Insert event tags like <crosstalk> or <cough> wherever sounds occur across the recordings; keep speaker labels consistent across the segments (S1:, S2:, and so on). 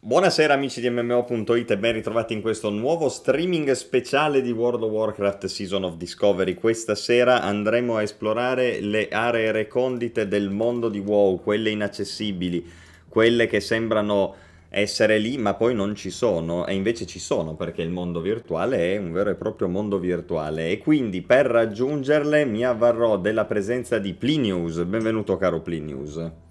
S1: Buonasera amici di MMO.it e ben ritrovati in questo nuovo streaming speciale di World of Warcraft Season of Discovery. Questa sera andremo a esplorare le aree recondite del mondo di WoW, quelle inaccessibili, quelle che sembrano essere lì ma poi non ci sono e invece ci sono perché il mondo virtuale è un vero e proprio mondo virtuale e quindi per raggiungerle mi avvarrò della presenza di Plinius. Benvenuto caro Plinius.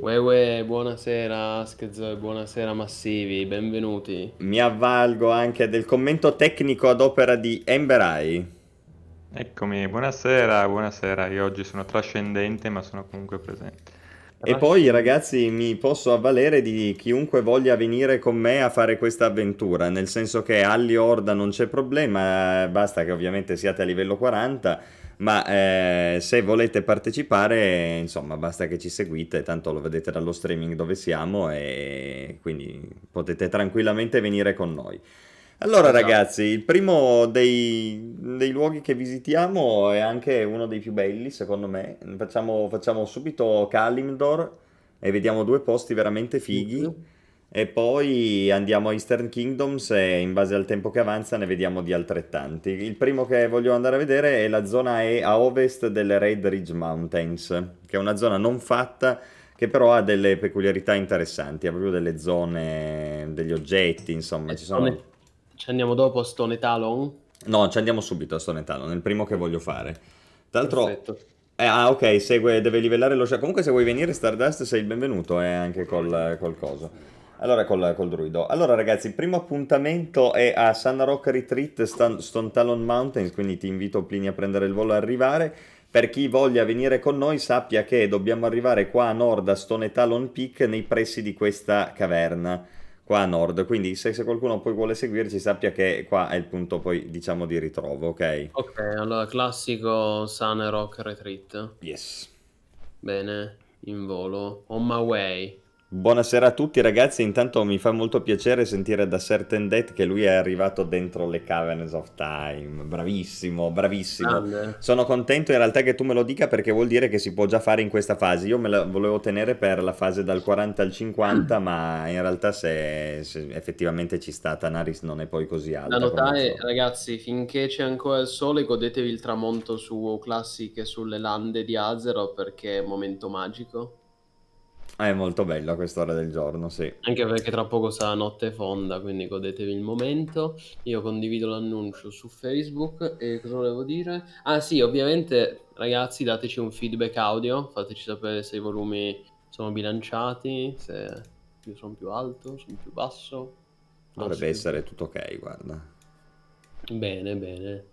S2: Uè buonasera Askez, buonasera Massivi, benvenuti.
S1: Mi avvalgo anche del commento tecnico ad opera di Emberai.
S3: Eccomi, buonasera, buonasera, io oggi sono trascendente ma sono comunque presente. E
S1: poi ragazzi mi posso avvalere di chiunque voglia venire con me a fare questa avventura, nel senso che Alli Orda non c'è problema, eh, basta che ovviamente siate a livello 40 ma eh, se volete partecipare, insomma, basta che ci seguite, tanto lo vedete dallo streaming dove siamo e quindi potete tranquillamente venire con noi. Allora esatto. ragazzi, il primo dei, dei, luoghi che visitiamo è anche uno dei più belli secondo me. Facciamo, facciamo subito Kalimdor e vediamo due posti veramente fighi e poi andiamo a Eastern Kingdoms e in base al tempo che avanza ne vediamo di altrettanti. Il primo che voglio andare a vedere è la zona E a ovest delle Red Ridge Mountains, che è una zona non fatta che però ha delle peculiarità interessanti, ha proprio delle zone, degli oggetti, insomma. Ci, sono...
S2: ci andiamo dopo a Stone Talon?
S1: No, ci andiamo subito a Stone Talon, è il primo che voglio fare. Tra l'altro... Eh, ah, ok, segue, deve livellare lo... Comunque se vuoi venire Stardust sei il benvenuto, eh, anche col, col coso. Allora col, col, druido. Allora ragazzi, il primo appuntamento è a Sun Rock Retreat Stone Talon Mountains, quindi ti invito Plini a prendere il volo e arrivare. Per chi voglia venire con noi sappia che dobbiamo arrivare qua a nord a Stone Talon Peak nei pressi di questa caverna, qua a nord. Quindi se, se qualcuno poi vuole seguirci sappia che qua è il punto poi diciamo di ritrovo, ok?
S2: Ok, allora classico Sun Rock Retreat.
S1: Yes. Bene, in volo. On my way. Buonasera a tutti ragazzi, intanto mi fa molto piacere sentire da Certain Death che lui è arrivato dentro le Caverns of Time, bravissimo, bravissimo. Grande. Sono contento in realtà che tu me lo dica perché vuol dire che si può già fare in questa fase, io me la volevo tenere per la fase dal 40 al 50 <clears throat> ma in realtà se, se, effettivamente ci sta Tanaris non è poi così alto. La nota è
S4: so.
S2: ragazzi, finché c'è ancora il sole godetevi il tramonto su Classic e sulle lande di Azeroth perché è un momento magico.
S1: Ah, è molto bella quest'ora del giorno, sì. Anche
S2: perché tra poco sarà notte fonda, quindi godetevi il momento. Io condivido l'annuncio su Facebook e cosa volevo dire? Ah sì, ovviamente ragazzi dateci un feedback audio, fateci sapere se i volumi sono bilanciati, se io sono
S1: più alto, sono più basso. Dovrebbe essere tutto ok, guarda.
S2: Bene, bene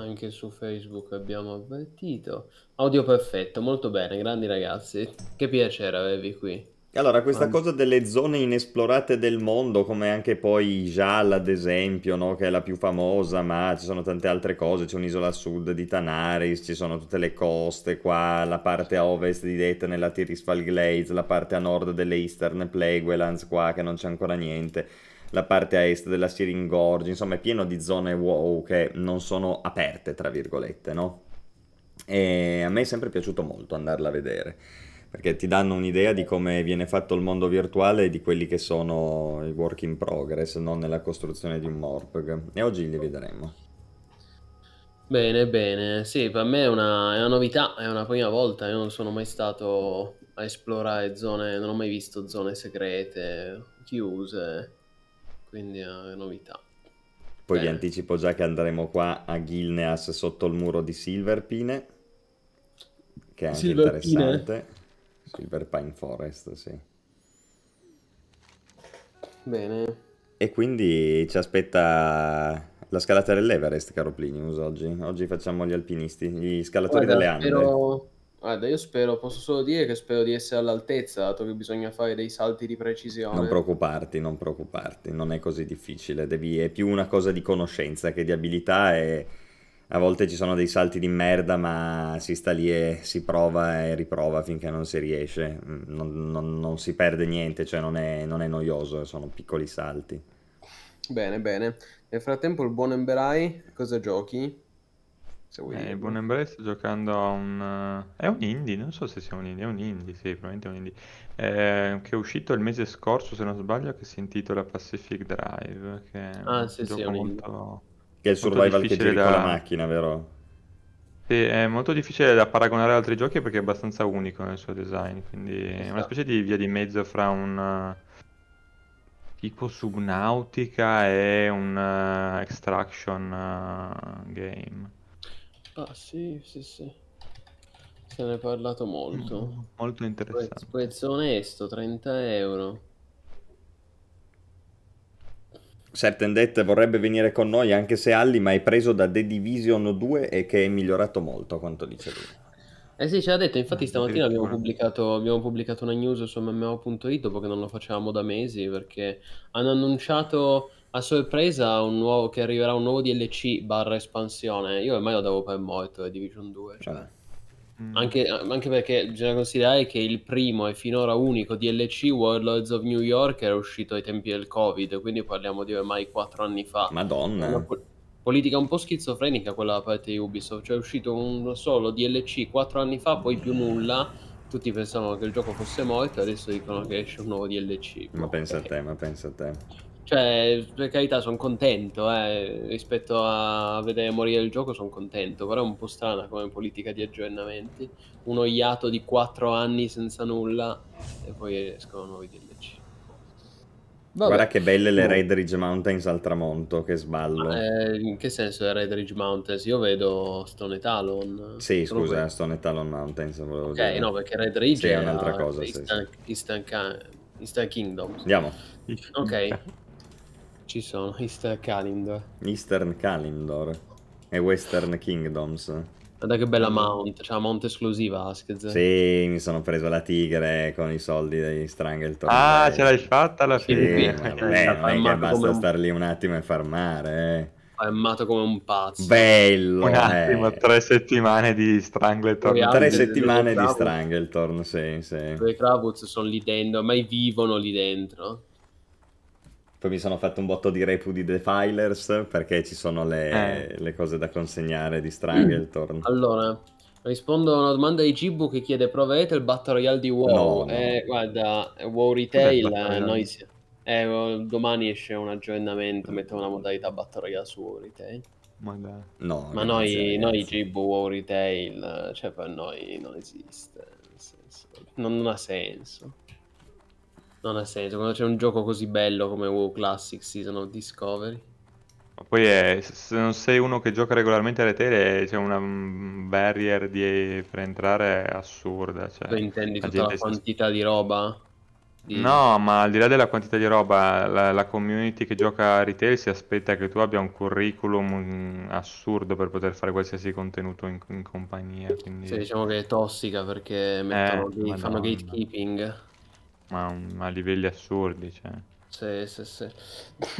S2: anche su Facebook abbiamo avvertito. Audio perfetto, molto bene, grandi ragazzi. Che piacere avervi qui. Allora, questa cosa
S1: delle zone inesplorate del mondo, come anche poi Jal, ad esempio, no? che è la più famosa, ma ci sono tante altre cose, c'è un'isola a sud di Tanaris, ci sono tutte le coste qua, la parte a ovest di Detne, la Tirisfal Glades, la parte a nord delle Eastern Plaguelands qua, che non c'è ancora niente la parte a est della Siringorge, insomma è pieno di zone wow che non sono aperte, tra virgolette, no? E a me è sempre piaciuto molto andarla a vedere perché ti danno un'idea di come viene fatto il mondo virtuale e di quelli che sono i work in progress, non nella costruzione di un morpg. E oggi li vedremo.
S2: Bene, bene. Sì, per me è una, è una, novità, è una prima volta. Io non sono mai stato a esplorare zone, non ho mai visto zone segrete, chiuse quindi è una novità.
S1: Poi Bene. vi anticipo già che andremo qua a Gilneas sotto il muro di Silverpine, che è anche Silverpine. interessante. Silver Pine Forest, sì. Bene. E quindi ci aspetta la scalata dell'Everest, caro Plinius, oggi. Oggi facciamo gli alpinisti, gli scalatori Guarda, delle Ande.
S2: Spero, Guarda, io spero, posso solo dire che spero di essere all'altezza, dato che bisogna fare dei salti di precisione. Non
S1: preoccuparti, non preoccuparti, non è così difficile, Devi, è più una cosa di conoscenza che di abilità e a volte ci sono dei salti di merda, ma si sta lì e si prova e riprova finché non si riesce, mm, non, non, non si perde niente, cioè non è, non è noioso, eh, sono piccoli salti.
S2: Bene, bene. Nel frattempo il buon Emberai, cosa giochi?
S3: Se vuoi. Eh, Buon sta giocando a un... Eh, è un indie, non so se sia un indie, è un indie, sì, probabilmente è un indie. Eh, che è uscito il mese scorso, se non sbaglio, che si intitola Pacific Drive, che ah, sì, un sì, gioco un molto... Che è il survival che giri da... con la macchina, vero? Sì, è molto difficile da paragonare ad altri giochi perché è abbastanza unico nel suo design, quindi è una specie di via di mezzo fra un eh, tipo Subnautica e un uh, Extraction uh, game.
S2: Ah sì, sì, sì.
S1: Se ne è parlato molto. Mm,
S3: molto interessante.
S2: Prezzo onesto, 30 euro.
S1: Sertendette vorrebbe venire con noi anche se Alli, ma è preso da The Division 2 e che è migliorato molto, quanto dice lui.
S2: Eh sì, ce l'ha detto, infatti eh, stamattina abbiamo pubblicato, abbiamo pubblicato una news su MMO.it dopo che non lo facevamo da mesi perché hanno annunciato a sorpresa un nuovo, che arriverà un nuovo DLC barra espansione. Io ormai lo devo per morto, è eh, Division 2. Cioè. Mm. Anche, anche, perché bisogna considerare che il primo e finora unico DLC Warlords of New York era uscito ai tempi del Covid, quindi parliamo di ormai 4 anni fa. Madonna. Una po- politica un po' schizofrenica quella da parte di Ubisoft, cioè è uscito un solo DLC 4 anni fa, poi più nulla. Tutti pensavano che il gioco fosse morto, adesso dicono che esce un nuovo DLC.
S1: Ma pensa a eh. te, ma pensa a te.
S2: Cioè, per carità, sono contento, eh. rispetto a vedere morire il gioco sono contento, però è un po' strana come politica di aggiornamenti. Uno iato di 4 anni senza nulla e poi escono nuovi DLC.
S1: Vabbè. Guarda che belle le mm. Red Ridge Mountains al tramonto, che sballo.
S2: Eh, in che senso le Red Ridge Mountains? Io vedo Stone Talon. Sì, scusa, qui.
S1: Stone Talon Mountains. Ok, dire. no, perché Red Ridge sì, è un'altra cosa. Eastern,
S2: sì, sì. Eastern, Kingdom. Andiamo. Ok. <laughs> Ci sono Eastern Calendar.
S1: Eastern Calendar e Western Kingdoms. Guarda che bella mount, c'è
S2: la mount esclusiva Asked. Sì,
S1: mi sono preso la tigre con i soldi degli Strangleton. Ah, ce l'hai fatta alla sì, fine. Vabbè, eh, <laughs> non è che basta un... star lì un attimo e farmare. Eh.
S2: Farmato come un pazzo. Bello!
S3: Un attimo, eh. tre settimane di Strangleton. Tre, settimane di Strangleton, sì, sì.
S2: I Kravuz sono lì dentro, ormai vivono
S1: lì dentro. Poi mi sono fatto un botto di repu di The perché ci sono le, eh. le cose da consegnare di Strangletorn.
S2: Allora, rispondo a una domanda di Gibu che chiede: Provate il Battle Royale di WoW? No, no. Eh, guarda, eh, WoW Retail, eh, noi, eh, domani esce un aggiornamento, mettiamo una modalità Battle Royale su WoW Retail.
S3: Magari. No, Ma
S2: noi, noi Gibu, WoW Retail, eh, cioè per noi non esiste. Senso, non, non ha senso. Non ha senso, quando c'è un gioco così bello come WoW Classic Season of Discovery.
S3: Ma poi è, se non sei uno che gioca regolarmente alle tele, c'è una mm, barrier di, per entrare assurda. Cioè, tu intendi tutta la quantità si... di roba? Di... No, ma al di là della quantità di roba, la, la, community che gioca a retail si aspetta che tu abbia un curriculum mm, assurdo per poter fare qualsiasi contenuto in, in compagnia. Quindi...
S2: Sì, diciamo che è tossica perché mettono, eh, fanno gatekeeping.
S3: Ma a livelli assurdi, cioè.
S2: Sì, sì, sì.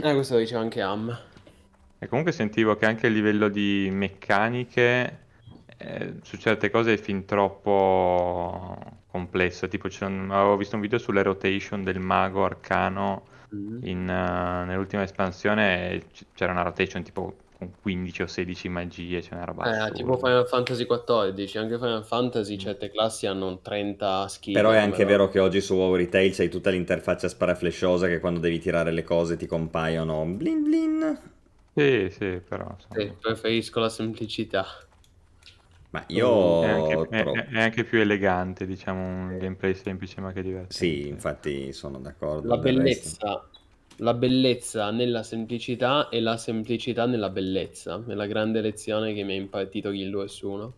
S2: Eh, questo lo diceva anche Am.
S3: E comunque sentivo che anche a livello di meccaniche eh, su certe cose è fin troppo complesso. Tipo, avevo visto un video sulle rotation del mago arcano mm -hmm. uh, nell'ultima espansione. C'era una rotation tipo con 15 o 16 magie, c'è cioè una roba. Eh, assurda. tipo
S2: Final Fantasy XIV, anche Final Fantasy mm. certe classi hanno 30 skill. Però è anche vero
S1: che oggi su WoW Retail c'hai tutta l'interfaccia sparaflesciosa che quando devi tirare le cose ti compaiono blin blin. Sì,
S3: sì, però... Insomma... Sì,
S2: preferisco la semplicità.
S3: Ma io... Mm, è anche, è, è anche, più elegante, diciamo, un gameplay semplice ma che è diverso. Sì, infatti sono d'accordo.
S1: La bellezza
S3: la bellezza nella semplicità e la semplicità
S2: nella bellezza. È la grande lezione che mi ha impartito Guild su 1.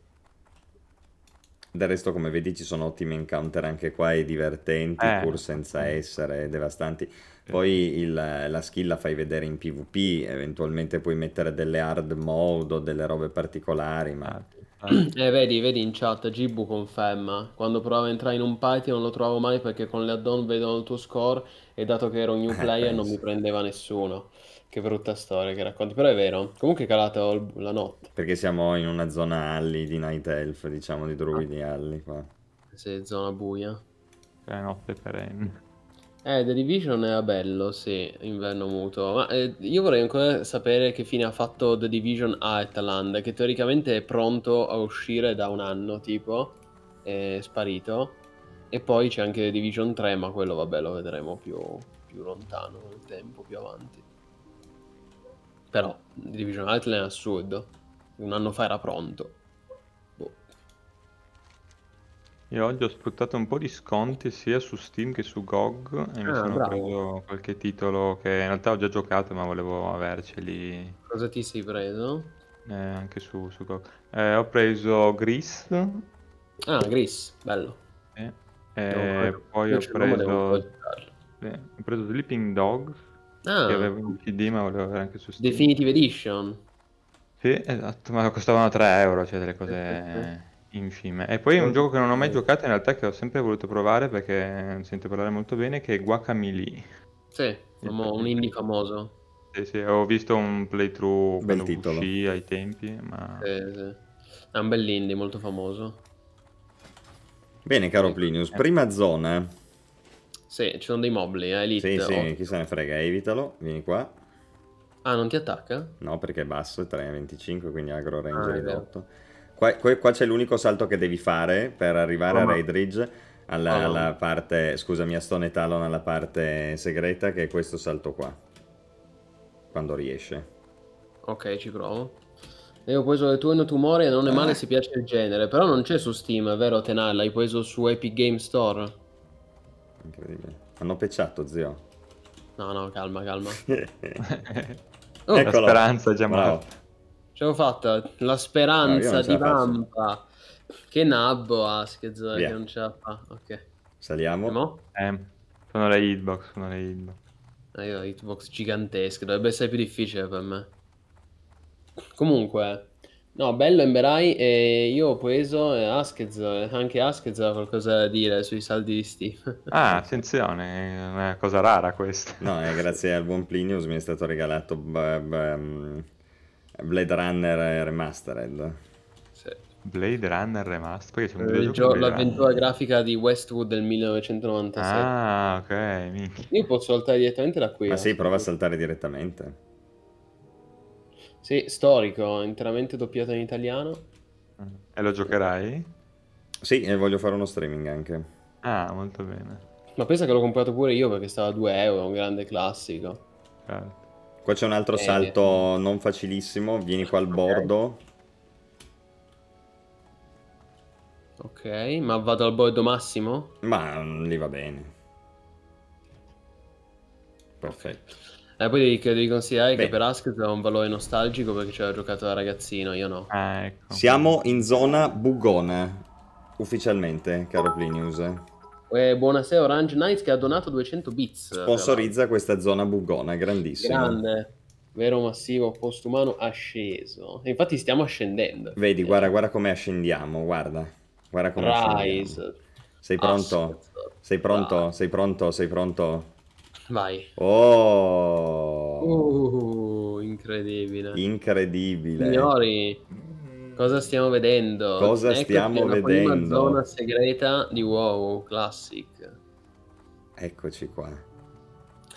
S1: Del resto, come vedi, ci sono ottimi encounter anche qua e divertenti, eh. pur senza mm. essere devastanti. Eh. Poi il, la skill la fai vedere in PvP, eventualmente puoi mettere delle hard mode o delle robe particolari, ma certo. Eh. <clears throat>
S2: eh, vedi, vedi in chat, Gibu conferma. Quando provavo a entrare in un party non lo trovavo mai perché con le add-on vedono il tuo score e dato che ero un new Eh, player non mi prendeva nessuno. Che brutta storia che racconti, però è vero. Comunque è calata la notte.
S1: Perché siamo in una zona alli di Night Elf, diciamo, di druidi ah. alli qua.
S2: Se zona buia.
S1: È cioè, notte perenne.
S2: Eh, The Division era bello, sì, inverno muto. Ma eh, io vorrei ancora sapere che fine ha fatto The Division a Etaland, che teoricamente è pronto a uscire da un anno, tipo, è sparito. E poi c'è anche The Division 3, ma quello, vabbè, lo vedremo più, più lontano nel tempo, più avanti. Però,
S3: The Division Outland è assurdo. Un anno fa era pronto. Io oggi ho sfruttato un po' di sconti sia su Steam che su GOG e mi ah, sono bravo. preso qualche titolo che in realtà ho già giocato ma volevo averceli Cosa ti sei preso? eh, anche su, su GOG. Eh, ho preso Gris. Ah, Gris, bello. eh, Devo e poi ho preso, proprio giocarlo. eh, ho preso Sleeping Dogs che ah. avevo in CD ma volevo avere anche su Steam. Definitive Edition. Sì, esatto, ma costavano 3 euro, cioè delle Eh, eh, eh. cose... Infime. E poi un gioco che non ho mai giocato in realtà che ho sempre voluto provare perché sento parlare molto bene che è Guacamelee. Sì, famo- un indie famoso. Sì, sì, ho visto un playthrough Bel titolo. uscì ai tempi, ma... Sì, sì. È un bel indie molto famoso.
S1: Bene, caro Plinius, eh. prima zona. Eh.
S2: Sì, ci sono dei
S1: mobili, eh, Elite. Sì, sì, 8. chi se ne frega, evitalo, vieni qua. Ah, non ti attacca? No, perché è basso, è 3,25, quindi agro range ah, 8. Qua, qua c'è l'unico salto che devi fare per arrivare oh, a Raidridge, alla, oh, alla, parte, scusami, a Stone Talon, alla parte segreta, che è questo salto qua. Quando riesce.
S2: Ok, ci provo. Io ho preso le tue no tumore e non è male eh. se piace il genere, però non c'è su Steam, vero Tenal? L'hai preso su Epic Game Store?
S1: Incredibile. Hanno pecciato, zio.
S2: No, no, calma, calma. <laughs> oh, La speranza è
S3: già morta.
S2: Ce l'ho fatta. La speranza ah, no, di Vampa. Che nabbo ha, eh, che non ce la fa. Ok.
S3: Saliamo. No? Eh, sono le
S2: hitbox, sono le hitbox. Ah, io hitbox gigantesche, dovrebbe essere più difficile per me.
S4: Comunque,
S2: no, bello Emberai e io ho preso eh, Askez, anche Askez ha qualcosa da dire sui saldi di Steam. <laughs>
S3: Ah,
S1: attenzione, è una cosa rara questa. No, eh, grazie al buon Plinius mi è stato regalato... B- b- Blade Runner Remastered. Sì. Blade Runner Remastered? Poi c'è un l'avventura
S2: grafica di Westwood del 1996. Ah,
S1: ok. Minchia.
S2: Io posso saltare direttamente da qui. Ah sì, eh. prova
S1: a saltare direttamente.
S2: Sì, storico, interamente doppiato in italiano.
S1: E lo giocherai? Sì,
S2: e voglio fare uno
S1: streaming anche. Ah,
S2: molto bene. Ma pensa che l'ho comprato pure io perché stava a 2 euro, un grande classico.
S1: Certo. Qua c'è un altro eh, salto eh. non facilissimo, vieni qua al bordo.
S2: Ok, ma vado al bordo massimo? Ma mm, lì va bene. Perfetto. E eh, poi devi, devi considerare Beh. che per Asket ha un valore nostalgico perché ci aveva giocato da ragazzino, io no. Ah, ecco.
S1: Siamo in zona Bugona, ufficialmente, caro Plinius.
S2: Eh, buonasera Orange Knights che ha donato 200 bits. Eh, Sponsorizza
S1: questa zona bugona, grandissima.
S2: Grande. Vero massivo
S1: postumano
S2: asceso. E infatti stiamo ascendendo.
S1: Vedi, eh. guarda, guarda come ascendiamo, guarda. Guarda come Rise. ascendiamo. Sei pronto? Ascensor. Sei pronto? Vai. Sei pronto? Sei pronto? Vai. Oh! Uh,
S2: incredibile.
S1: Incredibile.
S2: Signori. Cosa stiamo vedendo? Cosa ecco stiamo vedendo? La zona segreta di WoW Classic. Eccoci qua.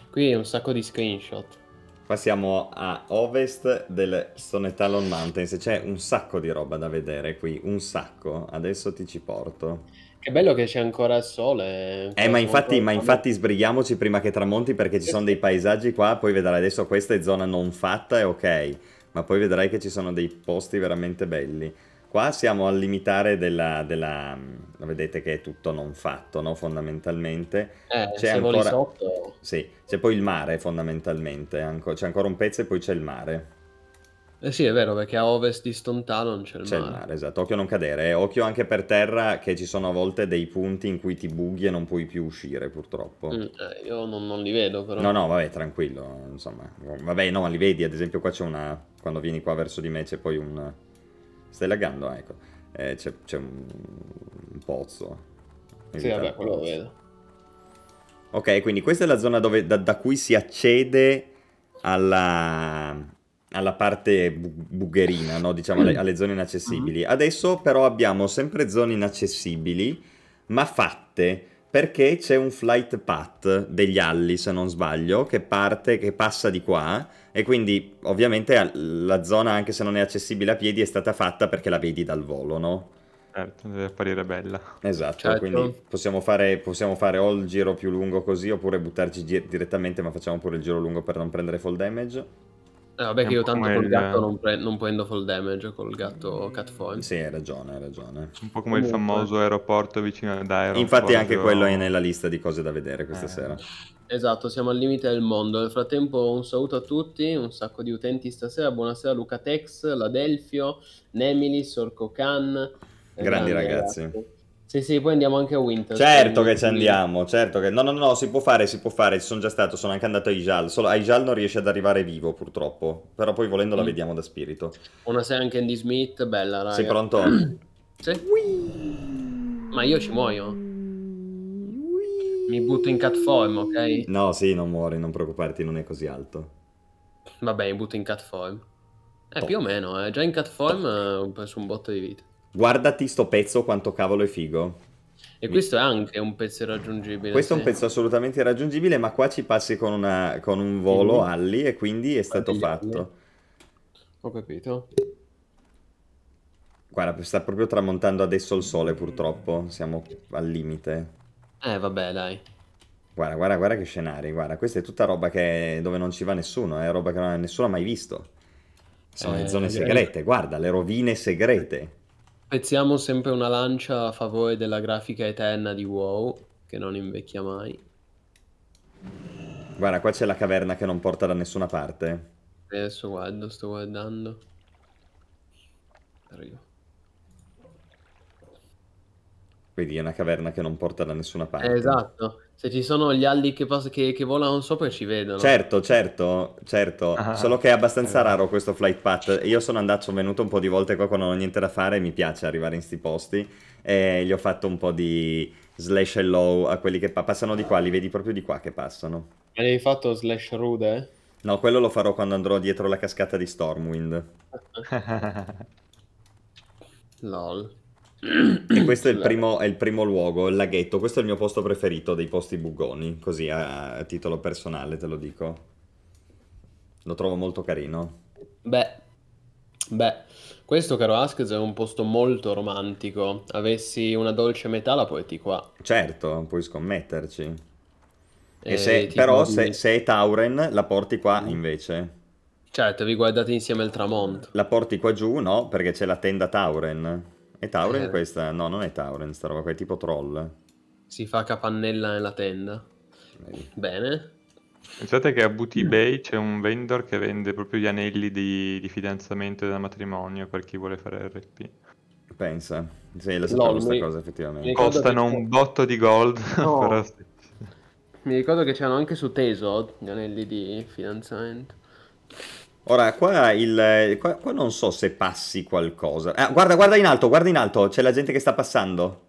S1: Qui è un sacco di screenshot. Qua siamo a ovest del Sonetalon Mountains, c'è un sacco di roba da vedere qui, un sacco. Adesso ti ci porto.
S2: Che bello che c'è ancora il sole. Eh, ma infatti, ma infatti
S1: sbrighiamoci prima che tramonti perché ci sono dei paesaggi qua, poi vedrai adesso questa è zona non fatta, e ok ma poi vedrai che ci sono dei posti veramente belli. Qua siamo al limitare della... della mm, vedete che è tutto non fatto, no? Fondamentalmente.
S4: Eh, c'è ancora... sotto...
S1: Sì, c'è poi il mare fondamentalmente, c'è ancora un pezzo e poi c'è il mare. Eh sì, è vero, perché a ovest di Stone Talon c'è il c'è mare. C'è il mare, esatto. Occhio a non cadere. Eh. Occhio anche per terra, che ci sono a volte dei punti in cui ti bughi e non puoi più uscire, purtroppo.
S2: Mm, eh, io non, non, li vedo, però. No, no, vabbè,
S1: tranquillo. Insomma, vabbè, no, li vedi. Ad esempio, qua c'è una. Quando vieni qua verso di me, c'è poi un. Stai laggando, ah, ecco. Eh, c'è, c'è un... un... pozzo.
S4: Evita sì, vabbè, quello lo vedo.
S1: Ok, quindi questa è la zona dove, da, da cui si accede alla, alla parte bugherina, no? diciamo alle, mm. alle, zone inaccessibili. Mm. Adesso però abbiamo sempre zone inaccessibili, ma fatte, perché c'è un flight path degli alli, se non sbaglio, che parte, che passa di qua, e quindi ovviamente la zona, anche se non è accessibile a piedi, è stata fatta perché la vedi dal volo, no? Certo, deve apparire bella. Esatto, certo. quindi possiamo fare, possiamo fare, o il giro più lungo così oppure buttarci gi- direttamente, ma facciamo pure il giro lungo per non prendere full damage.
S2: Eh, vabbè, che io tanto col il... gatto non, pre- non, prendo full damage, col gatto catfoil. Sì, hai ragione, hai ragione. Un po' come Comunque. il famoso
S1: aeroporto vicino ad aeroporto. Infatti anche quello è nella lista di cose da vedere questa eh. sera.
S2: Esatto, siamo al limite del mondo. Nel frattempo un saluto a tutti, un sacco di utenti stasera. Buonasera Luca Tex, Ladelfio, Nemili, Sorco Khan. Grandi,
S1: grandi ragazzi. ragazzi.
S2: Sì, sì, poi andiamo anche a Winter. Certo che ci andiamo,
S1: certo che... No, no, no, si può fare, si può fare, ci sono già stato, sono anche andato a Ijal, solo a Ijal non riesce ad arrivare vivo purtroppo, però poi volendo la mm. vediamo da spirito.
S2: Una serie anche Andy Smith, bella raga. Sei pronto? <clears throat> sì. Whee! Ma io ci muoio. Whee! Mi butto in cat form, ok?
S1: No, sì, non muori, non preoccuparti, non è così alto.
S2: Vabbè, mi butto in cat form. Eh, Top. più o meno, eh. già in cat form eh, ho perso un botto di vita
S1: guardati sto pezzo quanto cavolo è figo.
S2: E questo è anche un pezzo irraggiungibile. Questo sì. è un pezzo
S1: assolutamente irraggiungibile, ma qua ci passi con, una, con un volo mm. alli e quindi è stato Guardigliere. fatto.
S2: Ho capito.
S1: Guarda, sta proprio tramontando adesso il sole purtroppo, siamo al limite.
S2: Eh vabbè dai.
S1: Guarda, guarda, guarda che scenari, guarda, questa è tutta roba che, dove non ci va nessuno, è eh, roba che non, nessuno ha mai visto.
S2: Sono eh, le zone segrete,
S1: guarda, le rovine segrete.
S2: Spezziamo sempre una lancia a favore della grafica eterna di WoW, che non invecchia mai.
S1: Guarda, qua c'è la caverna che non porta da nessuna parte.
S2: adesso guardo, sto guardando. Arrivo.
S1: Vedi, è una caverna che non porta da nessuna parte. esatto.
S2: Se ci sono gli alli che, pass- che, che volano sopra ci vedono. Certo,
S1: certo, certo. Ah, ah. Solo che è abbastanza eh. raro questo flight path. Io sono andato, sono venuto un po' di volte qua quando non ho niente da fare, e mi piace arrivare in sti posti. E gli ho fatto un po' di slash low a quelli che pa- passano di qua, li vedi proprio di qua che passano.
S2: E hai fatto slash rude? Eh?
S1: No, quello lo farò quando andrò dietro la cascata di Stormwind. <laughs> LOL. E <clears throat> questo è il, primo, è il, primo, luogo, il laghetto. Questo è il mio posto preferito dei posti bugoni, così a, a, titolo personale te lo dico. Lo trovo molto carino.
S2: Beh, beh, questo caro Askes è un posto molto romantico. Avessi
S1: una dolce metà la poeti qua. Certo, puoi scommetterci. E e eh, se, però di... se, se, è Tauren la porti qua mm. invece. Certo, vi guardate insieme il tramonto. La porti qua giù, no? Perché c'è la tenda Tauren. È Tauren eh. questa? No, non è
S3: Tauren, sta roba è tipo troll.
S2: Si fa capannella nella tenda. Vedi.
S3: Bene. Pensate che a Booty Bay c'è un vendor che vende proprio gli anelli di, di fidanzamento e da matrimonio per chi vuole fare RP. Pensa, sì, la sapevo questa cosa effettivamente. Costano un botto di gold, <laughs> no. però... Mi ricordo che c'erano
S2: anche su Teso gli anelli di fidanzamento.
S1: Ora, qua, il, qua, qua non so se passi qualcosa. Ah, guarda, guarda in alto, guarda in alto, c'è la gente che sta passando.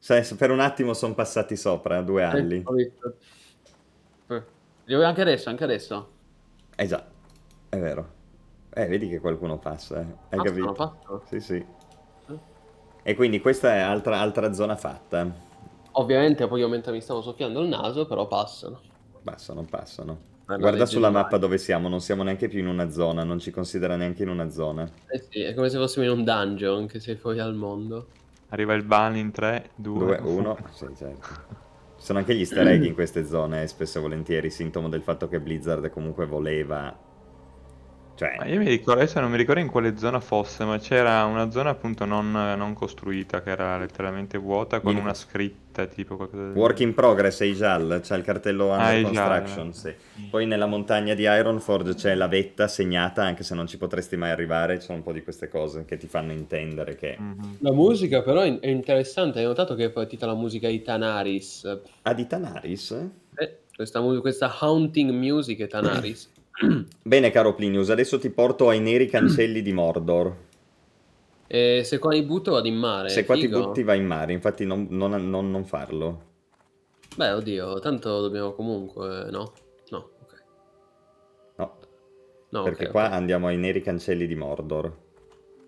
S1: Cioè, per un attimo sono passati sopra, due alli.
S2: Eh, Devo anche adesso, anche adesso.
S1: Eh già, è vero. Eh, vedi che qualcuno passa, eh. Hai Passo, ah, capito? Fatto? Sì, sì. Eh? E quindi questa è altra, altra zona fatta. Ovviamente poi io mentre
S2: mi stavo soffiando il naso, però passano.
S1: Passano, passano. Guarda sulla mappa mai. dove siamo, non siamo neanche più in una zona, non ci considera neanche in una zona.
S2: Eh sì, è come se fossimo in un dungeon che sei fuori al mondo. Arriva il ban
S3: in 3, 2, 1. Sì, certo.
S1: Ci sono anche gli easter egg in queste zone, spesso e volentieri, sintomo del fatto che Blizzard comunque voleva cioè... Ma
S3: io mi ricordo, adesso non mi ricordo in quale zona fosse, ma c'era una zona appunto non, non costruita, che era letteralmente vuota, con yeah. una scritta tipo qualcosa del... Work
S1: in progress, Eijal, c'è il cartello under ah, construction, sì. Poi nella montagna di Ironforge c'è la vetta segnata, anche se non ci potresti mai arrivare, ci sono un po' di queste cose che ti fanno intendere che... Mm-hmm.
S2: La musica però è interessante, hai notato che è partita la musica di Tanaris. Ah, di Tanaris? Eh, questa,
S1: questa haunting music è Tanaris. <clears throat> Bene, caro Plinius, adesso ti porto ai neri cancelli di Mordor.
S2: E se qua li butto vado in mare. Se qua figo. ti butti vai
S1: in mare, infatti non, non, non, non, farlo.
S2: Beh, oddio, tanto dobbiamo comunque... No? No, ok. No. no Perché okay, qua
S1: okay. andiamo ai neri cancelli di Mordor.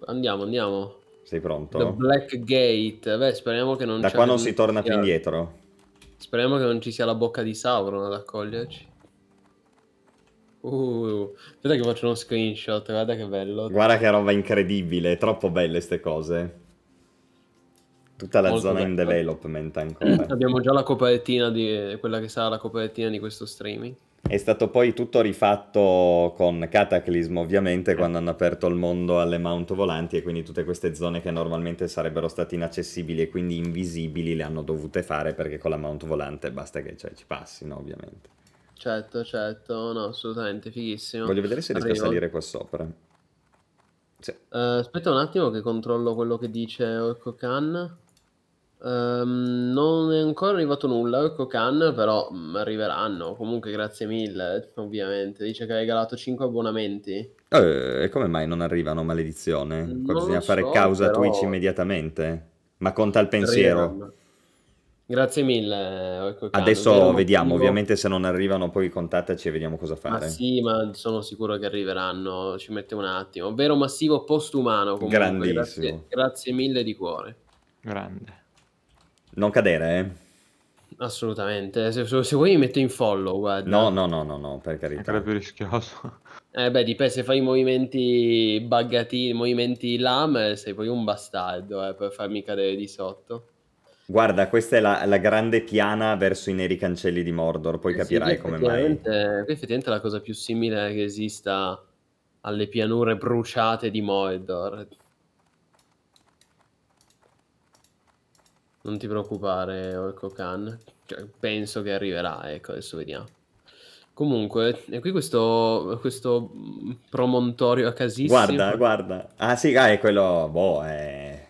S2: Andiamo, andiamo.
S1: Sei pronto? The
S2: Black Gate. Beh, speriamo che non... Da qua non si torna più
S1: indietro.
S2: Speriamo che non ci sia la bocca di Sauron ad accoglierci. Uh, aspetta che faccio uno screenshot, guarda che bello. Guarda
S1: che roba incredibile, troppo belle queste cose. Tutta la Molto zona bello. in development ancora.
S2: <clears throat> Abbiamo già la copertina di quella che sarà la copertina di questo streaming.
S1: È stato poi tutto rifatto con Cataclysm ovviamente, quando hanno aperto il mondo alle Mount Volanti e quindi tutte queste zone che normalmente sarebbero state inaccessibili e quindi invisibili le hanno dovute fare perché con la Mount Volante basta che cioè, ci passino, ovviamente.
S2: Certo, certo, no, assolutamente, fighissimo. Voglio vedere se riesco Arrivo. a salire qua sopra. Sì. Uh, aspetta un attimo che controllo quello che dice Orkokan. Um, ehm, non è ancora arrivato nulla, Orkokan, però mh, mm, arriveranno. Comunque grazie mille, ovviamente. Dice che hai regalato 5 abbonamenti.
S1: Eh, e come mai non arrivano, maledizione? Qua non bisogna fare causa però... Twitch immediatamente. Ma conta il pensiero. Arriveranno.
S2: Grazie mille. Ecco, Adesso vediamo, ovviamente
S1: se non arrivano poi contattaci e vediamo cosa fare. Ah,
S2: sì, ma sono sicuro che arriveranno, ci mette un attimo. Vero massivo postumano comunque. Grandissimo. Grazie, grazie mille di cuore.
S1: Grande. Non cadere, eh.
S2: Assolutamente, se, se, vuoi mi metto in follow, guarda.
S1: No, no, no, no, no per carità. È più rischioso.
S2: Eh beh, dipende se fai i movimenti buggati, i movimenti lame, sei poi un bastardo, eh, per farmi cadere di sotto.
S1: Guarda, questa è la, la, grande piana verso i neri cancelli di Mordor, poi eh capirai sì, come mai.
S2: Qui effettivamente è la cosa più simile che esista alle pianure bruciate di Mordor. Non ti preoccupare, Orco Khan. Cioè, penso che arriverà, ecco, adesso vediamo. Comunque, è qui questo, questo promontorio a casissimo. Guarda, guarda.
S1: Ah sì, ah, è quello, boh, è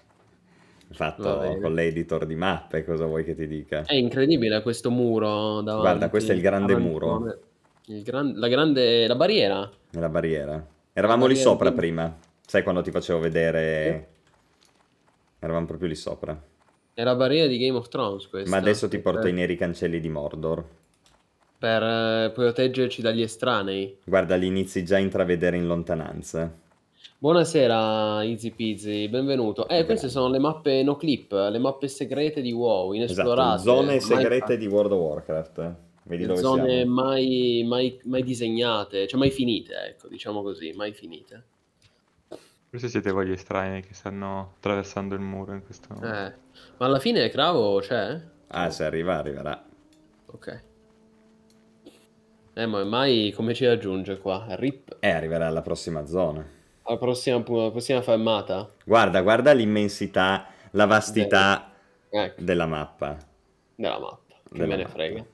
S1: fatto con l'editor di mappe, cosa vuoi che ti dica? È
S2: incredibile questo muro davanti. Guarda, questo è il grande muro. Il gran... la grande... la barriera.
S1: La barriera. Eravamo la barriera lì sopra di... prima. Sai quando ti facevo vedere... Eravamo proprio lì sopra.
S2: È la barriera di Game of Thrones questa. Ma adesso ti porto per...
S1: Eh. i neri cancelli di Mordor.
S2: Per eh, proteggerci dagli estranei.
S1: Guarda, li inizi già a intravedere in lontananza.
S2: Buonasera Easy Peasy, benvenuto. Eh, queste sono le mappe no clip, le mappe segrete di WoW, inesplorate. Esatto, zone segrete mai...
S1: di World of Warcraft. Eh. Vedi dove zone
S2: mai, mai, mai, disegnate, cioè mai finite, ecco, diciamo così, mai finite.
S3: Forse siete voi gli estranei che stanno attraversando il muro in questo momento. Eh,
S2: ma alla fine Cravo c'è?
S3: Ah, se arriva, arriverà.
S2: Ok. Eh, ma mai come ci raggiunge qua? Rip.
S1: Eh, arriverà alla prossima zona
S2: alla prossima, alla prossima fermata.
S1: Guarda, guarda l'immensità, la vastità eh, ecco. della mappa.
S2: Della mappa, che della me mappa. ne frega.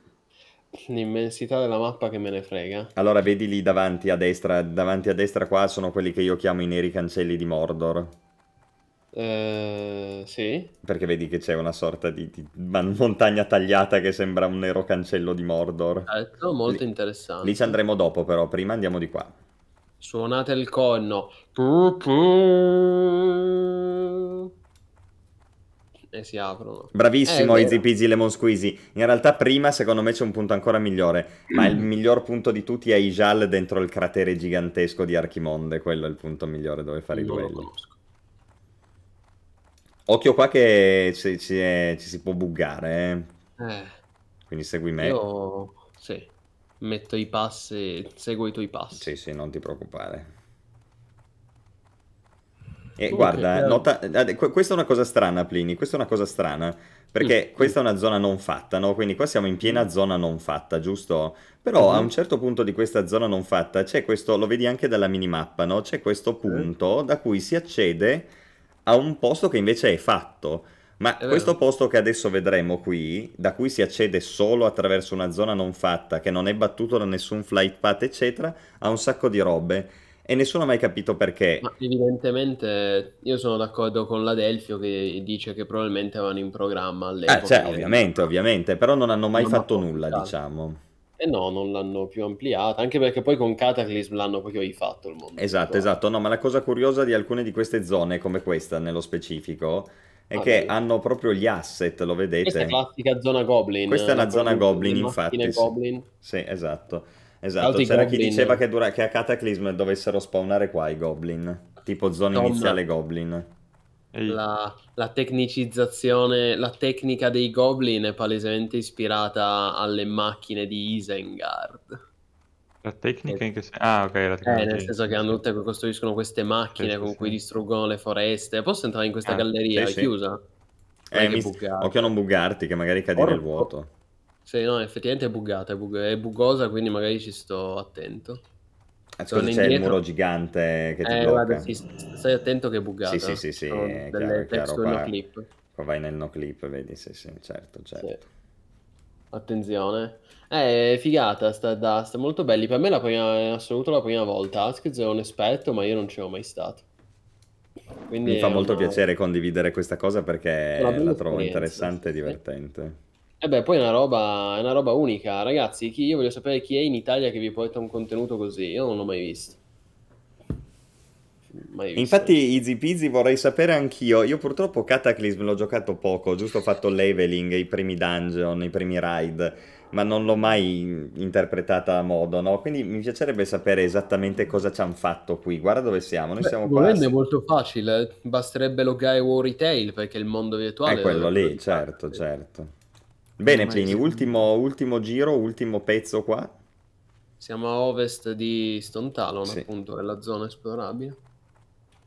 S2: L'immensità della mappa che me ne frega.
S1: Allora, vedi lì davanti a destra, davanti a destra qua sono quelli che io chiamo i neri cancelli di Mordor.
S2: Eh, sì.
S1: Perché vedi che c'è una sorta di, di, montagna tagliata che sembra un nero cancello di Mordor.
S2: Certo, molto lì, interessante. Lì ci
S1: andremo dopo però, prima andiamo di qua.
S2: Suonate il conno E si
S4: aprono.
S1: Bravissimo, eh, Easy Peasy Lemon Squeezy. In realtà prima, secondo me, c'è un punto ancora migliore. Ma il <clears throat> miglior punto di tutti è Ijal dentro il cratere gigantesco di Archimonde. Quello è il punto migliore dove fare non i duelli. Occhio qua che ci, ci, ci si può buggare. Eh. eh. Quindi segui me.
S2: Io... Sì metto i passi, seguo i tuoi passi. Sì, sì, non ti preoccupare.
S1: E okay, guarda, nota... Eh, questa è una cosa strana, Plini, questa è una cosa strana, perché mm. questa è una zona non fatta, no? Quindi qua siamo in piena mm. zona non fatta, giusto? Però mm-hmm. a un certo punto di questa zona non fatta c'è questo, lo vedi anche dalla minimappa, no? C'è questo punto mm. da cui si accede a un posto che invece è fatto. Ma questo posto che adesso vedremo qui, da cui si accede solo attraverso una zona non fatta, che non è battuto da nessun flight path, eccetera, ha un sacco di robe e nessuno ha mai capito perché. Ma
S2: evidentemente io sono d'accordo con l'Adelfio che dice che probabilmente avevano in programma eh, all'epoca. Ah, cioè, ovviamente, ovviamente,
S1: però non hanno mai non fatto nulla, ampliata. diciamo.
S2: E eh no, non l'hanno più ampliata, anche perché poi con Cataclysm l'hanno proprio rifatto il mondo.
S1: Esatto, esatto, no, ma la cosa curiosa di alcune di queste zone, come questa nello specifico, è ah, che beh. hanno proprio gli asset, lo vedete. Questa è
S2: classica zona Goblin. Questa è una zona Goblin, infatti. Goblin.
S1: Sì. sì, esatto. esatto. C'era goblin. chi diceva che, dura... che, a Cataclysm dovessero spawnare qua i Goblin, tipo zona Tom. iniziale Goblin.
S2: La, la, tecnicizzazione, la tecnica dei Goblin è palesemente ispirata alle macchine di Isengard.
S3: La tecnica eh, in che senso? Ah, ok, la eh, tecnologia. Eh, nel senso che hanno tutte,
S2: costruiscono queste macchine sì, con sì. cui distruggono le foreste. Posso entrare in questa ah, galleria? Sì, è chiusa? Eh, mi... Occhio a
S1: non bugarti, che magari cadi Porco. nel vuoto.
S2: Sì, no, effettivamente è bugata, è, bug... è buggosa, quindi magari ci sto attento. Ah, scusa, c'è indietro... il muro gigante che ti eh, blocca. Guarda, sì, stai attento che è buggata. Sì, sì, sì, sì. delle chiaro, chiaro, qua... no clip.
S1: Qua vai nel no clip, vedi, sì, sì, certo, certo.
S2: Attenzione. Eh, figata sta da, Dust, molto belli. Per me è la prima, in assoluto la prima volta. Askez è un esperto, ma io non c'ero mai stato. Quindi Mi fa molto una... piacere
S1: condividere questa cosa perché la trovo interessante e divertente.
S2: E eh beh, poi è una, roba, è una roba unica. Ragazzi, chi, io voglio sapere chi è in Italia che vi porta un contenuto così. Io non l'ho mai visto.
S1: Infatti, Easy Peasy vorrei sapere anch'io. Io purtroppo Cataclysm l'ho giocato poco, ho giusto fatto leveling, i primi dungeon, i primi raid, ma non l'ho mai interpretata a modo, no? Quindi mi piacerebbe sapere esattamente cosa ci hanno fatto qui. Guarda dove siamo, noi Beh, siamo qua. è
S2: molto facile, basterebbe lo Guy War Retail perché il mondo virtuale è quello è lì,
S1: certo, parte. certo. Bene, Plini, ultimo, ultimo giro, ultimo pezzo qua.
S2: Siamo a ovest di Stontalo, sì. appunto, è la zona esplorabile.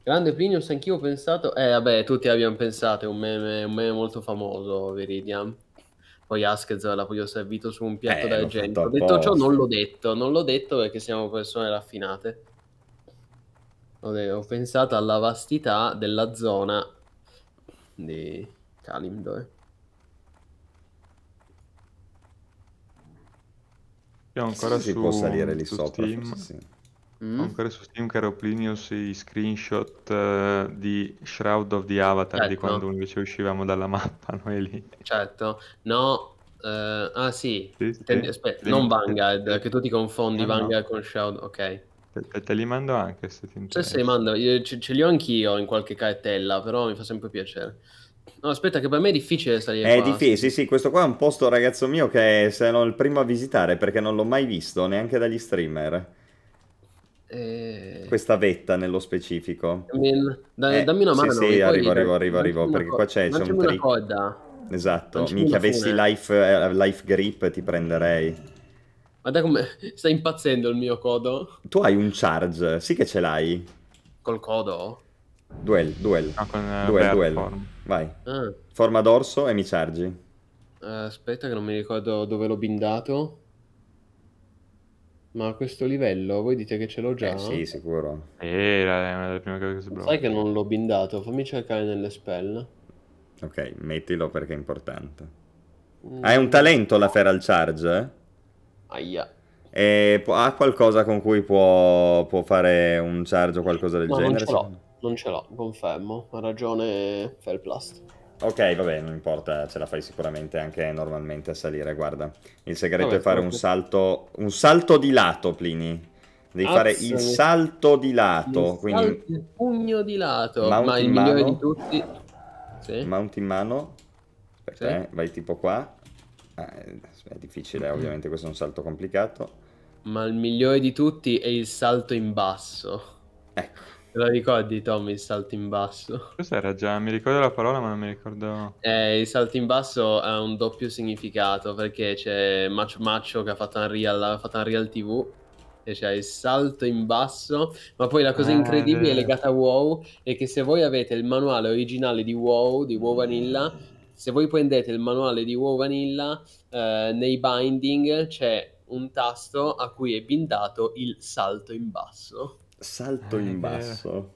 S2: Grande Plinius, anch'io ho pensato. Eh, vabbè, tutti abbiamo pensato, è un meme, un meme molto famoso, Viridian. Poi Askez l'ho servito su un piatto eh, da gente. detto ciò, non l'ho detto, non l'ho detto perché siamo persone raffinate. Ho pensato alla vastità della zona di Kalimdor.
S3: Eh.
S1: ancora sì, su, si può salire lì sopra. Steam. Forse,
S4: sì.
S3: Mm. Ho ancora su Steam, caro Plinius, i screenshot eh, di Shroud of the Avatar certo. di quando invece uscivamo dalla mappa <laughs> noi lì.
S2: Certo, no, eh, ah sì, sì, sì. Ten... aspetta, non Vanguard, che tu ti confondi no, Vanguard no. con Shroud, ok. Te, te, li mando anche se ti interessa. Sì, sì, mando, Io, ce, ce, li ho anch'io in qualche cartella, però mi fa sempre piacere. No, aspetta, che per me è difficile salire. È difficile, sì,
S1: sì, questo qua è un posto, ragazzo mio, che sono il primo a visitare perché non l'ho mai visto neanche dagli streamer. Eh... Questa vetta nello specifico.
S2: Da, eh, dammi una mano. Sì, sì, arrivo, arrivo, arrivo, arrivo, perché qua c'è, c'è un trick. coda.
S1: Esatto, minchia avessi life, eh, life grip ti prenderei.
S2: Guarda come <laughs> sta impazzendo il mio codo.
S1: Tu hai un charge, sì che ce l'hai.
S2: Col codo?
S1: Duel, duel. No, con, eh, duel, duel. Form. Vai. Ah. Forma d'orso e mi chargi. Uh,
S2: aspetta che non mi ricordo dove l'ho bindato. Ma questo livello voi dite che ce l'ho già? Eh, sì,
S1: sicuro.
S3: Eh, era una delle prime cose che si prova. Sai che
S2: non l'ho bindato, fammi cercare nelle spell.
S1: Ok, mettilo perché è importante. Mm. Hai un talento la Feral Charge? Eh? Aia. E ha qualcosa con cui può, può, fare un charge o qualcosa del no, genere? Non ce l'ho,
S2: non ce l'ho, confermo. Ha ragione Felplast.
S1: Ok, vabbè, non importa, ce la fai sicuramente anche normalmente a salire, guarda. Il segreto vabbè, è fare un salto, un salto di lato, Plini. Devi fare il salto di lato, il quindi...
S4: il
S2: pugno di lato, mount ma il mano. migliore di tutti...
S1: Sì. Mount in mano, perché sì. vai tipo qua. Ah, è difficile, mm ovviamente questo è un salto complicato.
S2: Ma il migliore di tutti è il salto in basso. Ecco. Te lo
S3: ricordi, Tommy, il salto in basso? Cos'era <laughs> già? Mi ricordo la parola, ma non mi ricordo...
S2: Eh, il salto in basso ha un doppio significato, perché c'è Macho Macho che ha fatto Unreal, ha fatto Unreal TV, e c'è il salto in basso, ma poi la cosa ah, incredibile eh. legata a WoW è che se voi avete il manuale originale di WoW, di WoW Vanilla, se voi prendete il manuale di WoW Vanilla, eh, nei binding c'è un tasto a cui è bindato il salto in basso.
S4: Salto eh, in basso.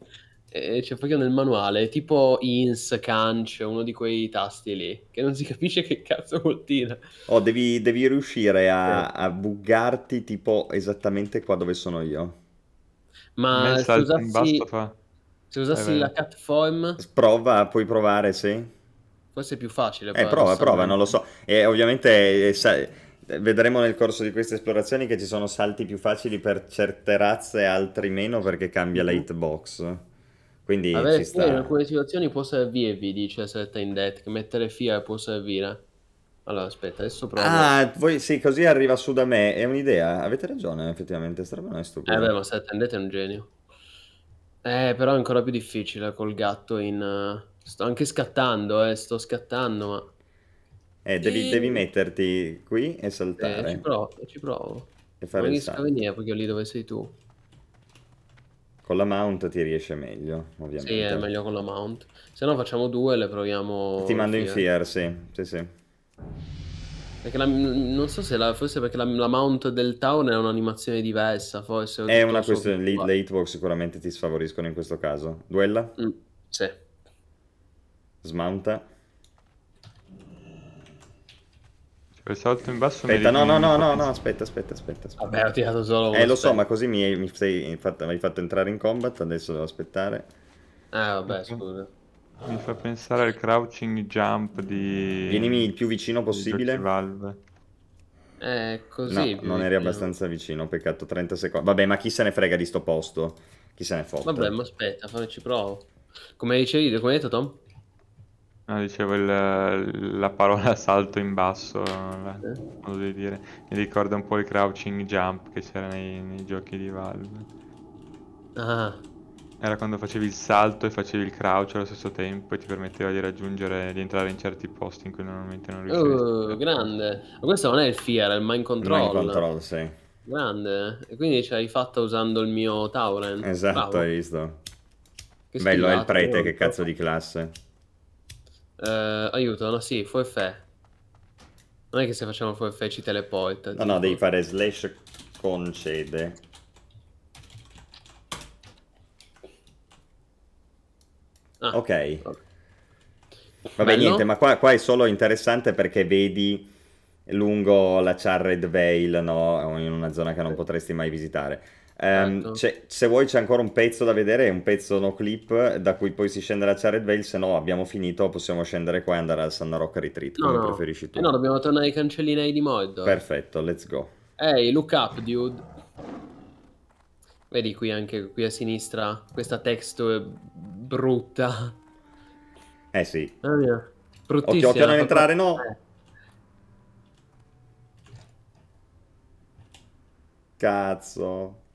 S2: Eh, eh, c'è proprio nel manuale, tipo ins, canc, uno di quei tasti lì, che non si capisce che cazzo vuol dire.
S1: Oh, devi, devi riuscire a, a, buggarti tipo esattamente qua dove sono io. Ma se usassi, fa... se usassi eh, la
S2: catform...
S1: Prova, puoi provare, sì.
S2: Forse è più facile. Eh, prova, prova,
S1: non lo so. E ovviamente... Eh, sai Vedremo nel corso di queste esplorazioni che ci sono salti più facili per certe razze altri meno perché cambia la mhm. hitbox. Quindi Vabbè, sta... in
S2: alcune situazioni può servirvi, dice Set in Death, che mettere FIA può servire. Allora, aspetta, adesso provo. Ah,
S1: voi, sì, così arriva su da me, è un'idea. Avete ragione, effettivamente, sta roba è stupida. Eh beh, ma
S2: Set in Death è un genio. Eh, però è ancora più difficile col gatto in... Eh, sto anche scattando, eh, sto scattando, ma...
S1: Eh, devi, e... devi metterti qui e saltare. Eh, ci provo,
S2: ci provo.
S1: E fare non riesco a venire perché lì dove sei tu. Con la mount ti riesce meglio, ovviamente. Sì, è meglio
S2: con la mount. Se no facciamo due e le proviamo... Ti mando in fear,
S1: sì. Sì, sì.
S2: Perché la, non so se la, forse perché la, la mount del town è un'animazione diversa, forse. È una questione, le, le
S1: hitbox sicuramente ti sfavoriscono in questo caso. Duella? Mm, sì. Smounta.
S3: Quel salto in basso aspetta, no, no,
S1: no, no, no, aspetta, aspetta, aspetta. aspetta. Vabbè, ho tirato solo... Eh, lo so, ma così mi, mi, sei, infatti, mi hai fatto entrare in combat, adesso devo aspettare.
S3: Ah, vabbè, mhm. scusa. Mi fa pensare al crouching jump di... Vienimi il più vicino possibile. Valve.
S2: Eh, così. No, non eri abbastanza
S1: vicino, peccato, 30 secondi. Vabbè, ma chi se ne frega di sto posto? Chi se ne fotte? Vabbè, ma
S2: aspetta, ci provo.
S3: Come dicevi, come hai detto Tom? No, ah, dicevo il, la parola <laughs> salto in basso, la, modo di dire. Mi ricorda un po' il crouching jump che c'era nei, nei giochi di Valve. Ah. Era quando facevi il salto e facevi il crouch allo stesso tempo e ti permetteva di raggiungere, di entrare in certi posti in cui normalmente non riuscivi. Uh,
S2: grande! Ma questo non è il Fear,
S3: è il Mind Control. Mind Control,
S1: sì.
S2: Grande! E quindi ce l'hai fatta usando il mio Tauren. Esatto, Bravo. hai
S1: visto. Che Bello, è il prete, che cazzo di classe.
S2: Uh, eh, aiuto, no, sì, forfè. Non è che se facciamo forfè ci teleporta. No, tipo. no, devi
S1: fare slash concede. Ah, ok. okay. Vabbè, Bello. niente, ma qua, qua, è solo interessante perché vedi lungo la Charred Vale, no? In una zona che non potresti mai visitare. Um, certo. se vuoi c'è ancora un pezzo da vedere, un pezzo no clip da cui poi si scende la Charred Vale, se no abbiamo finito, possiamo scendere qua e andare al Sanna Rock Retreat, no, come no. preferisci tu. Eh no,
S2: dobbiamo tornare ai cancellinai di Moldor.
S1: Perfetto, let's go.
S2: Ehi, hey, look up, dude. Vedi qui anche qui a sinistra questa texture brutta. Eh sì. Ah, mia. Bruttissima. Occhio, a non entrare,
S1: no! Eh. Cazzo.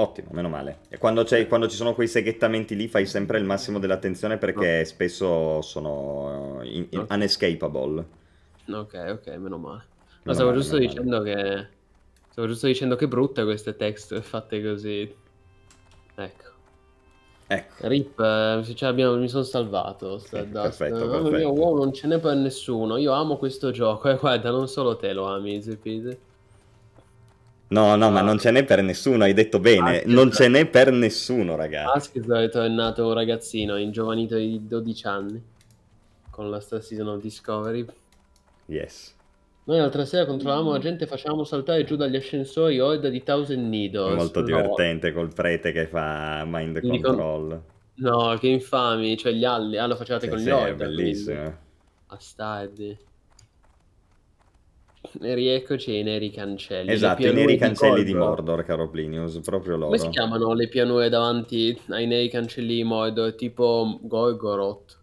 S1: Ottimo, meno male. E quando, quando, ci sono quei seghettamenti lì fai sempre il massimo dell'attenzione perché no. spesso sono eh, in, in okay. unescapable.
S2: Ok, ok, meno male. Ma stavo giusto dicendo male. che... Stavo giusto dicendo che brutte queste texture fatte così. Ecco. Ecco. Rip, eh, cioè, mi sono salvato. Stardust. perfetto, perfetto. Mio, wow, non ce n'è per nessuno. Io amo questo gioco. E eh, guarda, non solo te lo ami, Zepide.
S1: No, no, ma ah. non ce n'è per nessuno, hai detto bene, Aschizzo. non ce n'è per nessuno, ragazzi.
S2: Askizet è nato un ragazzino, ingiovanito di 12 anni, con la stessa season of Discovery. Yes. Noi l'altra sera controllavamo la gente, facevamo saltare giù dagli ascensori Oida di Thousand Needles. Molto divertente
S1: no. col prete che fa mind Mi control.
S2: Dico... No, che infami, cioè gli alli, ah lo facevate sì, con gli sì, Oida. È bellissimo. Quindi... Bastardi. Rieccoci ai neri cancelli. Esatto, i neri cancelli di, di
S1: Mordor, caro Plinius, proprio loro. Come si
S2: chiamano le pianure davanti ai neri cancelli di Mordor, tipo Gorgoroth?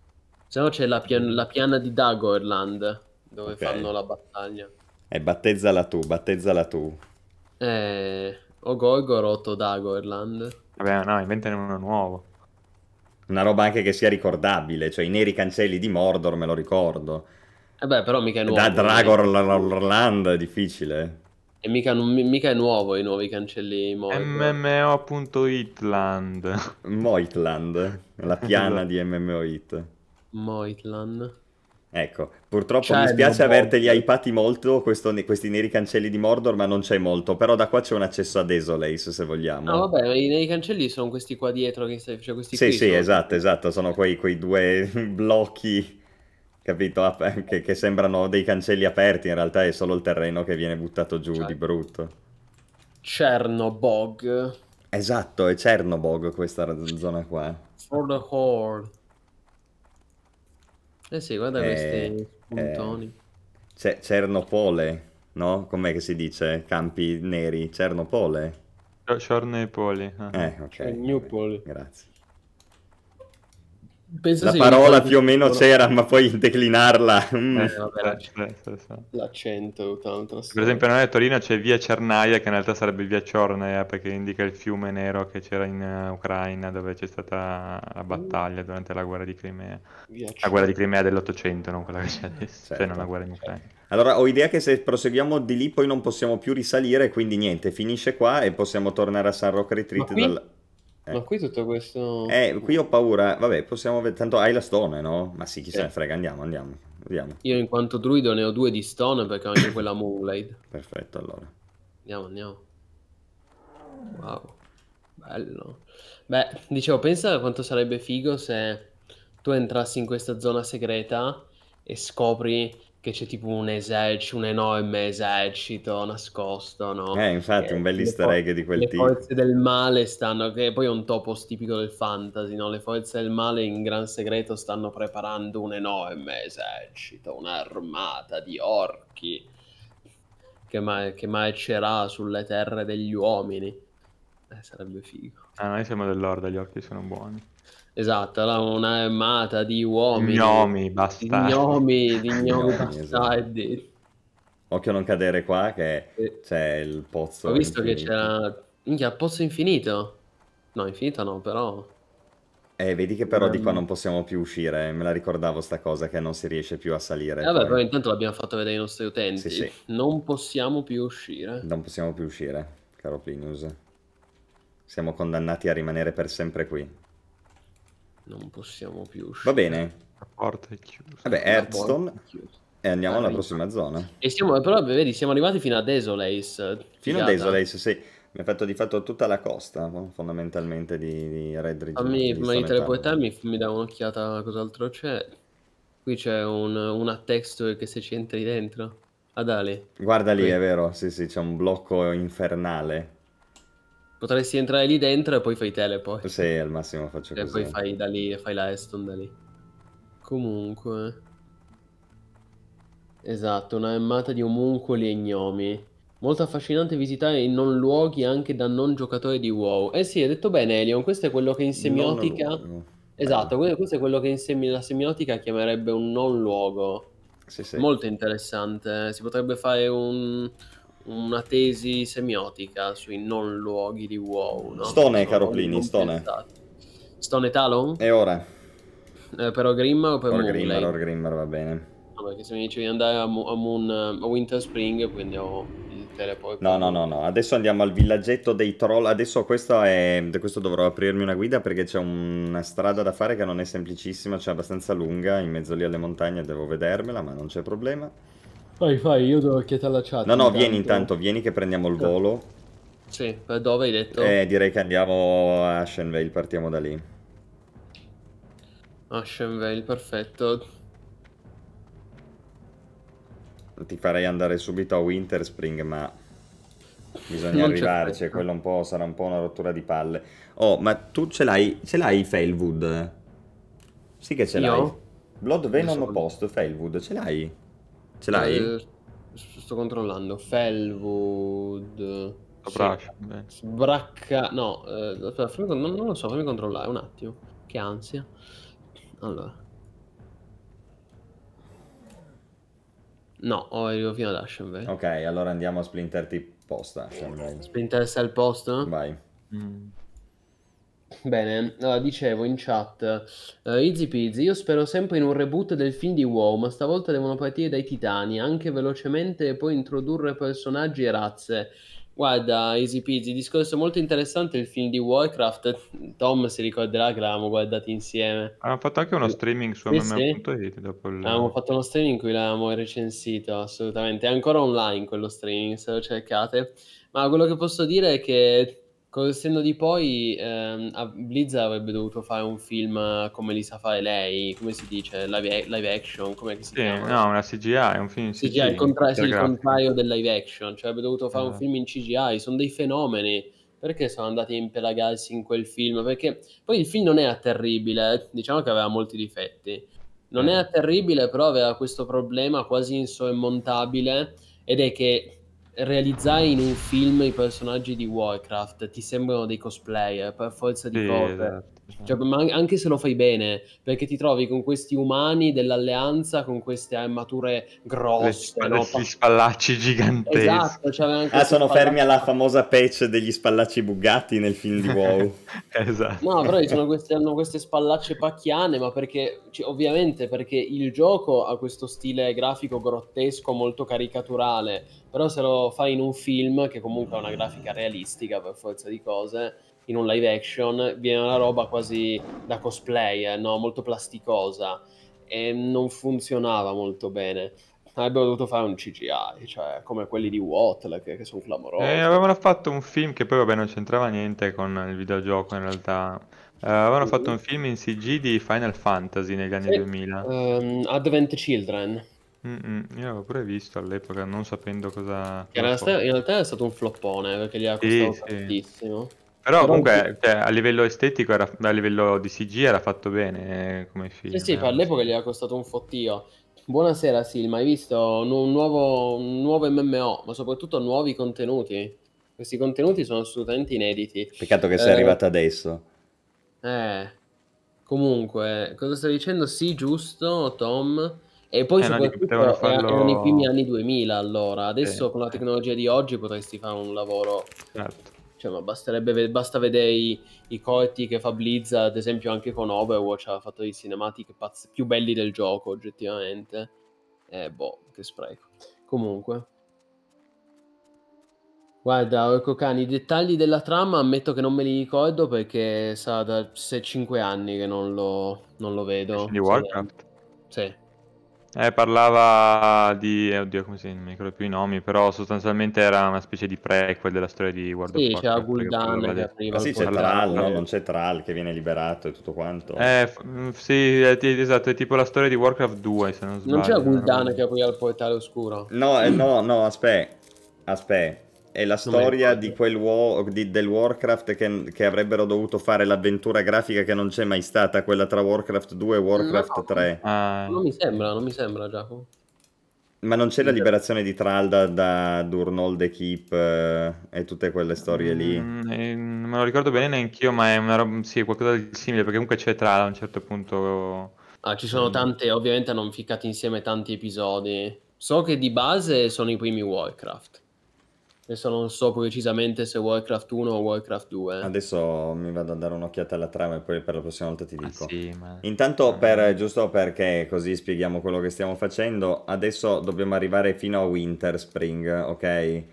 S2: Se no c'è la, pian- la piana di Dagorland,
S4: dove okay. fanno la
S2: battaglia.
S1: E eh, battezzala tu, battezzala tu.
S2: Eh, o Gorgoroth o Dagorland.
S1: Vabbè, no, inventane uno nuovo. Una roba anche che sia ricordabile, cioè i neri cancelli di Mordor me lo ricordo.
S2: Eh beh, però mica è nuovo. Da Dragor
S1: Orlando è difficile.
S2: E mica, non, mica è nuovo i nuovi cancelli
S1: MMO.itland. Moitland, la piana <laughs> di MMOit.
S2: Moitland.
S1: Ecco, purtroppo mi spiace averti gli molto questo, questi neri cancelli di Mordor, ma non c'è molto. Però da qua c'è un accesso a Desolace, se vogliamo. No, ah, vabbè,
S2: i neri cancelli sono questi qua dietro, che, cioè questi sì, qui. Sì, sì,
S1: esatto, esatto, sono quei, quei due <laughs> blocchi capito? Eh, che, che, sembrano dei cancelli aperti, in realtà è solo il terreno che viene buttato giù C'è. di certo. brutto.
S2: Cernobog.
S1: Esatto, è Cernobog questa zona qua.
S2: For the Horde. Eh sì, guarda eh, questi puntoni.
S1: Eh, Cernopole, no? Com'è che si dice? Campi neri, Cernopole?
S3: Cernopole. Eh,
S1: ah. eh ok.
S2: Newpole. Grazie. Penso la parola più o meno c'era, ma poi declinarla. Mm. Eh, vabbè, l'accento. Per esempio,
S3: noi a Torino c'è via Cernaia, che in realtà sarebbe via Ciornaia, perché indica il fiume nero che c'era in eh, Ucraina, dove c'è stata la mm. battaglia durante la guerra di Crimea. la guerra di Crimea dell'Ottocento, non quella che c'è mm. adesso, certo. cioè non la guerra in Ucraina.
S1: Allora, ho idea che se proseguiamo di lì poi non possiamo più risalire, quindi niente, finisce qua e possiamo tornare a San Rock Retreat. Qui... Dal eh. Ma qui tutto questo... Eh, qui ho paura. Vabbè, possiamo Tanto hai la stone, no? Ma sì, chi eh. se ne frega, andiamo, andiamo. Vediamo.
S2: Io in quanto druido ne ho due di stone perché ho anche quella Moonlight. Perfetto, allora. Andiamo, andiamo. Wow. Bello. Beh, dicevo, pensa a quanto sarebbe figo se tu entrassi in questa zona segreta e scopri che c'è tipo un esercito, un enorme esercito nascosto, no? Eh, infatti, un bel easter egg di quel le tipo. Le forze del male stanno, che poi è un topos tipico del fantasy, no? Le forze del male in gran segreto stanno preparando un enorme esercito, un'armata di orchi che, mai, che marcerà sulle terre degli uomini. Eh, sarebbe figo. Ah, noi siamo dell'orda, gli orchi sono buoni. Esatto, era un'armata di uomini. Gnomi, bastardi. Gnomi, di gnomi esatto. bastardi.
S1: Occhio a non cadere qua che c'è il pozzo Ho visto infinito. che
S2: c'era... Minchia, pozzo infinito? No, infinito no, però...
S1: Eh, vedi che però um... di qua ehm. non possiamo più uscire, me la ricordavo sta cosa che non si riesce più a salire. Eh, vabbè, però
S2: intanto l'abbiamo fatto vedere ai nostri utenti. Sì, sì. Non possiamo più uscire.
S1: Non possiamo più uscire, caro Plinius. Siamo condannati a rimanere per sempre qui. Non possiamo più uscire. Va bene. La porta è chiusa. Vabbè, Hearthstone. E andiamo ah, alla prossima zona.
S2: E siamo, eh, però, vedi, siamo arrivati fino a Desolace.
S1: Eh, fino a Desolace, sì. Mi ha fatto di fatto tutta la costa, fondamentalmente, di, di Red Ridge. A me, prima di teleportarmi,
S2: mi dà un'occhiata a cos'altro c'è. Qui c'è un, una texture che se ci entri dentro. Ad Ale.
S1: Guarda lì, Qui. è vero, sì, sì, c'è un blocco infernale. Potresti entrare lì dentro
S2: e poi fai teleport. Sì, al massimo faccio e così. E poi fai da lì, fai la Eston da lì. Comunque... Esatto, una emmata di omuncoli e gnomi. Molto affascinante visitare i non luoghi anche da non giocatore di WoW. Eh sì, hai detto bene Elion, questo è quello che in semiotica... esatto, eh. questo è quello che in semi... la semiotica chiamerebbe un non luogo. Sì, sì. Molto interessante, si potrebbe fare un una tesi semiotica sui non luoghi di WoW. No? Stone, Sono caro Plini, Stone. Stone Talon? E ora? Eh, per Ogrimmar o per Or Moonlight? Or
S1: Grimmar, va bene.
S2: No, perché se mi dicevi di andare a, a, Moon, a Winter Spring, quindi ho il teleport.
S1: No, no, no, no, adesso andiamo al villaggetto dei troll. Adesso questo, è... questo dovrò aprirmi una guida perché c'è una strada da fare che non è semplicissima, c'è cioè abbastanza lunga, in mezzo lì alle montagne devo vedermela, ma non c'è problema. Fai, fai, io devo chiedere alla
S2: chat. No, no, intanto. vieni intanto,
S1: vieni che prendiamo il ecco. volo.
S2: Sì, dove hai detto? Eh,
S1: direi che andiamo a Ashenvale, partiamo da lì.
S2: Ashenvale, perfetto.
S1: Ti farei andare subito a Winterspring, ma bisogna arrivarci, arrivarci, quello un po', sarà un po' una rottura di palle. Oh, ma tu ce l'hai, ce l'hai Failwood? Sì che ce l'hai. Blood Venom so. Post, Failwood, ce l'hai? Ce l'hai? Eh, sto
S2: controllando. Felwood. Soprash, Sbracca. No, eh, aspetta, fammi, non, non lo so, fammi controllare un attimo. Che ansia. Allora. No, oh, arrivo fino ad Ashenvale. Ok, allora
S1: andiamo a splinterti post Ashenvale.
S2: Splinter cell post? Vai. Mm. Bene, allora, dicevo in chat, eh, easy peasy, io spero sempre in un reboot del film di WoW, ma stavolta devono partire dai titani, anche velocemente e poi introdurre personaggi e razze. Guarda, easy peasy, discorso molto interessante il film di Warcraft, Tom si ricorderà che l'avevamo guardato insieme. Abbiamo fatto anche uno streaming su sì, mm.it
S3: sì. dopo il... Abbiamo
S2: fatto uno streaming in cui l'avevamo recensito, assolutamente, è ancora online quello streaming se lo cercate, ma quello che posso dire è che Col senno di poi, ehm, Blizzard avrebbe dovuto fare un film eh, come li sa fare lei, come si dice, live, live action, come si sì, chiama? No,
S3: una CGI, un film in CGI. CGI il, contra- il
S2: contrario del live action, cioè avrebbe dovuto fare ah. un eh. film in CGI, sono dei fenomeni. Perché sono andati a impelagarsi in quel film? Perché poi il film non era terribile, diciamo che aveva molti difetti. Non eh. era terribile, però aveva questo problema quasi insormontabile ed è che realizzare in un film i personaggi di Warcraft ti sembrano dei cosplayer per forza di sì, cose. Esatto. Esatto. Cioè, ma anche se lo fai bene, perché ti trovi con questi umani dell'alleanza, con queste armature grosse, le, no? questi
S1: spallacci giganteschi. Esatto, cioè ah, sono spallacci... fermi alla famosa patch degli spallacci buggati nel film di
S4: WoW. <laughs> esatto. No,
S2: però sono queste, hanno queste spallacce pacchiane, ma perché, cioè, ovviamente, perché il gioco ha questo stile grafico grottesco, molto caricaturale, però se lo fai in un film, che comunque ha una grafica realistica per forza di cose in un live action viene una roba quasi da cosplay, eh, no? molto plasticosa e non funzionava molto bene. Avrebbero dovuto fare un CGI, cioè come quelli di Watt che, che sono clamorosi. Eh,
S3: avevano fatto un film che poi vabbè non c'entrava niente con il videogioco in realtà. Uh, avevano fatto un mm. film in CG di Final Fantasy negli anni sì. 2000. Um,
S2: ehm, Advent Children. Mm-mm,
S3: io l'avevo pure visto all'epoca, non sapendo cosa... In realtà, in realtà, è stato un floppone, perché gli ha costato sì, tantissimo. Sì. Però, però comunque cioè, a livello estetico, era, a livello di CG era fatto bene eh, come film. Sì, sì, eh. per
S2: l'epoca gli era costato un fottio. Buonasera Silma, hai visto un nuovo, un nuovo MMO, ma soprattutto nuovi contenuti. Questi contenuti sono assolutamente inediti. Peccato che sei eh, arrivato adesso. Eh, comunque, cosa stai dicendo? Sì, giusto, Tom. E poi eh, soprattutto no, eh, farlo... erano i primi anni 2000 allora, adesso sì. con la tecnologia di oggi potresti fare un lavoro certo vecchio, ma basterebbe, basta vedere i, i corti che fa Blizzard, ad esempio anche con Overwatch ha fatto dei cinematic pazz- più belli del gioco, oggettivamente. Eh, boh, che spreco. Comunque. Guarda, Orco Cani, i dettagli della trama ammetto che non me li ricordo perché sarà da 6-5 anni che non lo, non lo vedo. Di Warcraft? Sì.
S3: Eh, parlava di... Eh, oddio, come si... non mi ricordo più i nomi, però sostanzialmente era una specie di prequel della storia di World sì, of Warcraft. Sì, c'era Gul'dan che arriva... sì, c'è Tral, no? Non
S1: c'è Tral che viene liberato e tutto quanto.
S3: Eh, f- mm, sì, è t- esatto, è tipo la storia di Warcraft 2, se non sbaglio. Non c'era Gul'dan non...
S2: che poi al portale oscuro? No,
S1: eh,
S3: no, no, aspetta,
S1: aspetta è la storia di quel wo- di, del Warcraft che, che, avrebbero dovuto fare l'avventura grafica che non c'è mai stata, quella tra Warcraft 2 e Warcraft no, 3. Ah.
S3: Non mi sembra, non mi sembra Giacomo.
S1: Ma non c'è la liberazione di Tralda da Durnold e Keep eh, e tutte quelle storie lì?
S3: Mm, eh, non me lo ricordo bene neanch'io, ma è una roba, sì, qualcosa di simile, perché comunque c'è Tralda a un certo punto... Ah, ci sono mm. tante,
S2: ovviamente hanno ficcato insieme tanti episodi. So che di base sono i primi Warcraft Adesso non so precisamente se Warcraft 1 o Warcraft 2. Eh.
S1: Adesso mi vado a dare un'occhiata alla trama e poi per la prossima volta ti ah, dico. Ah, sì, ma... Intanto, per, giusto perché così spieghiamo quello che stiamo facendo, adesso dobbiamo arrivare fino a Winter Spring, ok?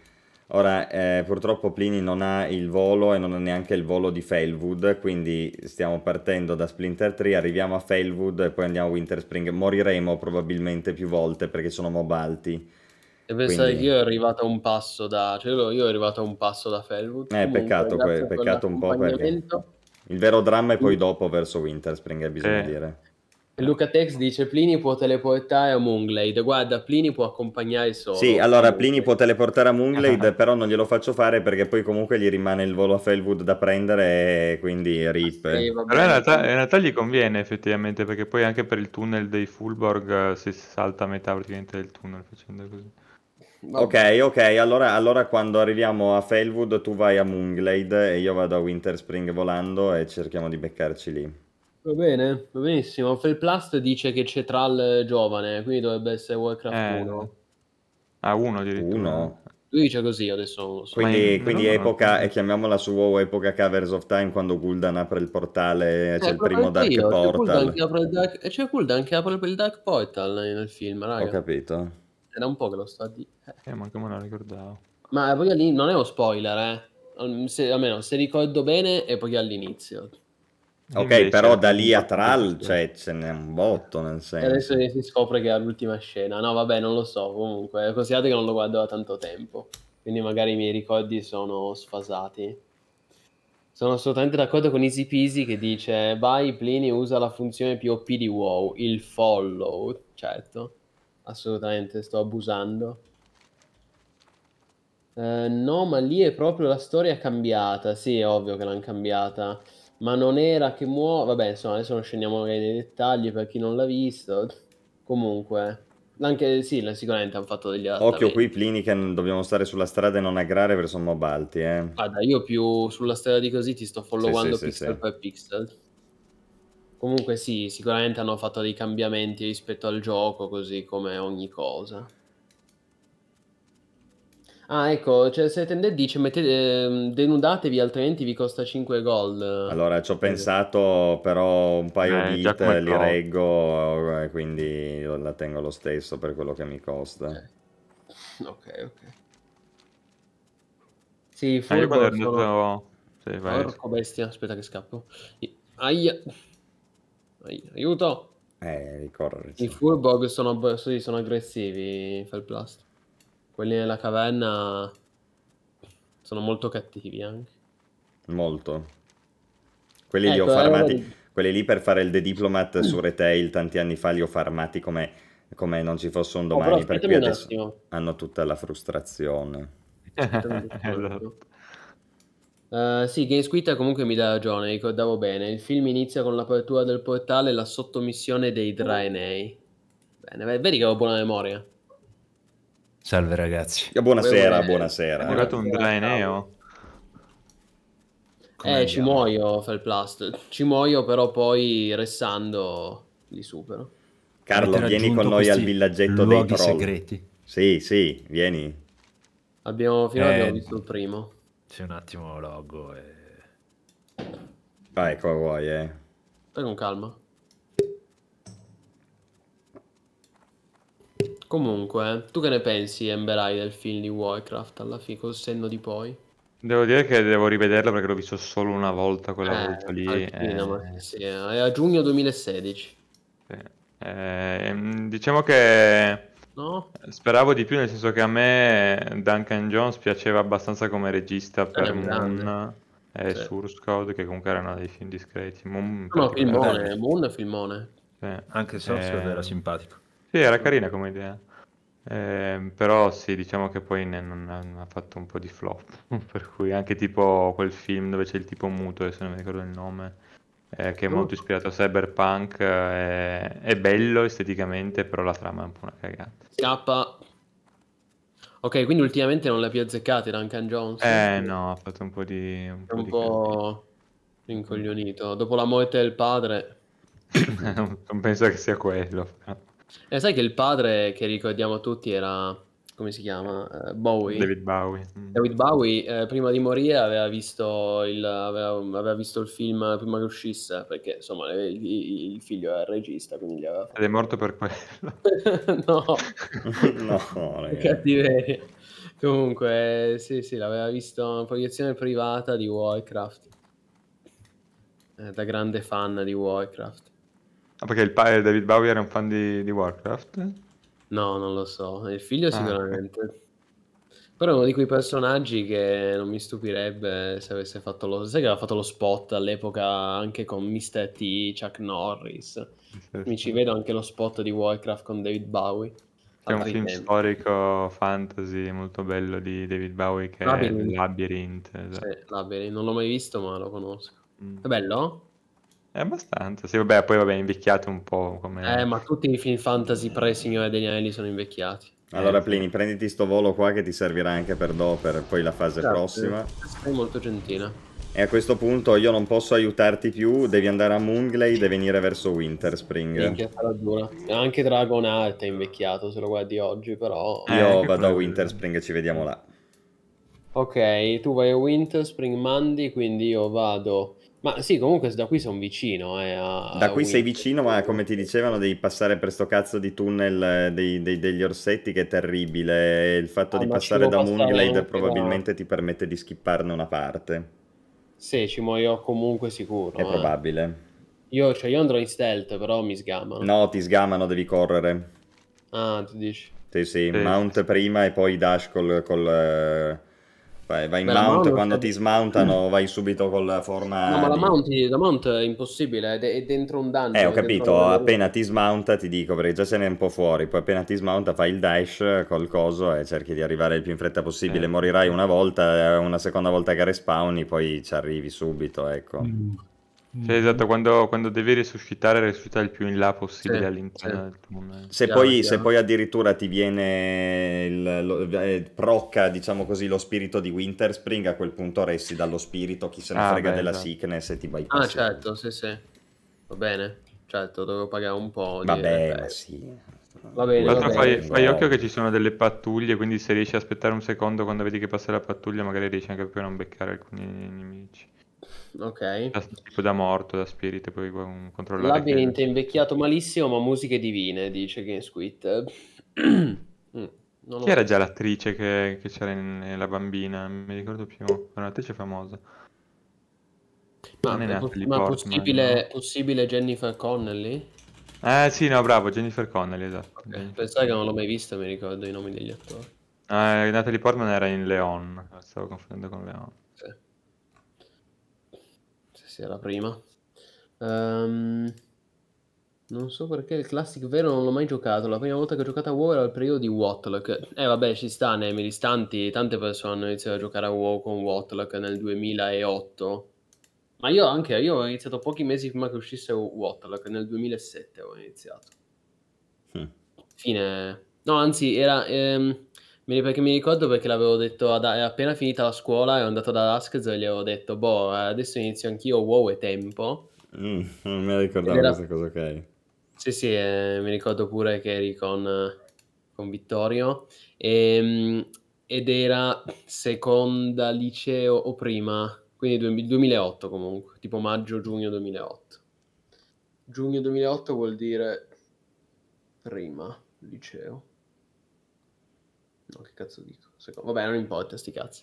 S1: Ora, eh, purtroppo Pliny non ha il volo e non ha neanche il volo di Failwood, quindi stiamo partendo da Splinter 3, arriviamo a Failwood e poi andiamo a Winter Spring. Moriremo probabilmente più volte perché sono mob alti.
S2: E pensa Quindi... che io ero arrivato a un passo da... Cioè io ero arrivato a un passo da Felwood. Eh, peccato, que- peccato un po' perché...
S1: Il vero dramma è poi dopo verso Winterspring, eh, bisogna eh. dire.
S2: Luca Tex dice Plini può teleportare a Moonglade. Guarda, Plini può accompagnare solo. Sì,
S1: allora Plini può teleportare a Moonglade, <laughs> però non glielo faccio fare perché poi comunque gli rimane il volo a Felwood da prendere e quindi ah, rip.
S3: Sì, però in realtà, in realtà, gli conviene effettivamente perché poi anche per il tunnel dei Fulborg eh, si salta a metà praticamente del tunnel facendo così.
S1: Ok, ok, allora, allora, quando arriviamo a Felwood tu vai a Moonglade e io vado a Winterspring volando e cerchiamo di beccarci lì.
S2: Va bene, va benissimo. Felplast dice che c'è Tral eh, giovane, quindi dovrebbe essere Warcraft eh,
S1: Ah, 1 addirittura. 1?
S2: Lui dice così, adesso so. Quindi, quindi epoca, e eh,
S1: chiamiamola su WoW epoca Covers of Time, quando Guldan apre il portale, eh, c'è il primo Dark io, Portal. C'è Guldan, che
S2: apre il Dark, c'è Guldan che apre il Dark Portal nel film, raga. Ho
S3: capito. È da un po' che lo sto a dire. Eh, eh manco me lo ricordavo.
S2: Ma poi lì non è uno spoiler, eh. Se, almeno se ricordo bene, è poi all'inizio.
S1: Ok, Invece, però da lì a Tral cioè, ce n'è un botto nel senso.
S2: Adesso si scopre che è l'ultima scena. No, vabbè, non lo so. Comunque, considerate che non lo guardo da tanto tempo. Quindi magari i miei ricordi sono sfasati. Sono assolutamente d'accordo con Easy Peasy che dice: Vai, Plini, usa la funzione più OP di WoW, il follow. Certo assolutamente, sto abusando. Eh, no, ma lì è proprio la storia cambiata. Sì, è ovvio che l'hanno cambiata. Ma non era che muo... Vabbè, insomma, adesso non scendiamo nei dettagli per chi non l'ha visto. Comunque, anche sì, sicuramente hanno fatto degli altri. Occhio qui,
S1: Pliniken, dobbiamo stare sulla strada e non aggrare verso Mobalti, eh.
S2: Guarda, io più sulla strada di così ti sto followando sì, sì, pixel sì, per pixel. Comunque sì, sicuramente hanno fatto dei cambiamenti rispetto al gioco, così come ogni cosa. Ah, ecco, cioè, Setend dice mettete, eh, denudatevi altrimenti vi costa 5 gold. Allora,
S1: ci ho pensato, però un paio eh, di hit li call. reggo, eh, quindi la tengo lo stesso per quello che mi costa.
S2: Ok, ok. okay. Sì, full ah, sono... Denudo... Sì, Porco bestia, aspetta che scappo. Aia... Aiuto! Eh, ricorrere. I furbog sono, sì, sono aggressivi, Felplast. Quelli nella caverna sono molto cattivi anche.
S1: Molto. Quelli ecco, li ho ecco, farmati... Allora... Quelli lì per fare il The Diplomat su retail tanti anni fa li ho farmati come, come non ci fosse oh, un domani, oh, per adesso hanno tutta la frustrazione. <laughs> <laughs>
S2: Uh, sì, GameSquid comunque mi dà ragione, ricordavo bene. Il film inizia con l'apertura del portale e la sottomissione dei Draenei. Bene, vedi che ho buona memoria.
S5: Salve ragazzi. Buonasera, buonasera. Hai giocato un
S2: Draeneo. eh, ci muoio, Felplast. Ci muoio, però poi restando li supero.
S1: Carlo, vieni con noi al villaggetto dei troll. segreti. Sì, sì, vieni. Abbiamo, finora eh... abbiamo visto il
S2: primo. C'è un attimo logo e...
S1: Vai, come vuoi, eh.
S2: Stai con calma. Comunque, tu che ne pensi, Emberai, del film di Warcraft alla fine, col senno di poi?
S3: Devo dire che devo rivederlo perché l'ho visto solo una volta quella eh, volta lì. Alpina, eh... Sì, è a giugno
S2: 2016.
S3: Sì. Eh, eh ehm, diciamo che No? Speravo di più, nel senso che a me Duncan Jones piaceva abbastanza come regista eh, per Moon eh, e sì. Source Code, che comunque erano dei film discreti. Moon, no, filmone,
S2: Moon filmone. Sì. Anche Source Code eh...
S5: era simpatico. Sì, era carina come idea.
S3: Eh, però sì, diciamo che poi ne, non, non ha fatto un po' di flop. <laughs> per cui anche tipo quel film dove c'è il tipo muto, adesso non mi ricordo il nome eh, che è molto ispirato a cyberpunk, eh, è bello esteticamente, però la trama è un po' una cagata.
S2: Scappa. Ok, quindi ultimamente non l'ha più azzeccata Duncan Jones. Eh
S3: no, ha fatto un po' di... Un po', un po
S2: rincoglionito. Dopo la morte del padre...
S3: <coughs> non penso che sia quello.
S2: Eh, sai che il padre che ricordiamo tutti era come si chiama? Eh, Bowie. David Bowie. Mm. David Bowie, eh, prima di morire, aveva visto, il, aveva, aveva visto, il, film prima che uscisse, perché insomma il, il figlio era il regista, quindi gli aveva...
S3: Ed è morto per quello. <laughs>
S2: no. <laughs> no, ragazzi. Cattiveria. Comunque, sì, sì, l'aveva visto in proiezione privata di Warcraft. Eh, da grande fan di Warcraft.
S3: Ah, perché il padre David Bowie era un fan di, di Warcraft?
S2: No, non lo so. Il figlio ah, sicuramente. Però è uno di quei personaggi che non mi stupirebbe se avesse fatto lo... Sai che aveva fatto lo spot all'epoca anche con Mr. T, Chuck Norris. mi ci vedo anche lo spot di Warcraft con David Bowie. C'è un film tempi.
S3: storico fantasy molto bello di David Bowie che Labyrinth. è Labyrinth. Esatto. Sì,
S2: Labyrinth. Non l'ho mai visto ma lo conosco. Mm. È bello?
S3: È abbastanza, sì, vabbè, poi vabbè, invecchiato un po' come... Eh,
S2: ma tutti i film fantasy pre-Signore degli Anelli sono invecchiati. Allora, eh, Plini,
S1: prenditi sto volo qua che ti servirà anche per dopo, per poi la fase certo, prossima. Sei
S2: molto gentile.
S1: E a questo punto io non posso aiutarti più, devi andare a Moonglade e venire verso Winterspring. Minchia,
S2: sarà dura. Anche Dragon è invecchiato, se lo guardi oggi, però... Eh, io vado
S1: a Winterspring e ci vediamo là.
S2: Ok, tu vai a Winterspring, mandi, quindi io vado ma sì, comunque da qui sono vicino. Eh, a... da qui sei
S1: vicino, ma come ti dicevano, devi passare per sto cazzo di tunnel eh, dei, dei, degli orsetti che è terribile. Il fatto ah, di passare da Moonglade probabilmente da... ti permette di skipparne una parte.
S2: Sì, ci muoio comunque sicuro. È eh.
S1: probabile.
S2: Io, cioè, io andrò in stealth, però mi sgamano. No,
S1: ti sgamano, devi correre.
S2: Ah, tu dici?
S1: Sì, sì, eh. mount prima e poi dash col... col eh, Vai, vai in Beh, mount, mount, quando ti smountano mm. vai subito con la forma... No, ma la, mount,
S2: la mount, è impossibile, è, dentro un danno. Eh, ho capito, appena
S1: ti smount ti dico, perché già se ne è un po' fuori, poi appena ti smount fai il dash col coso e cerchi di arrivare il più in fretta possibile, eh. morirai una volta, eh, una seconda volta che respawni, poi ci arrivi subito, ecco.
S3: Mm. Mm. Cioè, esatto, quando, quando, devi resuscitare, resuscita il più in là possibile sì, all'interno sì. del tunnel. Se, chiaro, poi, chiaro. se poi
S1: addirittura ti viene il, lo, eh, procca, diciamo così, lo spirito di Winterspring, a quel punto resti dallo spirito, chi se ne ah, frega beh, della esatto. sickness e ti vai
S3: Ah,
S2: certo, sì, sì. Va bene, certo, dovevo pagare un po'. Vabbè, ma sì. Va bene, Tra l'altro fai, fai occhio
S3: che ci sono delle pattuglie, quindi se riesci a aspettare un secondo quando vedi che passa la pattuglia magari riesci anche più a non beccare alcuni nemici ok. Da, tipo da morto, da spirito, puoi mm, controllare. Labyrinth
S2: che... è invecchiato malissimo, ma musiche divine, dice Game Squid. <clears throat> Mm, Chi era già
S3: l'attrice che, che c'era nella bambina? Non mi ricordo più. Era un'attrice famosa. Ma, non è, è po- ma Portman, possibile, no?
S2: possibile, Jennifer Connelly?
S3: Eh sì, no, bravo, Jennifer Connelly, esatto. Okay.
S2: Pensavo che non l'ho mai vista, mi ricordo i nomi degli attori.
S3: Eh, Natalie Portman era in Leon, stavo confondendo con Leon
S2: sì, era prima. Um, non so perché il classic vero non l'ho mai giocato. La prima volta che ho giocato a WoW era il periodo di Watlock. Eh vabbè, ci sta, nei miei istanti tante persone hanno iniziato a giocare a WoW con Watlock nel 2008. Ma io anche, io ho iniziato pochi mesi prima che uscisse Watlock, nel 2007 ho iniziato. Sì. Hm. Fine. No, anzi, era... Ehm perché mi ricordo perché l'avevo detto ad, appena finita la scuola e ero andato da Askez e gli avevo detto boh adesso inizio anch'io wow è tempo
S1: mm, non mi ricordavo era... questa cosa ok
S2: sì sì eh, mi ricordo pure che eri con, con Vittorio e, ehm, ed era seconda liceo o prima quindi 2008 comunque tipo maggio-giugno 2008 giugno 2008 vuol dire prima liceo No, che cazzo dico? Secondo... Vabbè, non
S3: importa, sti cazzi.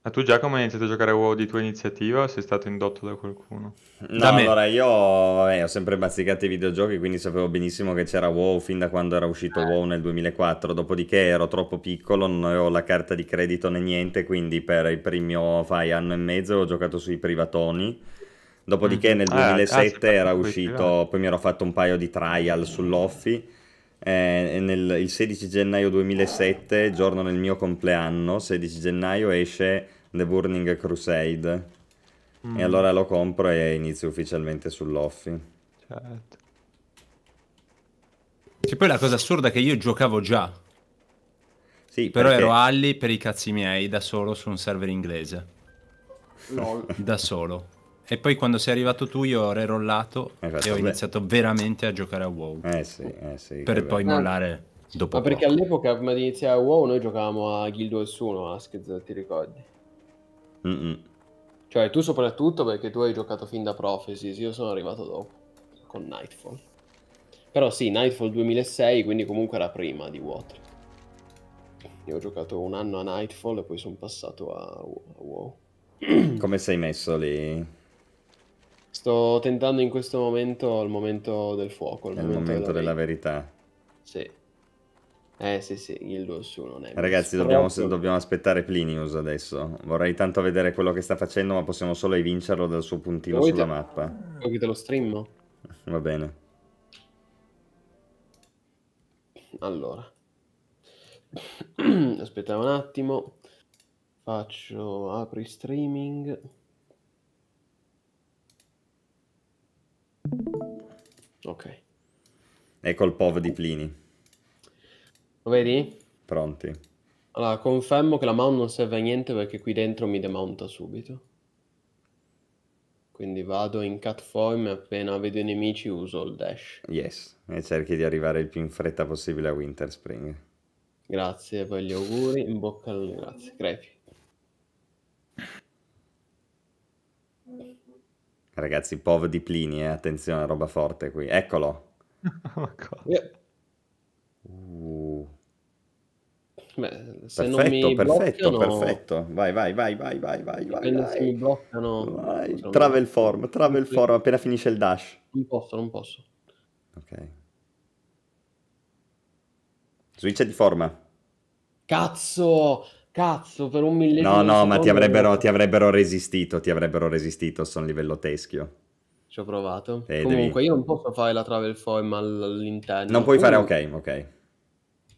S3: Ma tu Giacomo hai iniziato a giocare a WoW di tua iniziativa o sei stato indotto da qualcuno? No, da allora
S1: io eh, ho sempre bazzicato i videogiochi, quindi sapevo benissimo che c'era WoW fin da quando era uscito WoW nel 2004, dopodiché ero troppo piccolo, non avevo la carta di credito né niente, quindi per il primo oh, fai anno e mezzo ho giocato sui privatoni. Dopodiché mm. nel 2007 ah, era uscito, poi mi ero fatto un paio di trial sull'Offi eh, nel, il 16 gennaio 2007, giorno del mio compleanno, 16 gennaio esce The Burning Crusade mm. e allora lo compro e inizio ufficialmente sull'offi.
S3: Certo.
S5: Che poi la cosa assurda è che io giocavo già. Sì, però perché... ero Alli per i cazzi miei da solo su un server inglese. No. da solo. E poi quando sei arrivato tu io ho rerollato esatto, e ho beh. iniziato veramente a giocare a WoW. Eh sì, eh sì, per poi bello. mollare dopo. Ma perché poco.
S2: all'epoca prima di iniziare a WoW noi giocavamo a Guild Wars 1, Asked, ti ricordi? Mm-mm. Cioè tu soprattutto perché tu hai giocato fin da Prophecies, io sono arrivato dopo, con Nightfall. Però sì, Nightfall 2006, quindi comunque era prima di WoW. Io ho giocato un anno a Nightfall e poi sono passato a WoW.
S1: Come sei messo lì?
S2: Sto tentando in questo momento il momento del fuoco. Il, il momento, momento della, verità. Sì. Eh sì sì, il dorso non è... Ragazzi dobbiamo, dobbiamo,
S1: aspettare Plinius adesso. Vorrei tanto vedere quello che sta facendo ma possiamo solo evincerlo dal suo puntino sulla te... mappa.
S2: Vuoi che te lo stream? Va bene. Allora. <clears throat> Aspettiamo un attimo. Faccio... apri streaming.
S1: Ok. Ecco il POV di Plini. Lo vedi? Pronti.
S2: Allora, confermo che la mount non serve a niente perché qui dentro mi demounta subito. Quindi vado in cat form e appena vedo i nemici uso il dash.
S1: Yes, e cerchi di arrivare il più in fretta possibile a Winterspring.
S2: Grazie per gli auguri, in bocca al... grazie, crepi.
S1: Ragazzi, POV di Plini, eh? attenzione, roba forte qui. Eccolo. yeah. <laughs> Oh, uh. Beh, se perfetto, perfetto, bloccano... perfetto. Vai, vai, vai, vai, vai, vai. vai, vai. mi bloccano... Vai. travel form, travel form, appena finisce il dash. Non posso, non posso. Ok. Switch di forma. Cazzo!
S2: Cazzo, per un millesimo. No, no, ma ti avrebbero,
S1: ti avrebbero, resistito, ti avrebbero resistito, sono livello teschio.
S2: Ci ho provato. E Comunque, devi... io non posso fare la travel foam all'interno. Non puoi Comunque... fare, ok,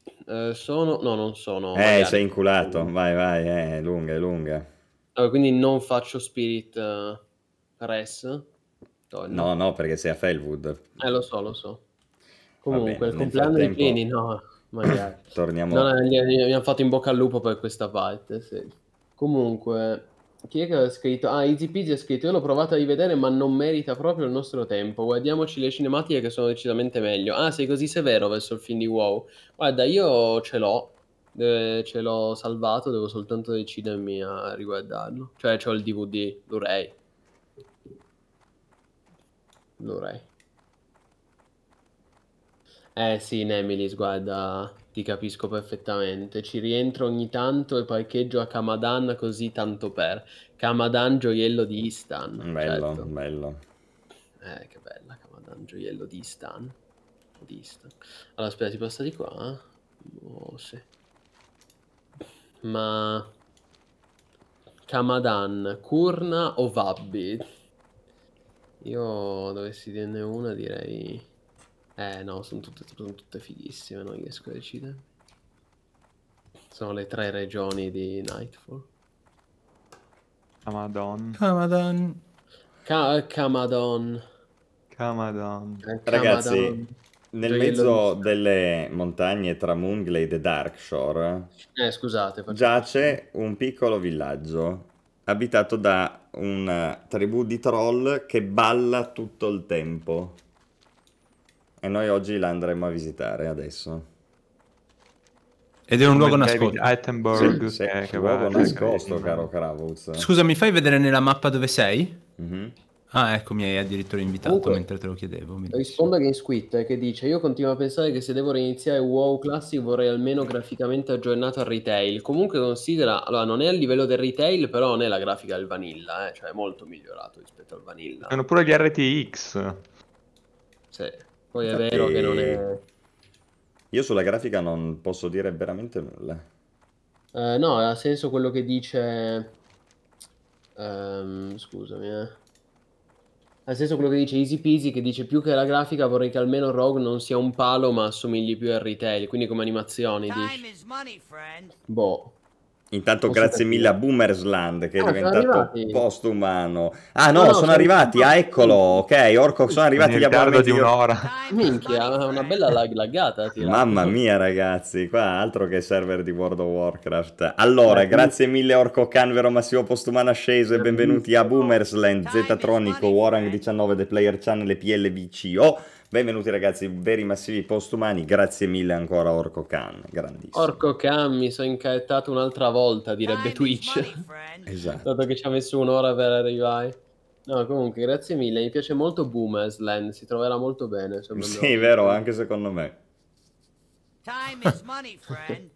S2: ok. Eh, sono, no, non sono. Eh, magari. sei
S1: inculato, vai, vai, eh, è eh, lunga, è lunga.
S2: Allora, quindi non faccio spirit uh, res.
S1: Togli. No, no, perché sei a Felwood.
S2: Eh, lo so, lo so. Comunque, bene, il compleanno frattempo... di Plini, no. Magari.
S1: <coughs> Torniamo. No,
S2: no, gli, gli abbiamo fatto in bocca al lupo per questa parte, sì. Comunque, chi è che ha scritto? Ah, Easy Peasy ha scritto, io l'ho provato a rivedere ma non merita proprio il nostro tempo. Guardiamoci le cinematiche che sono decisamente meglio. Ah, sei così severo verso il film di WoW. Guarda, io ce l'ho, eh, ce l'ho salvato, devo soltanto decidermi a riguardarlo. Cioè, ho il DVD, Blu-ray. Eh sì, Nemilis, guarda, ti capisco perfettamente. Ci rientro ogni tanto e parcheggio a Kamadan così tanto per. Kamadan, gioiello di Istan. Bello, certo. bello. Eh, che bella Kamadan, gioiello di Istan. Di Istan. Allora, aspetta, si passa di qua? Oh, sì. Ma... Kamadan, Kurna o Vabbi? Io dovessi dirne una direi... Eh no, sono tutte, sono tutte fighissime, non riesco a decidere. Sono le tre regioni di Nightfall. Camadon.
S5: Camadon.
S2: Ca Camadon. Camadon. Ragazzi, nel mezzo
S1: delle montagne tra Moonglade e Darkshore
S2: eh, scusate,
S1: giace un piccolo villaggio abitato da una tribù di troll che balla tutto il tempo. E noi oggi la andremo
S5: a visitare adesso. Ed è un luogo nascosto.
S3: Attenborough.
S1: Sì,
S5: sì, eh, che luogo nascosto, caro Kravuz. Scusa, mi fai vedere nella mappa dove sei? Mm-hmm. Ah, ecco, mi hai addirittura invitato Comunque, mentre te lo chiedevo. Mi
S2: rispondo in GameSquid eh, che dice: Io continuo a pensare che se devo reiniziare WoW Classic vorrei almeno graficamente aggiornato al retail. Comunque, considera, allora non è a livello del retail, però non è la grafica del vanilla, eh, cioè è molto migliorato rispetto al vanilla.
S3: Hanno pure gli RTX. Sì. Poi è vero che non è...
S1: Io sulla grafica non posso dire veramente nulla.
S2: Eh, no, ha senso quello che dice... Um, scusami, eh. Ha senso quello che dice Easy Peasy, che dice più che la grafica vorrei che almeno Rogue non sia un palo ma assomigli più al retail, quindi come animazioni,
S4: dici.
S1: boh. Intanto Posso grazie mille a Boomersland che ah, è diventato postumano. Ah no, no, no sono arrivati, ah eccolo, ok, Orco, sono arrivati gli abbonamenti. di un'ora.
S2: Minchia, una bella lag laggata. Tira. Mamma
S1: mia ragazzi, qua altro che server di World of Warcraft. Allora, eh, grazie mille Orco Canvero, Massimo Postumano Asceso e benvenuti a Boomersland, Zetatronico, Warang19, The Player Channel e PLVCO. Benvenuti ragazzi, veri massivi postumani, grazie mille ancora Orco Khan, grandissimo.
S2: Orco Khan mi sono incaettato un'altra volta, direbbe Twitch. <laughs> esatto. Dato che ci ha messo un'ora per arrivare. No, comunque, grazie mille, mi piace molto Boomersland, si troverà molto bene. Sì, vero, anche secondo
S5: me. Time
S2: is Money, <laughs>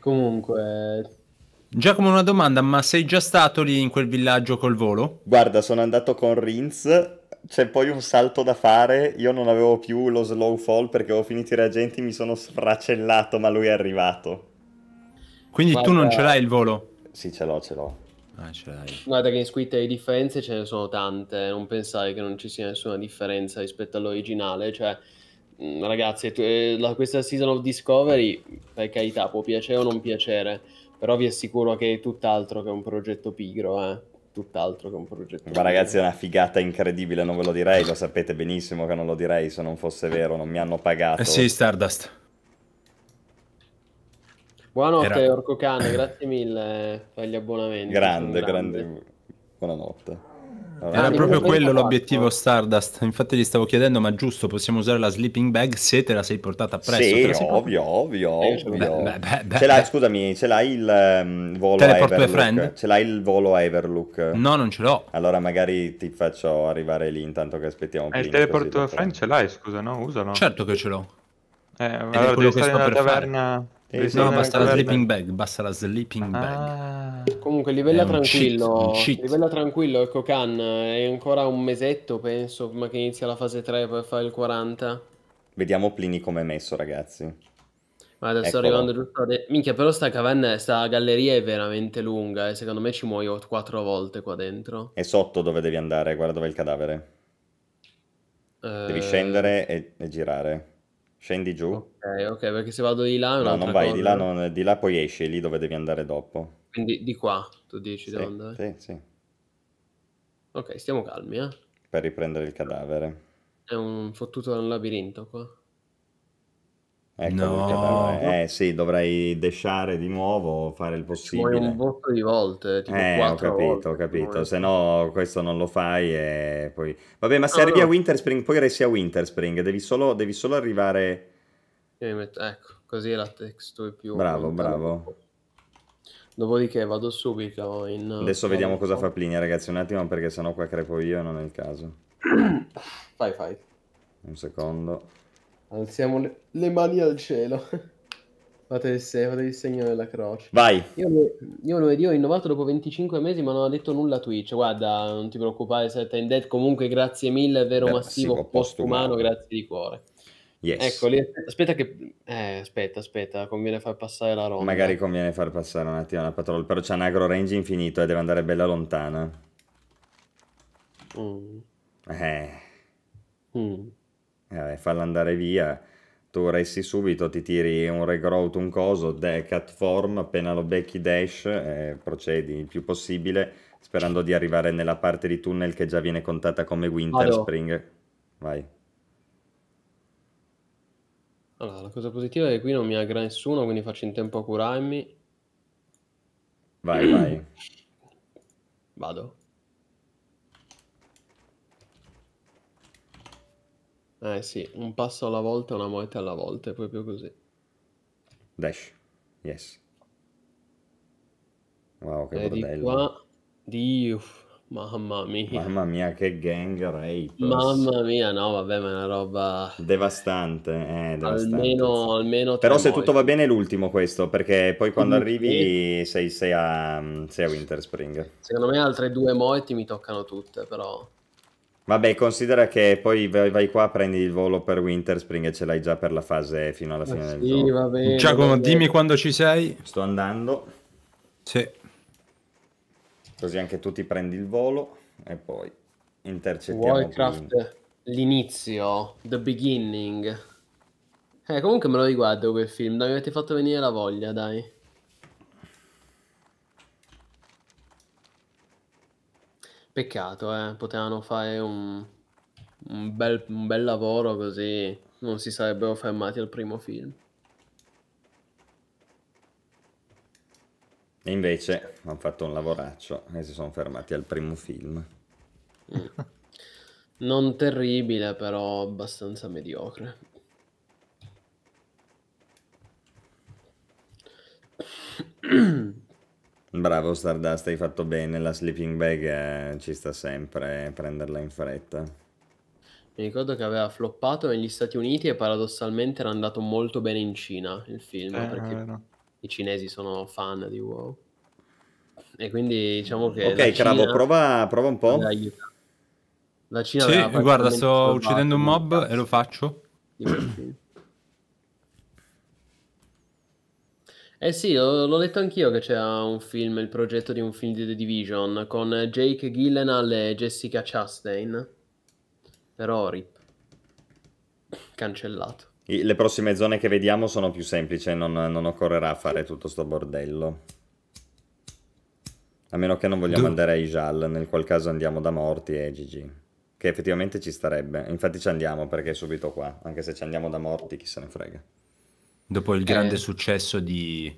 S2: comunque,
S5: Giacomo, una domanda, ma sei già stato lì in quel villaggio col volo? Guarda, sono andato
S1: con Rinz c'è poi un salto da fare. Io non avevo più lo slow fall perché avevo finito i reagenti, mi sono sfracellato, ma lui è arrivato.
S5: Quindi Guarda... tu non ce l'hai il volo? Sì, ce l'ho, ce l'ho. Ah, ce l'hai.
S1: Guarda che in Squid le differenze ce ne sono tante,
S2: non pensare che non ci sia nessuna differenza rispetto all'originale, cioè mm, ragazzi, tu, eh, la, questa season of Discovery, per carità, può piacere o non piacere, però vi assicuro che è tutt'altro che un progetto pigro, eh tutt'altro che un progetto. Ma ragazzi è
S1: una figata incredibile, non ve lo direi, lo sapete benissimo che non lo direi se non fosse vero, non mi hanno pagato. Eh sì,
S5: Stardust.
S2: Buonanotte Era... Orco Cane, grazie mille per gli abbonamenti. Grande, grande.
S5: Buonanotte. Vabbè. Era ah, proprio quello l'obiettivo Stardust. Infatti gli stavo chiedendo, ma giusto, possiamo usare la sleeping bag se te la sei portata appresso? Sì, ovvio, portata? ovvio, ovvio, beh, beh, beh, ce
S1: l'hai, scusami, ce l'hai il um, volo Teleport a Friend. Ce l'hai il volo Everlook? No, non ce l'ho. Allora magari ti faccio arrivare lì intanto che aspettiamo. Eh, il teleport
S3: a friend ce l'hai, scusa, no? Usalo. Certo che ce l'ho. Eh, allora
S1: devi stare nella taverna... Fare no, basta la sleeping
S5: bag, basta la sleeping ah.
S1: bag. Comunque, livella tranquillo,
S2: livella tranquillo, ecco Khan è ancora un mesetto, penso, prima che inizia la fase 3 per fare il 40.
S1: Vediamo Plini com'è messo, ragazzi.
S2: Ma adesso sto arrivando giusto adesso. Minchia, però sta caverna, sta galleria è veramente lunga e eh. secondo me ci muoio quattro volte qua dentro.
S1: È sotto dove devi andare, guarda dove è il cadavere.
S2: Eh... Devi scendere
S1: e, e girare. Scendi giù. Ok,
S2: ok, perché se vado di là... No, non vai, cosa. di là,
S1: non, di là poi esci, lì dove devi andare dopo. Quindi di qua, tu dici sì, devo
S2: andare? Sì, sì. Ok, stiamo calmi, eh.
S1: Per riprendere il cadavere.
S2: È un fottuto labirinto qua.
S1: Ecco, no. Eh sì, dovrei desciare di nuovo, fare il possibile. Ci un
S2: botto di volte, tipo eh, ho capito, volte, ho
S1: capito, se no questo non lo fai e poi... Vabbè, ma no, arrivi no. a ah. Winterspring, poi resti a Winterspring, devi solo, devi solo arrivare...
S2: Metto, ecco, così la texture più... Bravo, bravo. Dopodiché vado subito in... Adesso eh, in vediamo cosa fa
S1: Plinia, ragazzi, un attimo, perché sennò qua crepo io e non è il caso. <coughs> fai, fai. Un secondo.
S2: Alziamo le, le mani al cielo. <laughs> Fate il, se- fate il, segno della croce. Vai. Io, io ho innovato dopo 25 mesi, ma non ha detto nulla Twitch. Guarda, non ti preoccupare, Set in Dead. Comunque, grazie mille, è vero Beh, massivo, sì, postumano, grazie di cuore.
S1: Yes. Ecco, lì, aspetta che...
S2: Eh, aspetta, aspetta, conviene far passare la roba. Magari
S1: conviene far passare un attimo la patrol, però c'è un agro range infinito e deve andare bella lontana. Mm. Eh. Mm eh, falla andare via, tu resti subito, ti tiri un regrowth, un coso, de- cat form, appena lo becchi dash, eh, procedi il più possibile, sperando di arrivare nella parte di tunnel che già viene contata come Winter Spring. Vai.
S2: Allora, la cosa positiva è che qui non mi aggra nessuno, quindi faccio in tempo a curarmi.
S4: Vai, vai.
S2: Vado. Eh sì, un passo alla volta, una moneta alla volta, è proprio così.
S1: Dash, yes. Wow, che e eh, bordello. qua,
S2: Dio, mamma mia. Mamma
S1: mia, che gang rape. Mamma mia, no, vabbè, ma è una roba... Devastante, eh, devastante. Almeno, almeno Però se muoio. tutto va bene è l'ultimo questo, perché poi quando mm-hmm. arrivi sei, sei, a, sei a Winterspring.
S2: Secondo me altre due moiti mi toccano tutte, però...
S1: Vabbè, considera che poi vai qua, prendi il volo per Winterspring e ce l'hai già per la fase fino alla ah, fine ah, del sì, gioco. Va bene, Giacomo, va bene. dimmi
S5: quando ci sei. Sto andando.
S1: Sì. Così anche tu ti prendi il volo e poi intercettiamo. Warcraft,
S2: l'inizio, the beginning. Eh, comunque me lo riguardo quel film, mi avete fatto venire la voglia, dai. Peccato, eh, potevano fare un, un, bel, un bel lavoro così non si sarebbero fermati al primo film.
S1: E invece hanno fatto un lavoraccio e si sono fermati al primo film.
S2: Mm. Non terribile, però abbastanza mediocre.
S1: <clears throat> Bravo Stardust, hai fatto bene, la sleeping bag eh, ci sta sempre, a eh, prenderla in fretta. Mi
S2: ricordo che aveva floppato negli Stati Uniti e paradossalmente era andato molto bene in Cina il film, eh, perché i cinesi sono fan di WoW.
S1: E quindi diciamo che... Ok, Cravo, prova, prova, un po'.
S5: La Cina sì, guarda, sto uccidendo un mob e lo faccio.
S2: Eh sì, l'ho, letto anch'io che c'era un film, il progetto di un film di The Division con Jake Gyllenhaal e Jessica Chastain. Però rip. Cancellato.
S1: le prossime zone che vediamo sono più semplici, non, non occorrerà fare tutto sto bordello. A meno che non vogliamo andare a Ijal, nel qual caso andiamo da morti e GG. Che effettivamente ci starebbe. Infatti ci andiamo perché è subito qua, anche se ci andiamo da morti, chi se ne
S5: frega. Dopo il grande eh. successo di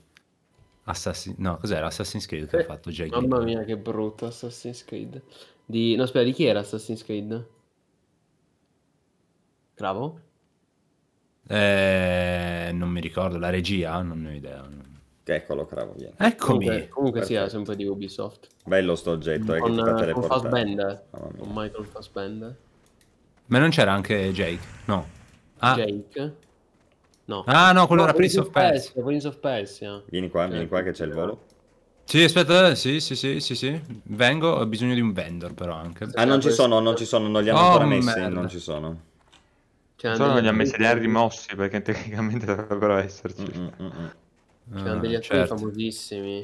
S5: Assassin... No, cos'era Assassin's Creed che ha eh, fatto Jake? Mamma mia,
S2: che brutto Assassin's Creed. Di... No, aspetta, di chi era Assassin's
S5: Creed? Bravo? Eh, non mi ricordo, la regia? Non ne ho idea. Eccolo, Cravo, viene. Eccomi! Comunque, comunque
S2: sia sempre di Ubisoft.
S5: Bello sto oggetto, eh, con, che con eh, Fassbender,
S2: oh, con Michael Fassbender.
S5: Ma non c'era anche Jake? No. Ah.
S2: Jake?
S5: No. Ah no, quello no, era Prince of Persia.
S2: Prince of Persia.
S5: Vieni qua, vieni qua che c'è il volo. Sì, aspetta, eh, sì, sì, sì, sì, sì. Vengo, ho bisogno di un vendor però anche. Ah, non ci sono, non ci sono, non li hanno oh, ancora messi, non
S3: ci sono. Cioè, Solo non li hanno messi, li hanno rimossi perché tecnicamente <laughs> dovrebbero esserci. Mm, mm, mm, ah, C'erano degli attori certo.
S1: famosissimi.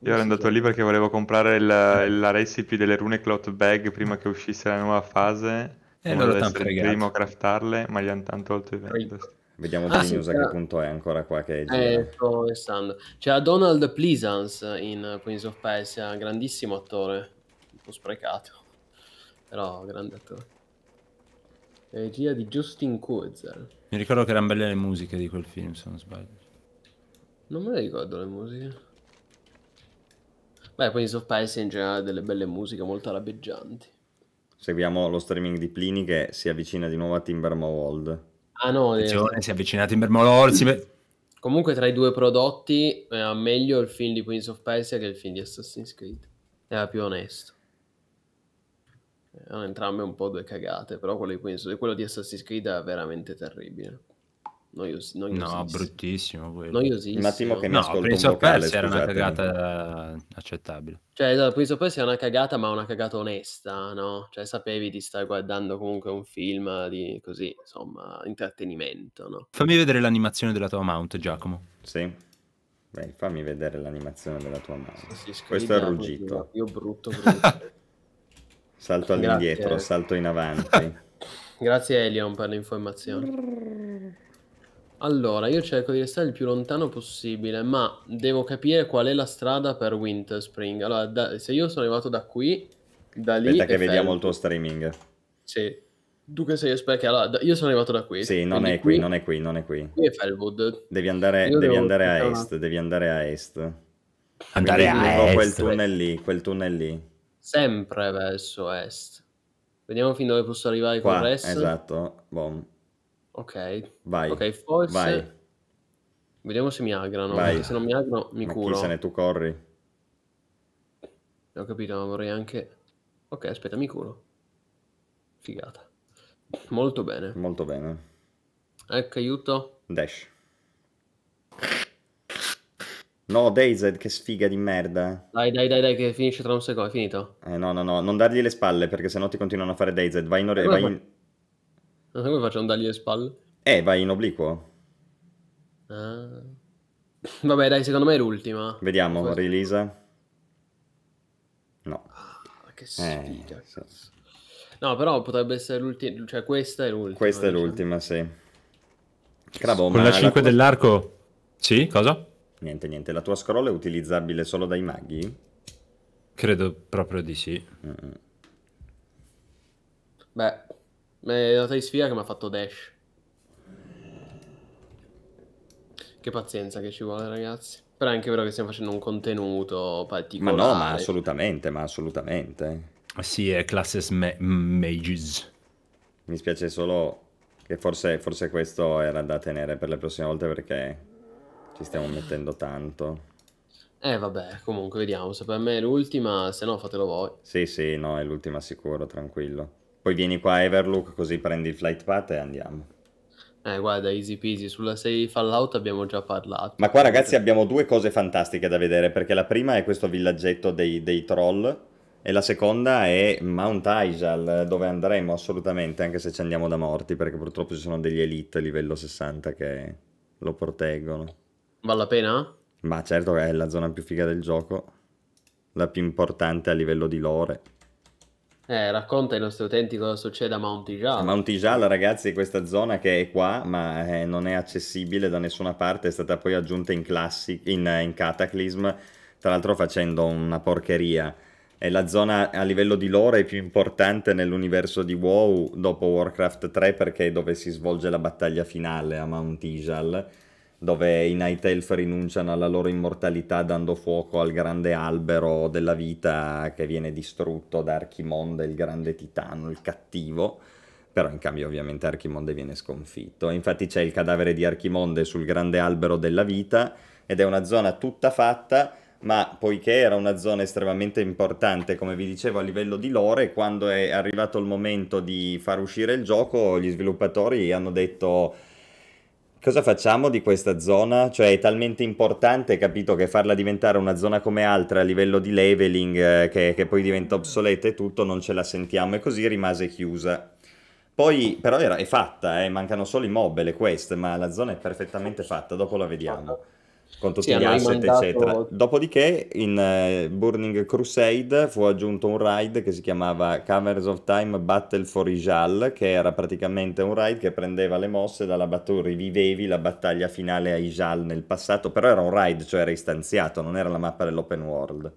S3: Io ero andato lì perché volevo comprare la recipe delle rune Cloth Bag prima che uscisse la nuova fase. E eh, loro tanto il primo a craftarle, ma gli hanno tanto tolto i vendor. Vediamo ah, sì, news a che punto è ancora qua che eh,
S2: sto C'è C'era Donald Pleasance in Queens of Persia, grandissimo attore, un po' sprecato, però grande attore. Regia di Justin Kurzer.
S5: Mi ricordo che erano belle le musiche di quel film, se non sbaglio.
S2: Non me le ricordo le musiche. Beh, Queens of Persia in generale ha delle belle musiche molto arabeggianti.
S1: Seguiamo lo streaming di Plini che si avvicina di nuovo a Timbermore World. Ah, no, eh, Attenzione,
S5: si è avvicinato in Bermolorsi.
S2: Comunque tra i due prodotti era eh, meglio il film di Prince of Persia che il film di Assassin's Creed. Era più onesto. Erano eh, entrambe un po' due cagate, però quello di, Prince, quello di Assassin's Creed era veramente terribile noiosissimo. no, bruttissimo.
S5: Noiosissimo. Un attimo che mi no, Prince of Persia era una cagata accettabile.
S2: Cioè, no, Prince of Persia era una cagata, ma una cagata onesta, no? Cioè, sapevi di stare guardando comunque un film di così, insomma, intrattenimento, no?
S5: Fammi vedere l'animazione della tua mount, Giacomo. Sì. Beh, fammi vedere l'animazione della tua mount. Sì, Questo è ruggito.
S2: Io, io brutto, brutto. <laughs> salto all'indietro, Grazie.
S1: salto in avanti.
S2: <laughs> Grazie Elion per l'informazione. Allora, io cerco di restare il più lontano possibile, ma devo capire qual è la strada per Winterspring. Allora, da, se io sono arrivato da qui, da lì... Aspetta che vediamo il tuo streaming. Sì. Tu che sei esperto, allora, io sono arrivato da qui. Sì, non è qui, qui, non è qui,
S1: non è qui. Qui è
S2: Felwood. Devi andare, devi andare a est,
S1: devi andare a est. Andare quindi a est. quel tunnel lì, quel tunnel lì.
S2: Sempre verso est. Vediamo fin dove posso arrivare Qua, con l'est.
S1: esatto, boom. Ok. Vai.
S2: Ok, forse... Vai. Vediamo se mi aggrano. Vai. Se non mi aggrano, mi ma curo. Chi se ne tu corri? Ho capito, ma vorrei anche... Ok, aspetta, mi curo.
S1: Figata. Molto bene. Molto bene.
S2: Ecco, aiuto.
S1: Dash. No, Dazed, che sfiga di merda.
S2: Dai, dai, dai, dai, che finisce tra un secondo, è finito.
S1: Eh, no, no, no, non dargli le spalle perché sennò ti continuano a fare Dazed. Vai in, ore... Eh, vai in...
S2: Non so come faccio a andargli le spalle.
S1: Eh, vai in obliquo.
S2: Ah. <laughs> Vabbè, dai, secondo me è l'ultima. Vediamo, Questo.
S1: release. No. Ah, che eh, sfiga, eh, sì.
S2: No, però potrebbe essere l'ultima, cioè questa è l'ultima. Questa è diciamo.
S1: l'ultima, sì. Cravo, Con la 5 la...
S5: dell'arco...
S1: Sì, cosa? Niente, niente. La tua scroll è utilizzabile solo dai maghi? Credo proprio di sì. Mm.
S2: Beh, è la sfida che mi ha fatto dash. Che pazienza che ci vuole, ragazzi. Però è anche vero che stiamo facendo un contenuto particolare. Ma no, ma
S1: assolutamente, ma assolutamente. Sì, è Classes ma Mages. Mi spiace solo che forse, forse questo era da tenere per le prossime volte perché ci stiamo mettendo tanto.
S2: Eh vabbè, comunque vediamo, se per me è l'ultima, se no fatelo voi.
S1: Sì, sì, no, è l'ultima sicuro, tranquillo. Poi vieni qua a Everlook così prendi il flight path e andiamo.
S2: Eh, guarda, easy peasy. Sulla 6 Fallout abbiamo già parlato.
S1: Ma qua, ragazzi, abbiamo due cose fantastiche da vedere. Perché la prima è questo villaggetto dei, dei troll. E la seconda è Mount Aisal, dove andremo assolutamente, anche se ci andiamo da morti, perché purtroppo ci sono degli elite livello 60 che lo proteggono.
S2: Vale la pena?
S1: Ma certo che è la zona più figa del gioco, la più importante a livello di lore.
S2: Eh, racconta ai nostri utenti cosa succede a Mount Ijal. Mount
S1: Ijal, ragazzi, è questa zona che è qua, ma eh, non è accessibile da nessuna parte, è stata poi aggiunta in, classic, in, in Cataclysm, tra l'altro facendo una porcheria. È la zona a livello di lore più importante nell'universo di WoW dopo Warcraft 3 perché è dove si svolge la battaglia finale a Mount Ijal dove i Night Elf rinunciano alla loro immortalità dando fuoco al grande albero della vita che viene distrutto da Archimonde, il grande titano, il cattivo, però in cambio ovviamente Archimonde viene sconfitto. Infatti c'è il cadavere di Archimonde sul grande albero della vita ed è una zona tutta fatta, ma poiché era una zona estremamente importante, come vi dicevo, a livello di lore, quando è arrivato il momento di far uscire il gioco, gli sviluppatori hanno detto cosa facciamo di questa zona? Cioè è talmente importante, capito, che farla diventare una zona come altra a livello di leveling eh, che, che, poi diventa obsoleta e tutto, non ce la sentiamo e così rimase chiusa. Poi però era, è fatta, eh, mancano solo i mobile, le quest, ma la zona è perfettamente fatta, dopo la vediamo con tutti sì, gli asset, mandato... eccetera. Dopodiché, in uh, Burning Crusade fu aggiunto un raid che si chiamava Cameras of Time Battle for Ijal, che era praticamente un raid che prendeva le mosse dalla battuta, rivivevi la battaglia finale a Ijal nel passato, però era un raid, cioè era istanziato, non era la mappa dell'open world.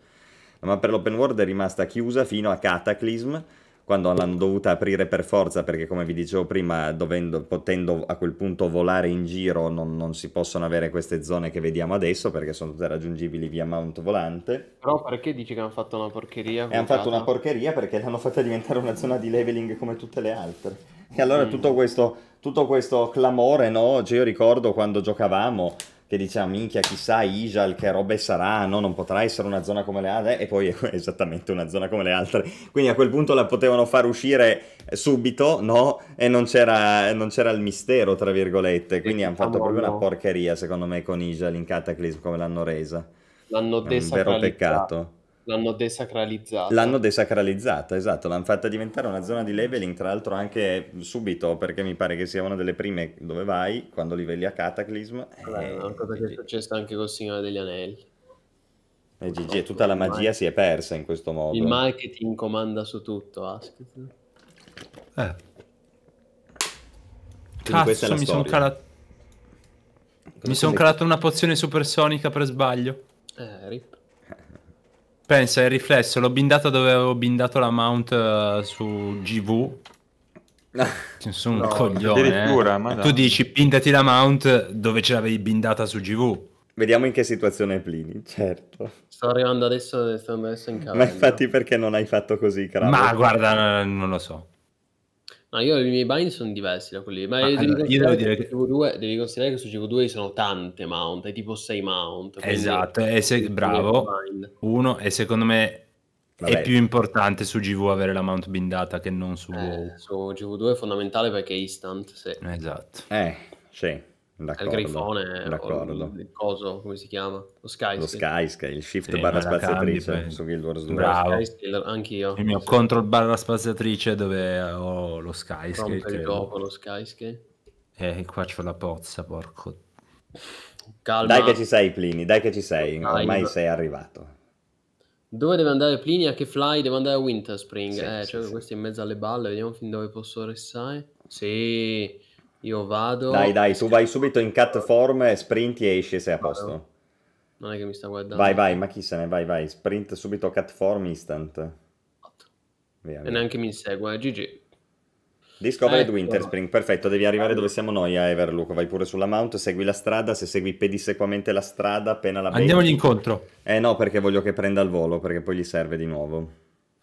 S1: La mappa dell'open world è rimasta chiusa fino a Cataclysm quando l'hanno dovuta aprire per forza perché come vi dicevo prima dovendo, potendo a quel punto volare in giro non, non, si possono avere queste zone che vediamo adesso perché sono tutte raggiungibili via mount volante
S2: però perché dici che hanno fatto una porcheria? E hanno fatto una
S1: porcheria perché l'hanno fatta diventare una zona di leveling come tutte le altre e allora mm. tutto, questo, tutto questo clamore no? cioè io ricordo quando giocavamo che diceva minchia, chissà Ijal che robe sarà, no, non potrà essere una zona come le altre, e poi <laughs> è esattamente una zona come le altre. Quindi a quel punto la potevano far uscire subito, no? E non c'era, il mistero, tra virgolette. Quindi hanno fatto proprio una diciamo, porcheria, secondo me, con Ijal in Cataclysm come l'hanno resa.
S2: L'hanno desa. È un vero peccato. L'hanno desacralizzata. L'hanno
S1: desacralizzata, esatto, l'hanno fatta diventare una zona di leveling, tra l'altro anche subito, perché mi pare che sia una delle prime dove vai, quando livelli a Cataclysm. Allora, eh, e... È una
S2: cosa che è successa anche con Signore degli Anelli.
S1: E eh, GG, tutta la magia si è persa in questo modo. Il
S2: marketing comanda su tutto, Asket.
S4: Eh. Cazzo, mi sono calato... Mi sono calato
S5: una pozione supersonica per sbaglio. Pensa, il riflesso, l'ho bindato dove avevo bindato la mount uh, su GV. <laughs> Sono no, un coglione. Eh. Tu dici bindati la mount dove ce l'avevi bindata su GV. Vediamo in che situazione è Plini, certo.
S2: Sto arrivando adesso, sto adesso in casa. Ma infatti
S1: perché non hai fatto così,
S5: Carlo? Ma guarda, non lo
S1: so.
S2: No, io i miei bind sono diversi da quelli. Ma ah, devi, allora, io devo dire che... G2, devi considerare che su GQ2 sono tante mount, è tipo 6 mount. Esatto, e se, bravo.
S5: Uno, e secondo me Vabbè. è più importante su GV avere la mount bindata che non su... Eh,
S2: su GV2 è fondamentale perché è instant, sì.
S1: Esatto.
S5: Eh, sì. D'accordo, il grifone, d'accordo.
S2: il coso, come si chiama? Lo sky Lo sky
S5: il shift sì, barra spaziatrice su Guild Wars 2. Bravo, anch'io. Il mio sì. control barra spaziatrice dove ho lo Skyscale. Rompe il dopo
S2: lo Skyscale.
S5: Eh, qua c'ho la pozza,
S1: porco. Calma. Dai che ci sei Plini, dai che ci sei, Calma. ormai sei arrivato.
S2: Dove deve andare Plini? A che fly? Devo andare a Winterspring. Sì, eh, sì, cioè questo in mezzo alle balle, vediamo fin dove posso restare. Sì, io vado. Dai, dai,
S1: tu vai subito in cat form, sprinti e esci sei a posto. Non è che mi sta guardando. Vai, vai, ma chi se ne vai, vai. Sprint subito cat form instant. Via, via. E
S2: neanche mi insegua, eh,
S1: GG. Discovered ecco. Eh, Winterspring, perfetto, devi arrivare dove siamo noi a Everlook, vai pure sulla mount, segui la strada, se segui pedissequamente la strada appena la vedi... Andiamogli incontro. Eh no, perché voglio che prenda il volo, perché poi gli serve di nuovo.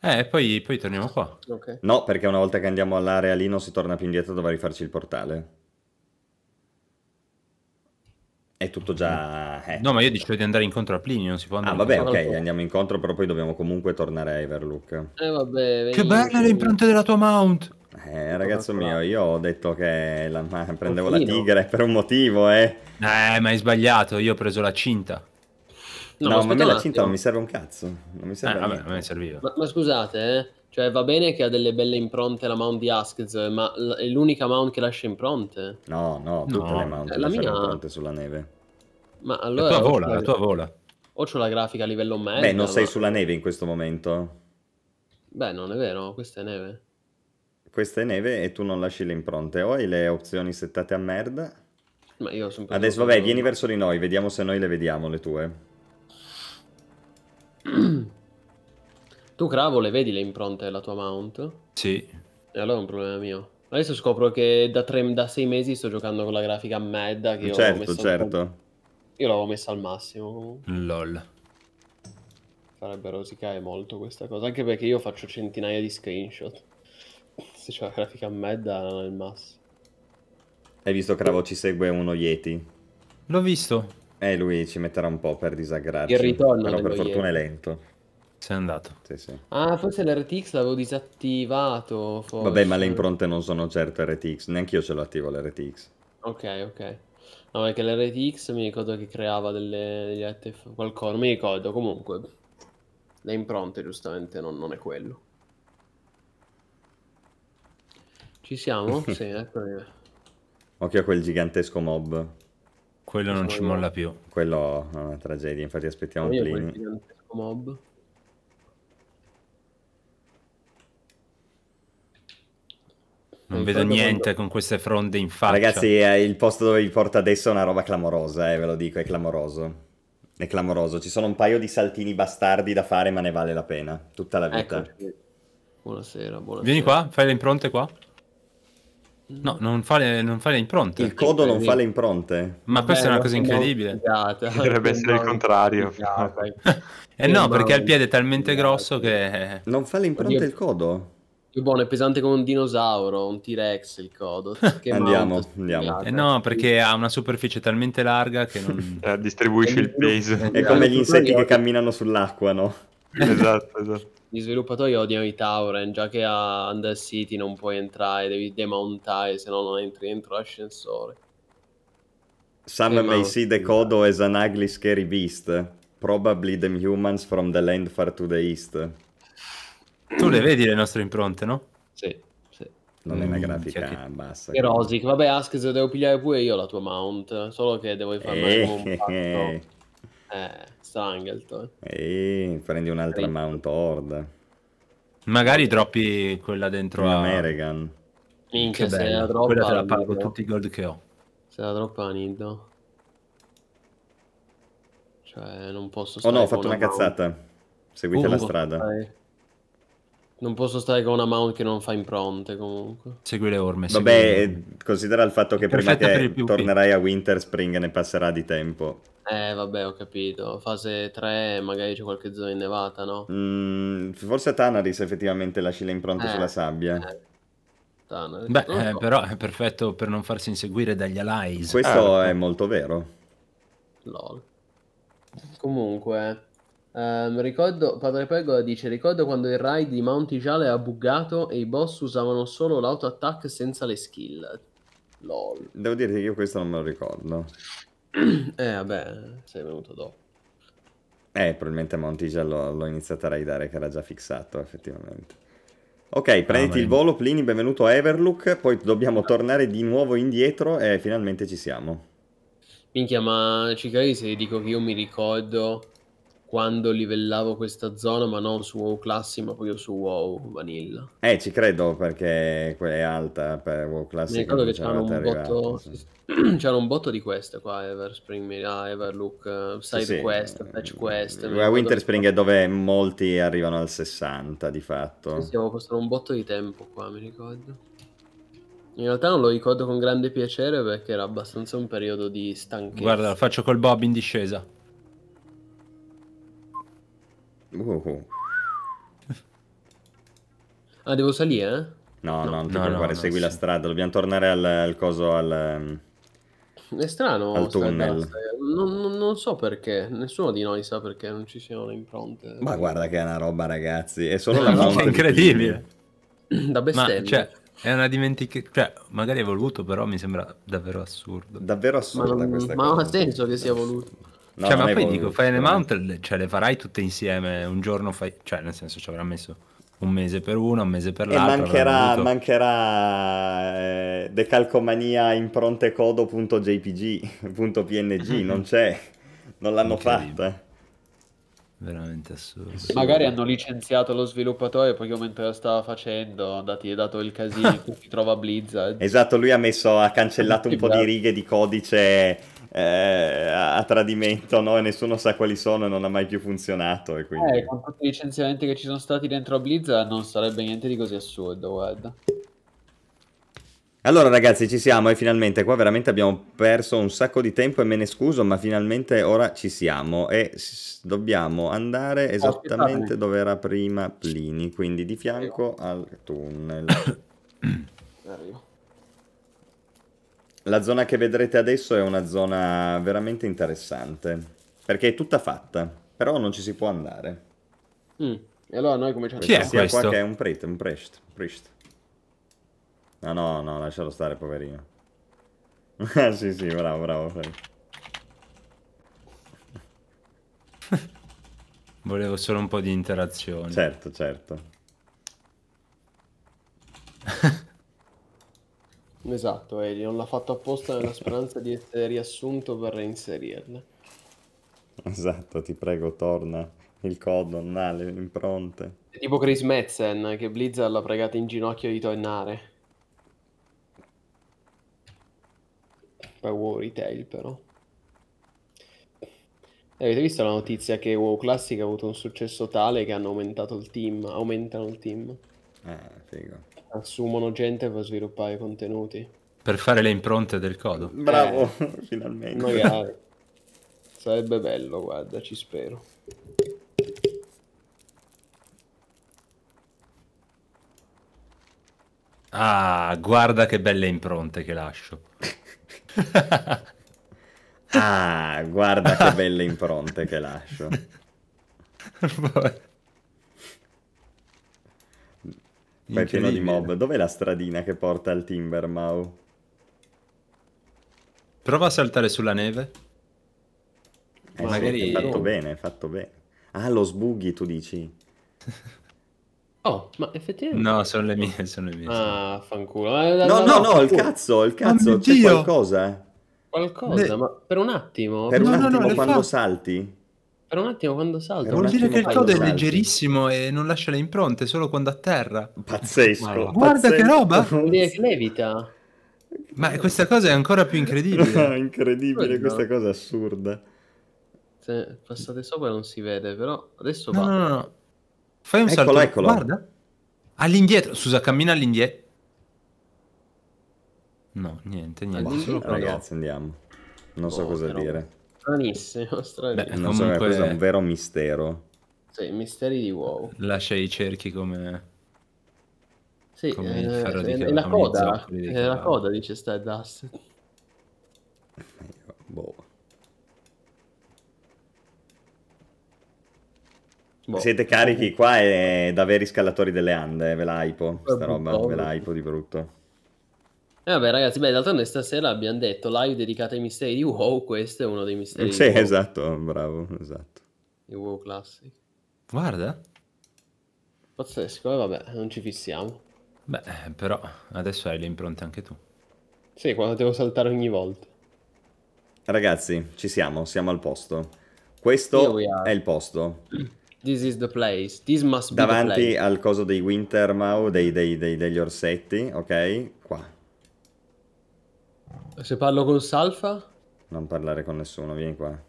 S5: Eh, poi, poi torniamo qua.
S4: Okay. No,
S1: perché una volta che andiamo all'area lì non si torna più indietro, dovrei rifarci il portale. È tutto già... Eh.
S5: No, ma io dicevo di andare incontro a Plini, non si può andare... Ah, vabbè,
S1: ok, andiamo incontro, però poi dobbiamo comunque tornare a Everlook.
S5: Eh, vabbè... Che belle le impronte della tua mount!
S1: Eh, ragazzo mio, io ho detto che la... prendevo Confino. la tigre per un motivo,
S5: eh. Eh, ma hai sbagliato, io ho preso la cinta. No, no ma a me la cinta non mi serve un cazzo. Non mi serve eh, vabbè, non mi serviva.
S2: Ma, ma scusate, eh? Cioè, va bene che ha delle belle impronte la mount di Asks, ma l- è l'unica mount che lascia impronte. No, no, tutte no. le mount eh, la mia... impronte
S1: sulla neve.
S2: Ma allora... La tua vola, la, tua vola. O c'ho la grafica a livello medio.
S1: Beh, non ma... sei sulla neve in questo momento.
S2: Beh, non è vero, questa è neve.
S1: Questa è neve e tu non lasci le impronte. O hai le opzioni settate a merda.
S2: Ma io sono... sempre... Adesso, vabbè, vieni verso
S1: di noi, vediamo se noi le vediamo le tue.
S2: <clears throat> tu, Cravo, le vedi le impronte della tua mount? Sì. E allora è un problema mio. Adesso scopro che da, tre, da sei mesi sto giocando con la grafica medda che certo, certo. Al... Io l'avevo messa al massimo LOL. Farebbe rosicare molto questa cosa, anche perché io faccio centinaia di screenshot. <laughs> Se c'è la grafica medda non è il massimo.
S1: Hai visto Cravo ci segue uno Yeti? L'ho visto. Eh, lui ci metterà un po' per disagrarci. Il ritorno. Però per fortuna ieri. è lento. Sei andato. Sì, sì.
S2: Ah, forse l'RTX l'avevo disattivato. Forse. Vabbè, ma le impronte
S1: non sono certo RTX. Neanche io ce l'ho attivo l'RTX.
S2: Ok, ok. No, che l'RTX mi ricordo che creava delle, degli ATF, qualcosa, non mi ricordo. Comunque, le impronte giustamente non, non è quello. Ci siamo? <laughs> sì, ecco.
S1: Occhio a quel gigantesco mob. Quello non ci molla più. Quello è una tragedia, infatti aspettiamo Io Plini. Mob. Non, vedo niente
S5: con queste fronde in faccia. Ragazzi,
S1: eh, il posto dove vi porto adesso è una roba clamorosa, eh, ve lo dico, è clamoroso. È clamoroso. Ci sono un paio di saltini bastardi da fare, ma ne vale la pena. Tutta la vita. Ecco. Buonasera, buonasera. Vieni
S4: qua,
S5: fai le impronte qua. No, non fa le, non fa le impronte. Il codo non fa le
S1: impronte. Ma questa Beh, è una cosa incredibile. Dovrebbe essere il contrario. <laughs>
S5: eh no, perché il piede è talmente grosso che... <laughs> Non fa le impronte Oddio. il codo? Più buono, è pesante
S2: come un dinosauro, un T-Rex il codo. <laughs> Che andiamo, mount,
S5: andiamo. Eh no, perché ha una superficie talmente larga che non... Eh, distribuisce il peso. È come gli insetti che
S2: camminano
S1: sull'acqua, no?
S2: esatto, esatto gli sviluppatori odiano i Tauren, già che a Under City non puoi entrare, devi demountare, se no non entri dentro l'ascensore.
S1: Some may see the Kodo as an ugly scary beast. Probably the humans from the land far to the east.
S5: Tu le vedi le nostre impronte, no? Sì,
S1: sì. Non è una mm, grafica mm, che... bassa. E Rosic,
S2: vabbè Ask, se devo pigliare pure io la tua mount, solo che devo fare eh, un patto. <laughs> Eh. Sta Angleton.
S5: Ehi, prendi un'altra sì. Mount Horde. Magari droppi quella dentro a... American. Minchia, se la droppa... Quella te la pago tutti i gold che ho.
S2: Se la droppa la nido. Cioè, non posso stare Oh no, ho fatto una, una cazzata. Seguite uh, la strada. Stare... Non posso stare con una mount che non fa impronte comunque.
S1: Segui le orme. Vabbè, segui... Eh, considera il fatto che Perfetta prima che tornerai a Winter Spring ne passerà di tempo.
S2: Eh, vabbè, ho capito. Fase 3 magari c'è qualche zona innevata, no?
S1: Mm, forse Tanaris effettivamente lasci le impronte eh, sulla sabbia. Eh.
S5: Tanaris. Beh, eh, però è perfetto per non farsi inseguire dagli allies. Questo ah, è
S1: molto vero.
S5: Lol.
S2: Comunque, ehm, ricordo, Padre Pegola dice, ricordo quando il raid di Mount Ijale ha buggato e i boss usavano solo l'auto attack senza le skill. Lol.
S1: Devo dire che io questo non me lo ricordo.
S2: Eh, vabbè, sei venuto dopo.
S1: Eh, probabilmente Montigia l'ho iniziato a raidare che era già fissato, effettivamente. Ok, prenditi ah, il volo, Plini, benvenuto a Everlook, poi dobbiamo tornare di nuovo indietro e finalmente ci siamo.
S2: Minchia, ma ci credi se dico che io mi ricordo quando livellavo questa zona, ma non su WoW Classic, ma proprio su WoW Vanilla.
S1: Eh, ci credo perché è alta per WoW Classic. Mi ricordo che c'erano un, botto...
S2: sì. <clears throat> c'erano un botto di queste qua, Everspring, ah, Everlook, eh, Side sì, sì. Quest, Patch Quest. La Winterspring
S1: è dove molti arrivano al 60 di fatto. Sì,
S2: stiamo costando un botto di tempo qua, mi ricordo. In realtà non lo ricordo con grande piacere perché era abbastanza un periodo di stanchezza. Guarda, lo
S5: faccio col Bob in discesa. Uh.
S2: Ah, devo salire? Eh?
S1: No, no, no non ti preoccupare, no, segui la strada. Dobbiamo tornare al, al coso, al... Ehm, è strano. Al tunnel.
S2: Non, non, non, so perché. Nessuno di noi sa perché non ci siano le
S1: impronte. Ma guarda che è una roba, ragazzi. È solo la Mount È incredibile. Da
S5: bestemmia. Ma, cioè, è una dimenticazione. Cioè, magari è voluto, però mi sembra davvero assurdo. Davvero assurdo. Ma, non,
S2: ma ha senso che sia voluto. No, cioè, ma poi voluto, dico, fai le
S5: mount, cioè le farai tutte insieme, un giorno fai... Cioè, nel senso, ci avrà messo un mese per una, un mese per l'altra. E mancherà,
S1: mancherà eh, decalcomania improntecodo.jpg.png, <laughs> mm-hmm. non c'è, non l'hanno fatta. Veramente assurdo. Magari
S2: hanno licenziato lo sviluppatore, poi mentre lo stava facendo ti è dato il casino, si <laughs> trova Blizzard. Esatto,
S1: lui ha messo, ha cancellato un po' di esatto. righe di codice eh, a tradimento no? e nessuno sa quali sono e non ha mai più funzionato. E quindi... eh, con
S2: tutti i licenziamenti che ci sono stati dentro Blizzard non sarebbe niente di così assurdo, guarda.
S1: Allora ragazzi ci siamo e finalmente qua veramente abbiamo perso un sacco di tempo e me ne scuso ma finalmente ora ci siamo e dobbiamo andare esattamente dove era prima Plini quindi di fianco al tunnel. <coughs> Arrivo. La zona che vedrete adesso è una zona veramente interessante, perché è tutta fatta, però non ci si può andare.
S2: Mm. E allora noi cominciamo Chi a... Chi è questo? Qua che è
S1: un prete, un priest, priest. No, no, no, lascialo stare, poverino. Ah, <laughs> sì, sì, bravo,
S5: bravo. <laughs> Volevo solo un po' di interazione. Certo, certo.
S2: <laughs> Esatto, Eli non l'ha fatto apposta nella speranza di essere riassunto per reinserirla.
S1: Esatto, ti prego, torna il codon non ha le impronte.
S2: È tipo Chris Metzen che Blizzard l'ha pregata in ginocchio di tornare. Poi WoW Retail però. E avete visto la notizia che WoW Classic ha avuto un successo tale che hanno aumentato il team, aumentano il team? Ah, figo assumono gente per sviluppare contenuti.
S5: Per fare le impronte del codo. Bravo,
S4: eh, <laughs>
S2: finalmente. Magari. <laughs> Sarebbe bello, guarda, ci spero.
S5: Ah, guarda che belle impronte che lascio. <laughs> ah, guarda che belle impronte che lascio.
S1: Poi è pieno di mob. Dov'è la stradina che porta al timber, Mau?
S5: Prova a saltare sulla neve. Eh, Magari... Sì, è fatto oh.
S1: bene, è fatto bene. Ah, lo
S5: sbughi, tu dici?
S2: Oh, ma effettivamente...
S5: No, sono le mie, sono le mie. Ah, fanculo. Eh, no, no, no, fanculo. il cazzo, il oh, cazzo, oh, c'è qualcosa.
S2: Qualcosa, le...
S5: ma per un attimo. Per no, un no, attimo no, quando fa... salti?
S2: Per un attimo quando salta. Vuol dire che il codo è
S5: leggerissimo e non lascia le impronte solo quando atterra. Pazzesco. Guarda, guarda pazzesco. che roba! <laughs> Vuol dire che levita. Ma questa cosa è ancora più incredibile. <laughs> incredibile, sì, questa cosa è assurda.
S2: Se passate sopra non si vede, però adesso
S5: va. No, no, no. Fai un eccolo, salto. Eccolo. Guarda. All'indietro. Scusa, cammina all'indietro. No, niente, niente. All'indietro, ragazzi, andiamo. Non so oh, cosa dire
S2: stranissimo, <laughs> stranissimo. Beh, non comunque... so, è un
S5: vero mistero.
S2: Sì, misteri di uovo.
S5: Lascia i cerchi come...
S2: Sì, come eh, è, è, è la coda, è la eh, coda, dice
S5: Stardust.
S1: Boh. boh. Siete carichi qua e eh, da veri scalatori delle Ande, ve la hypo, sta roba, ve la hypo di brutto
S2: eh vabbè, ragazzi, beh, d'altronde stasera abbiamo detto live dedicata ai misteri di WoW. Questo è uno dei misteri. Eh, sì, WoW.
S1: esatto, bravo, esatto.
S2: I WoW Classic. Guarda. Pazzesco, eh, vabbè, non ci fissiamo.
S5: Beh, però adesso hai le impronte anche tu.
S2: Sì, quando devo saltare ogni volta.
S1: Ragazzi, ci siamo, siamo al posto. Questo è il posto.
S2: This is the place. This must be Davanti
S1: al coso dei Wintermau, dei, dei, dei, degli orsetti, ok? Qua.
S2: Se parlo con Salfa?
S1: Non parlare con nessuno, vieni qua.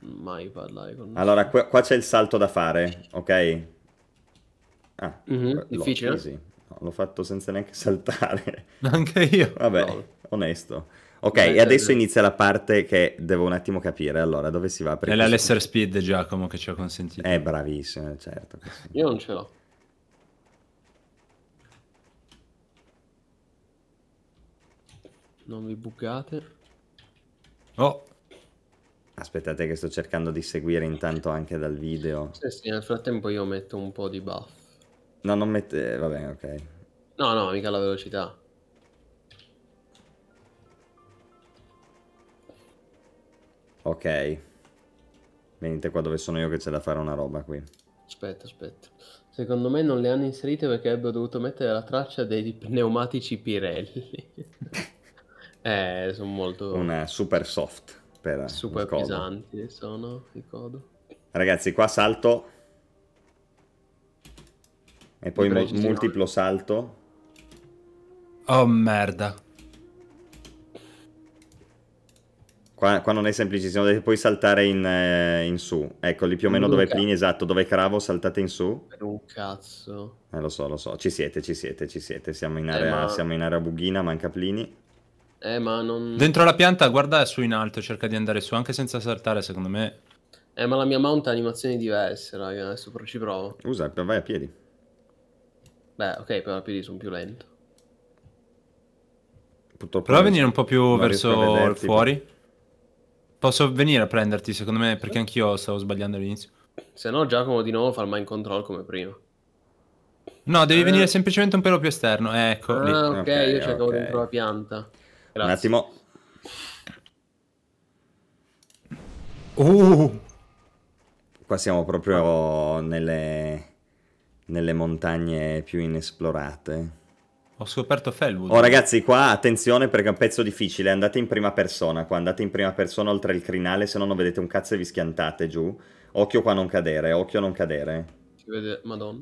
S1: Mai parlare con nessuno. Allora, qua, qua c'è il salto da fare, ok? Ah, mm -hmm, difficile? Sì, l'ho fatto senza neanche <laughs> saltare.
S5: Anche io. Vabbè, no. onesto. Ok, Beh, e certo. adesso eh,
S1: inizia la parte che devo un attimo capire. Allora, dove si va? Perché è la
S5: lesser speed, Giacomo, che ci ha consentito. È eh, bravissimo, certo.
S2: Io non ce l'ho. Non vi buggate.
S1: Oh! Aspettate che sto cercando di seguire intanto anche dal video. Sì,
S2: sì, nel frattempo io metto un po' di buff.
S1: No, non mette... Eh, va bene, ok.
S2: No, no, mica la velocità.
S1: Ok. Venite qua dove sono io che c'è da fare una roba qui.
S2: Aspetta, aspetta. Secondo me non le hanno inserite perché avrebbero dovuto mettere la traccia dei pneumatici Pirelli. <laughs> Eh, sono molto... Un eh,
S1: super soft per Super pesanti
S2: sono il codo.
S1: Ragazzi, qua salto.
S5: E poi multiplo
S1: salto.
S5: Oh merda.
S1: Qua, qua, non è semplicissimo, devi poi saltare in, eh, in, su. Eccoli più o meno dove Plini, esatto, dove Cravo, saltate in su.
S2: Per un cazzo.
S1: Eh, lo so, lo so. Ci siete, ci siete, ci siete. Siamo in eh, area, eh, ma... siamo in area bughina, manca Plini. Eh, ma non...
S5: Dentro la pianta, guarda su in alto, cerca di andare su, anche senza saltare, secondo me. Eh, ma la mia mount ha animazioni diverse,
S2: raga, adesso però ci provo. Usa, vai a piedi. Beh, ok, però a piedi sono più lento.
S5: Purtroppo Prova a venire un po' più verso fuori. Posso venire a prenderti, secondo me, perché anch'io stavo sbagliando all'inizio. Se no,
S2: Giacomo di nuovo fa il mind control come prima.
S5: No, devi eh. venire semplicemente un pelo più esterno, eh, ecco. Ah, lì. ok, okay
S2: io cercavo okay. dentro la pianta.
S1: Un attimo.
S4: Uh.
S1: Qua siamo proprio nelle, nelle montagne più inesplorate.
S5: Ho scoperto Felwood. Oh ragazzi,
S1: qua attenzione perché è un pezzo difficile. Andate in prima persona qua, andate in prima persona oltre il crinale, se no non vedete un cazzo e vi schiantate giù. Occhio qua a non cadere, occhio a non cadere.
S2: Si vede, madonna.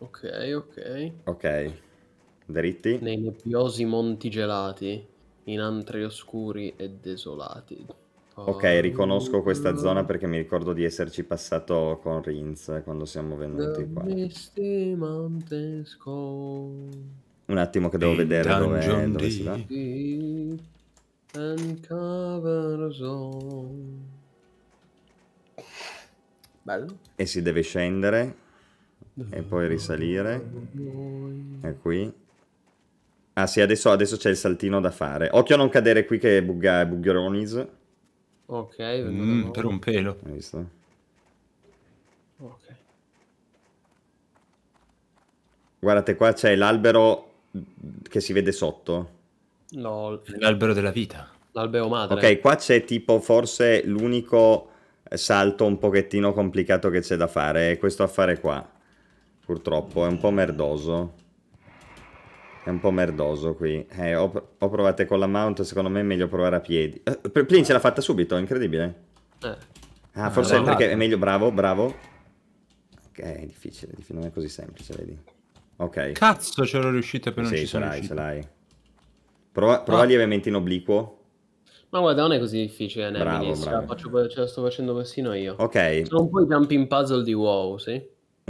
S2: Ok, ok.
S1: Ok. Dritti. Nei
S2: nebbiosi monti gelati, in antri oscuri e desolati. Oh. Ok, ah. riconosco questa zona
S1: perché mi ricordo di esserci passato con Rinz quando siamo venuti qua. Un attimo che devo vedere dove, dove si va. Bello. E si deve scendere e poi risalire. E qui. Ah sì, adesso, adesso c'è il saltino da fare. Occhio a non cadere qui che è bugga, buggeronis.
S2: Ok, mm, per
S1: un
S5: pelo. Hai visto?
S2: Ok.
S1: Guardate, qua c'è l'albero che si vede sotto.
S5: No, l'albero della vita. L'albero madre. Ok,
S1: qua c'è tipo forse l'unico salto un pochettino complicato che c'è da fare. È questo affare qua. Purtroppo, è un po' merdoso. È un po' merdoso qui. Eh, ho, ho provato con la mount, secondo me è meglio provare a piedi. Eh, Plin ce l'ha fatta subito, incredibile.
S4: Eh. Ah, forse è perché è
S1: meglio, bravo, bravo. Ok, è difficile, non è così semplice, vedi. Ok.
S4: Cazzo,
S5: ce l'ho riuscita per non ci sono Sì, ce l'hai, ce
S1: l'hai. Prova, prova ah. lievemente in obliquo.
S2: Ma guarda, non è così difficile, Neminis. Eh, bravo, bravo. Ce, la faccio, ce la sto facendo persino io.
S1: Ok. Sono un
S2: po' i jumping puzzle di WoW, sì?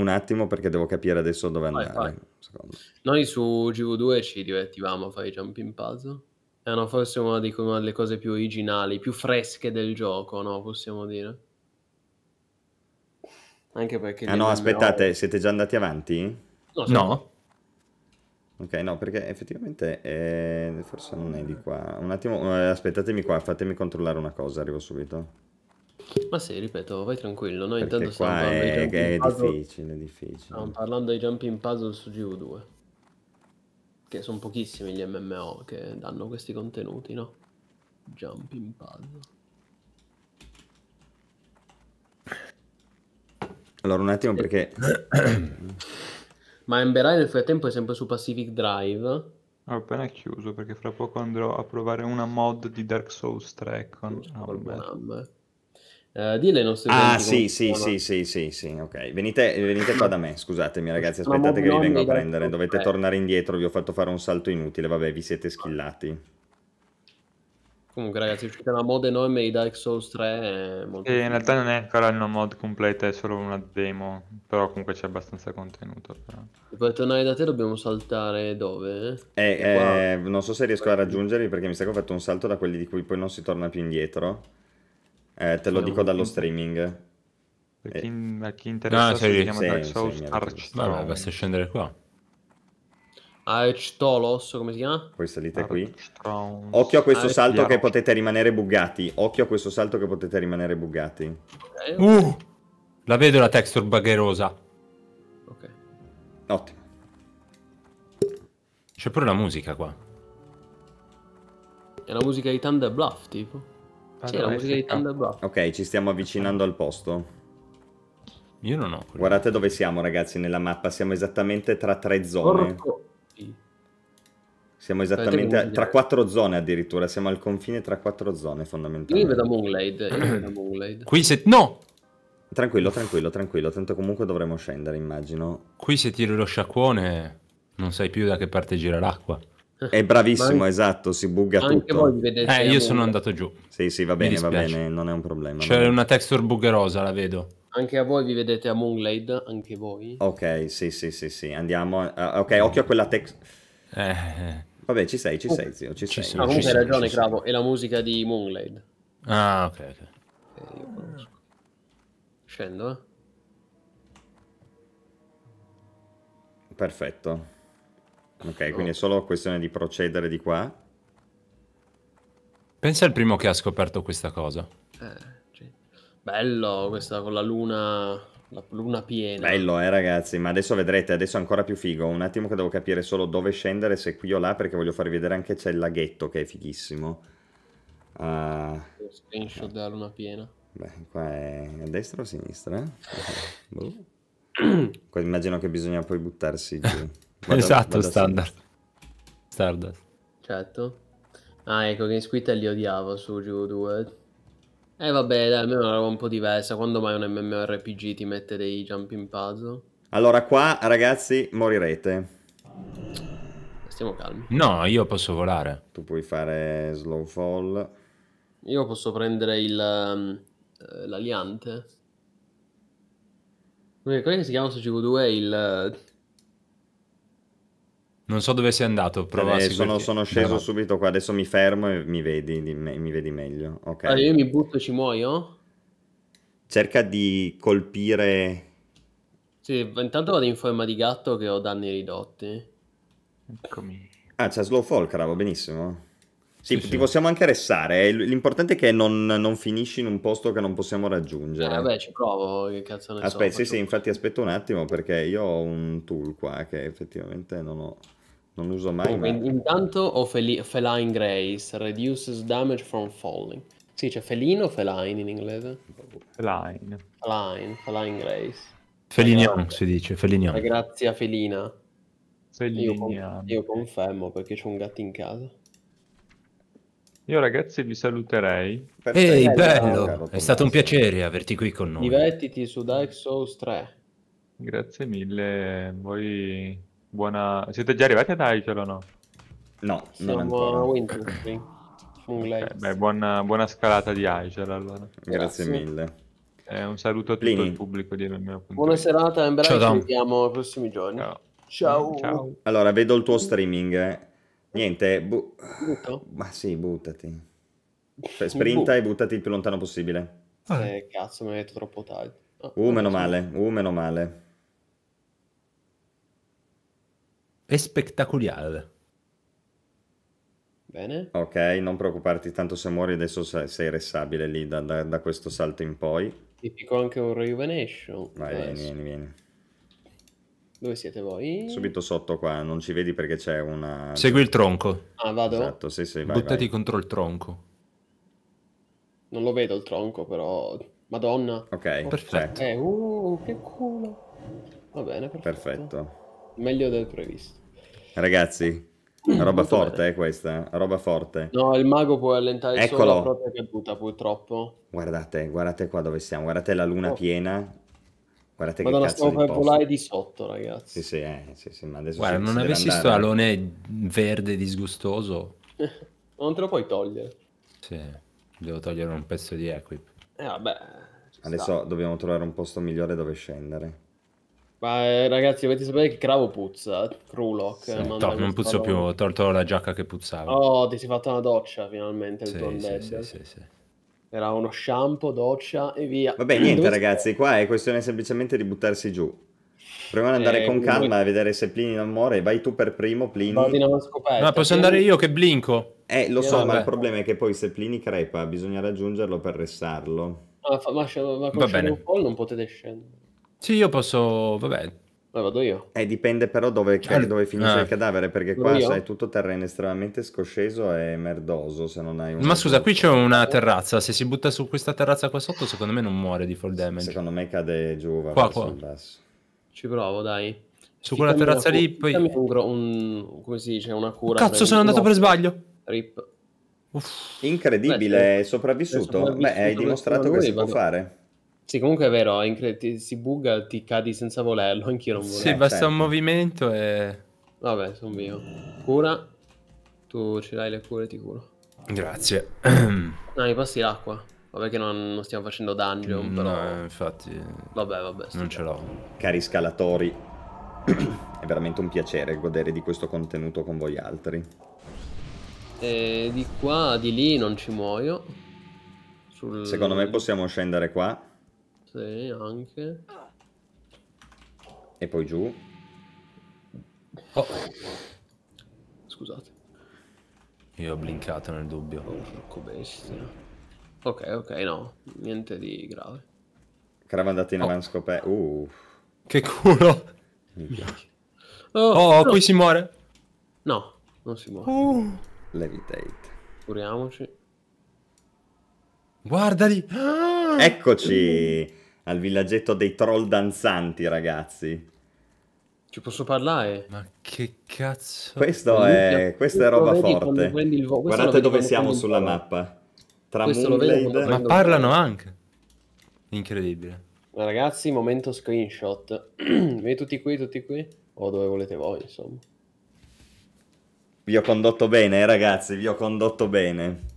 S1: un attimo perché devo capire adesso dove vai, andare.
S2: Vai. Noi su GV2 ci divertivamo a fare i jumping puzzle. Erano eh, forse una, di, una delle cose più originali, più fresche del gioco, no? Possiamo dire. Anche perché... Ah no, aspettate,
S1: avevo... siete già andati avanti? No. no. Ok, no, perché effettivamente è... Eh, forse non è di qua. Un attimo, eh, aspettatemi qua, fatemi controllare una cosa, arrivo subito.
S2: Ma sì, ripeto, vai tranquillo. Noi Perché intanto stiamo qua parlando di è, è Puzzle. difficile, è Stiamo parlando di Jumping Puzzle su GU2. Che sono pochissimi gli MMO che danno questi contenuti, no?
S1: Jumping Puzzle. Allora, un attimo perché...
S2: Ma Emberai nel frattempo è sempre su
S3: Pacific Drive. Ho appena chiuso perché fra poco andrò a provare una mod di Dark Souls 3 con Col Hammer. Uh, eh, dì le nostre Ah, sì, sì, sì,
S1: sì, sì, sì, ok. Venite, venite qua da me, scusatemi ragazzi, aspettate che vi vengo a prendere. Dovete eh. tornare indietro, vi ho fatto fare un salto inutile, vabbè, vi siete schillati.
S4: Comunque
S2: ragazzi, c'è una mod enorme di Dark Souls 3. Molto... in
S3: realtà non è ancora una mod completa, è solo una demo, però comunque c'è abbastanza contenuto. Però.
S2: Per tornare da te dobbiamo saltare dove?
S3: Eh, eh, non so
S1: se riesco a raggiungerli perché mi sa che ho fatto un salto da quelli di cui poi non si torna più indietro. Eh, te lo dico dallo streaming. Per chi, eh. per chi interessa, no, sì, si chiama sì, Dark Souls sì, Arch. Vabbè, basta
S5: scendere qua.
S2: Archtolos, come si chiama?
S5: Poi salite qui.
S1: Occhio a questo salto che potete rimanere buggati. Occhio a questo salto che potete rimanere buggati.
S4: Eh. Uh,
S5: la vedo la texture bagherosa. Ok. Ottimo. C'è pure la musica qua.
S2: È la musica di Thunder Bluff,
S1: tipo. C'è la musica di Thunderbolt. Ok, ci stiamo avvicinando al posto. Io non ho. Guardate dove siamo, ragazzi, nella mappa. Siamo esattamente tra tre zone. Porco. Siamo esattamente a, tra quattro zone addirittura. Siamo al confine tra quattro zone, fondamentalmente. Io vedo Moonglade. Qui se. No! Tranquillo, tranquillo, tranquillo. Tanto comunque dovremo scendere, immagino.
S5: Qui se tiri lo sciacquone, non sai più da che parte gira l'acqua. È bravissimo, anche, esatto, si bugga tutto. Voi vedete eh, io sono
S1: andato giù. Sì, sì, va bene, va bene, non è un problema. C'è una
S5: texture buggerosa, la vedo. Anche a
S2: voi vi vedete a Moonglade, anche voi.
S1: Ok, sì, sì, sì, sì, andiamo. Uh, ok, occhio a quella text... Eh, eh. Vabbè, ci sei, ci oh. sei, zio, ci, ci sei. comunque hai ragione, Cravo,
S2: è la musica di Moonglade. Ah, ok, ok. okay eh, io Scendo, eh.
S1: Perfetto. Ok, quindi è solo questione di procedere di qua. Pensa al primo che ha scoperto questa cosa.
S2: Eh, sì. Bello questa con la luna, la luna piena. Bello,
S1: eh ragazzi, ma adesso vedrete, adesso è ancora più figo. Un attimo che devo capire solo dove scendere, se qui o là, perché voglio farvi vedere anche c'è il laghetto che è fighissimo. Uh...
S2: Screenshot okay. Eh. della luna piena.
S1: Beh, qua è a destra o a sinistra? <laughs> boh. immagino che bisogna poi buttarsi giù. <laughs> Vado, esatto, vado standard.
S5: Stardust.
S2: Certo. Ah, ecco che in Squid li odiavo su Giu 2. Eh vabbè, dai, almeno è una roba un po' diversa. Quando mai un MMORPG ti mette dei jumping puzzle?
S1: Allora qua, ragazzi, morirete. Stiamo calmi. No, io posso volare. Tu puoi fare slow fall.
S2: Io posso prendere il... Um, eh, l'aliante. Quello che si chiama su GV2 è il...
S5: Non so dove sei andato, prova eh, sono, sono, sceso no.
S1: subito qua, adesso mi fermo e mi vedi, mi vedi meglio. Okay. Allora, ah, io mi butto e ci
S5: muoio?
S1: Cerca di colpire...
S2: Sì, intanto vado in forma di gatto che ho danni ridotti.
S1: Eccomi. Ah, c'è Slow Fall, cravo, benissimo.
S2: Sì, sì, ti sì. possiamo
S1: anche restare. Eh. L'importante è che non, non, finisci in un posto che non possiamo raggiungere. Ah, eh, vabbè,
S2: ci provo. Che cazzo ne Aspetta, so, sì, faccio...
S1: sì, infatti aspetto un attimo perché io ho un tool qua che effettivamente non ho non uso mai. Comunque, ma...
S2: Intanto ho feli- Feline Grace, reduces damage from falling. Sì, c'è cioè felino o feline in inglese? Feline. Feline, feline
S5: Grace. Felinion si dice, Felinion. Grazie
S2: grazia felina. Felinian. Io, con- io confermo perché c'è un gatto in casa.
S5: Io ragazzi vi saluterei.
S2: Ehi, bello,
S5: bello. è stato un piacere averti qui con noi.
S2: Divertiti su Dark Souls 3.
S3: Grazie mille, voi Buona... Siete già arrivati ad Igel o no? No, Siamo non ancora.
S2: a Okay, beh,
S3: buona, buona, scalata di Igel allora. Grazie, Grazie. mille. Eh, un saluto a tutto Lini. il pubblico di Romeo. Buona
S2: serata, Ember. Ci vediamo nei prossimi giorni. Ciao. Ciao. Mm, ciao.
S3: Allora, vedo
S1: il tuo streaming. Eh. Niente, bu... ma sì, buttati. Cioè, sprinta bu. e buttati il più lontano possibile.
S2: Eh, cazzo, mi hai detto troppo tardi. Ah, uh, meno
S1: male, uh, meno male. espectacular. Bene. Ok, non preoccuparti tanto se muori, adesso sei ressabile lì da, da, da questo salto in poi.
S2: Ti dico anche un rejuvenation.
S1: Vai, vieni, vieni, vieni.
S2: Dove siete voi? Subito
S1: sotto qua, non ci vedi
S5: perché c'è una... Segui il tronco. Ah, vado? Esatto, sì, sì, vai, Buttati vai. contro il tronco.
S2: Non lo vedo il tronco, però... Madonna. Ok, perfetto. Eh, uh,
S4: che culo.
S2: Va bene, perfetto. Perfetto. Meglio del previsto.
S1: Ragazzi, mm, una roba Molto forte è eh, questa, roba forte.
S2: No, il mago può allentare Eccolo. solo la
S1: propria caduta purtroppo. Guardate, guardate qua dove siamo, guardate la luna oh. piena.
S5: Guardate Madonna, che cazzo di posto. volare
S1: di sotto, ragazzi. Sì, sì, eh, sì, sì ma adesso Guarda, non si avessi sto
S5: alone verde disgustoso.
S2: <laughs> non te lo puoi togliere.
S5: Sì, devo togliere un pezzo di equip. Eh, vabbè. Adesso sta. dobbiamo trovare un posto migliore dove scendere.
S2: Ma eh, ragazzi, dovete sapere che Cravo puzza, Truloc. Eh, sì, eh, top, non puzzo più, ho
S5: tolto la giacca che puzzava.
S2: Oh, ti sei fatta una doccia finalmente il sì, tuo sì, sì,
S5: sì, sì.
S1: Era uno shampoo, doccia e via. Vabbè, niente Dove
S5: ragazzi, qua è questione
S1: semplicemente di buttarsi giù. Proviamo ad andare eh, con calma lui... a vedere se Plini non muore. Vai tu per primo, Plini. Scoperta, ma posso andare io
S5: che blinco? Eh, lo so, eh, ma il
S1: problema è che poi se Plini crepa bisogna raggiungerlo per restarlo.
S2: Ah, fa, ma, ma con Shadow Fall non potete scendere.
S5: Sì, io posso, vabbè.
S1: Beh, vado io. Eh, dipende però dove, ah, dove finisce ah. il cadavere, perché qua io. tutto terreno estremamente scosceso e merdoso se non hai un... Ma scusa, qui c'è una
S5: terrazza, se si butta su questa terrazza qua sotto secondo me non muore di fall damage. Secondo me cade giù, va qua, qua.
S2: basso. Ci provo, dai. Su quella terrazza una, lì poi... Un, un, come si dice, una cura. Cazzo, sono andato per sbaglio. Rip. Uff. Incredibile, Beh, è
S1: sopravvissuto.
S5: Beh, hai dimostrato che si può fare.
S2: Sì, comunque è vero, è incred- si buga, ti cadi senza volerlo, anch'io non volevo. Sì, basta certo. un
S5: movimento e... Vabbè, sono
S2: mio. Cura, tu ce l'hai le cure, ti curo.
S4: Grazie. No,
S2: <clears throat> ah, mi passi l'acqua. Vabbè che non, non, stiamo facendo dungeon, però... No, infatti... Vabbè, vabbè.
S1: Non ce l'ho. Cari scalatori, <clears throat> è veramente un piacere godere di questo contenuto con voi altri.
S2: E di qua, di lì non ci muoio. Sul... Secondo me
S1: possiamo scendere qua
S2: sì, anche.
S5: E poi giù. Oh. Scusate. Io ho blinkato nel dubbio. Oh, porco bestia.
S2: Ok, ok, no. Niente di grave.
S1: Crava andata in oh. avanti scoperta. Uh. Che culo.
S4: oh, oh no. qui si
S5: muore.
S1: No, non si muore. Uh. Levitate. Curiamoci.
S4: Guardali.
S5: Ah! Eccoci
S1: al villaggetto dei troll danzanti, ragazzi.
S5: Ci posso parlare? Ma che cazzo?
S2: Questo è, questa è roba forte. Guardate dove siamo sulla mappa. Tra Moonblade... Ma parlano
S5: anche. Incredibile.
S2: Ragazzi, momento screenshot. <clears throat> Vedi tutti qui, tutti qui? O dove volete voi, insomma.
S1: Vi ho condotto bene, eh, ragazzi, vi ho condotto bene.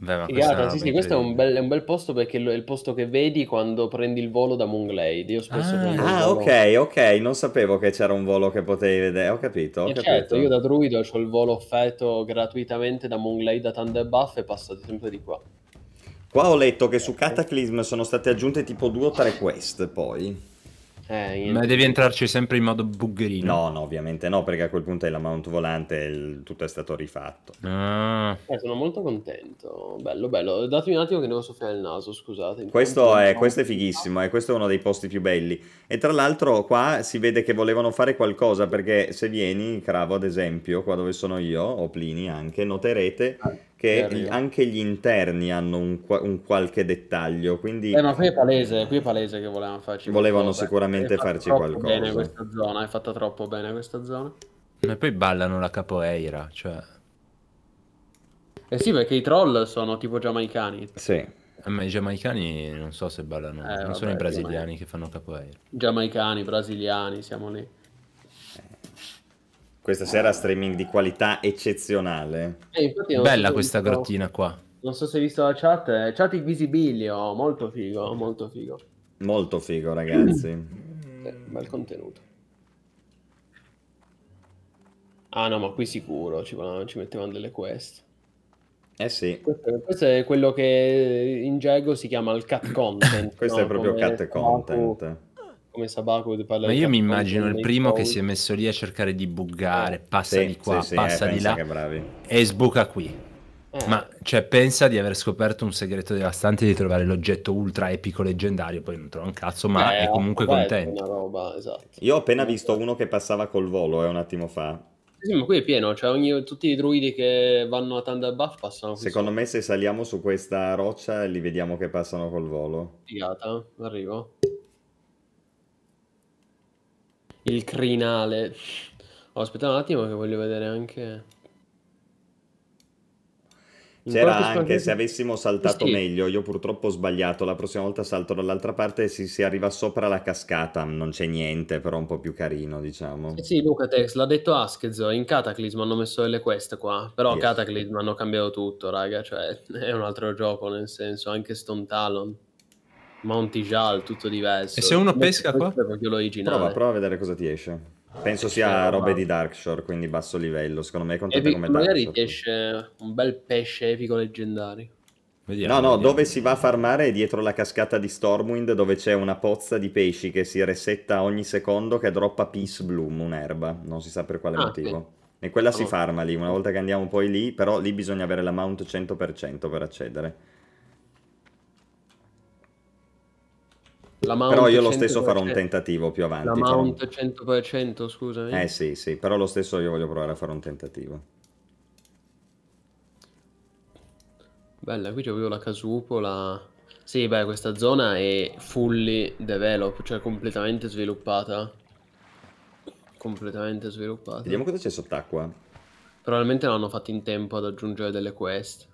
S1: Beh, ma Gara, sì, sì, questo è un,
S2: bel, è un, bel, posto perché è il posto che vedi quando prendi il volo da Moonglade. Io
S1: spesso ah, prendo Ah, ok, ok, non sapevo che c'era un volo che potevi vedere, ho capito. Ho eh, capito. Certo, io da
S2: Druido ho il volo offerto gratuitamente da Moonglade da Thunderbuff e passate sempre di qua.
S1: Qua ho letto che su eh, Cataclysm sono state aggiunte tipo due o tre quest poi. Eh, Ma devi entrarci sempre in modo buggerino. No, no, ovviamente no, perché a quel punto è la mount volante e il... tutto è stato rifatto.
S5: Ah.
S2: Eh, sono molto contento. Bello, bello. Datemi un attimo che devo soffiare il naso, scusate. Questo è, questo è
S1: fighissimo, e eh, questo è uno dei posti più belli. E tra l'altro qua si vede che volevano fare qualcosa, perché se vieni, Cravo ad esempio, qua dove sono io, o Plini anche, noterete... Ah che anche gli interni hanno un, un qualche dettaglio. Quindi... Eh, ma qui è
S2: palese, qui è palese che volevano farci Volevano
S1: qualcosa. sicuramente
S5: farci qualcosa. Bene questa
S2: zona, è fatta troppo bene questa zona.
S5: E poi ballano la capoeira, cioè...
S2: Eh sì, perché i troll sono tipo giamaicani.
S5: Sì. Eh, ma i giamaicani non so se ballano, eh, non vabbè, sono i brasiliani giamaic... che fanno capoeira.
S2: Giamaicani, brasiliani, siamo lì.
S5: Questa sera
S1: streaming di qualità eccezionale. Eh, Bella questa visto... grottina qua.
S2: Non so se hai visto la chat, eh. chat invisibilio, molto figo, molto figo.
S1: Molto figo ragazzi. eh, bel
S2: contenuto. Ah no, ma qui sicuro, ci, ci mettevano delle quest. Eh sì. Questo, questo, è quello che in Jago si chiama il cat content. <laughs> questo no? è proprio Come cat content. Stato come Sabaco di parlare. Ma io mi immagino il primo che si è
S5: messo lì a cercare di buggare, eh, passa sì, di qua, sì, passa eh, di là e sbuca qui. Eh. Ma cioè, pensa di aver scoperto un segreto devastante di trovare l'oggetto ultra epico leggendario, poi non trova un cazzo, ma eh, è comunque contento.
S1: È roba, esatto. Io ho appena visto uno che passava col volo eh, un attimo fa.
S4: Sì,
S2: ma qui è pieno, cioè ogni, tutti i druidi che vanno a Thunder Buff passano qui Secondo
S1: sopra. me se saliamo su questa roccia li vediamo che passano col volo. Figata, arrivo.
S2: Il crinale. Oh, aspetta un attimo che voglio vedere anche...
S1: C'era anche se avessimo saltato sì. meglio, io purtroppo ho sbagliato, la prossima volta salto dall'altra parte e si, si, arriva sopra la cascata, non c'è niente, però un po' più carino diciamo. Eh
S2: sì Luca Tex, l'ha detto Askezo, in Cataclysm hanno messo delle quest qua, però yes. Cataclysm hanno cambiato tutto raga, cioè <laughs> è un altro gioco nel senso, anche Stone Talon. Jal, tutto diverso. E se uno pesca
S1: qua? Prova, prova a vedere cosa ti esce. Penso sia robe di Darkshore, quindi basso livello. Secondo me è contenta come Magari
S2: ti esce un bel pesce epico leggendario.
S5: Vediamo, no, no, vediamo.
S1: dove si va a farmare è dietro la cascata di Stormwind, dove c'è una pozza di pesci che si resetta ogni secondo che droppa Peace Bloom, un'erba. Non si sa per quale ah, motivo. Okay. E quella oh. si farma lì, una volta che andiamo poi lì, però lì bisogna avere la mount 100% per accedere. però io lo stesso 100%. farò un tentativo più avanti. La mount
S2: farò... 100%, scusami. Eh
S1: sì, sì, però lo stesso io voglio provare a fare un tentativo.
S2: Bella, qui c'è proprio la casupola. Sì, beh, questa zona è fully developed, cioè completamente sviluppata. Completamente sviluppata. Vediamo cosa c'è sott'acqua. Probabilmente non hanno fatto in tempo ad aggiungere delle quest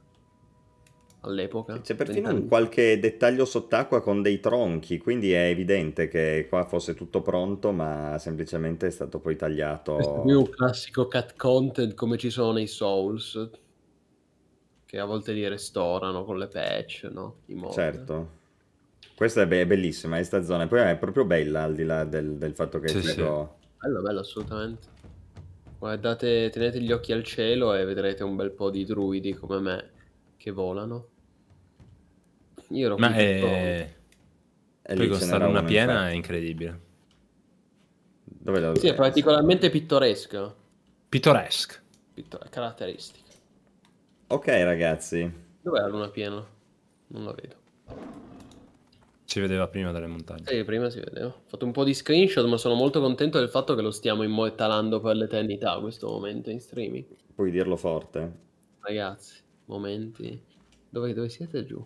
S1: all'epoca. C'è perfino un qualche dettaglio sott'acqua con dei tronchi, quindi è evidente che qua fosse tutto pronto, ma semplicemente è stato poi tagliato. Questo è un
S4: classico cat
S2: content come ci sono nei Souls, che a volte li restaurano con le patch, no? I mod. Certo.
S1: Questa è, be- è bellissima, questa zona. Poi è proprio bella, al di là del, del fatto che... Sì, sì. Go...
S2: Bello, bello, assolutamente. Guardate, tenete gli occhi al cielo e vedrete un bel po' di druidi come me che volano. Io ero Ma è...
S4: Poi, poi costare una piena è
S5: incredibile. Dove la... Sì,
S2: è particolarmente pittoresco.
S1: Pittoresco.
S2: Pittore... Caratteristico.
S1: Ok, ragazzi.
S2: Dov'è la luna piena?
S5: Non la vedo. Si vedeva prima dalle montagne.
S2: Sì, prima si vedeva. Ho fatto un po' di screenshot, ma sono molto contento del fatto che lo stiamo immortalando per l'eternità questo momento in streaming.
S1: Puoi dirlo forte.
S2: Ragazzi, momenti.
S1: Dove, dove siete giù?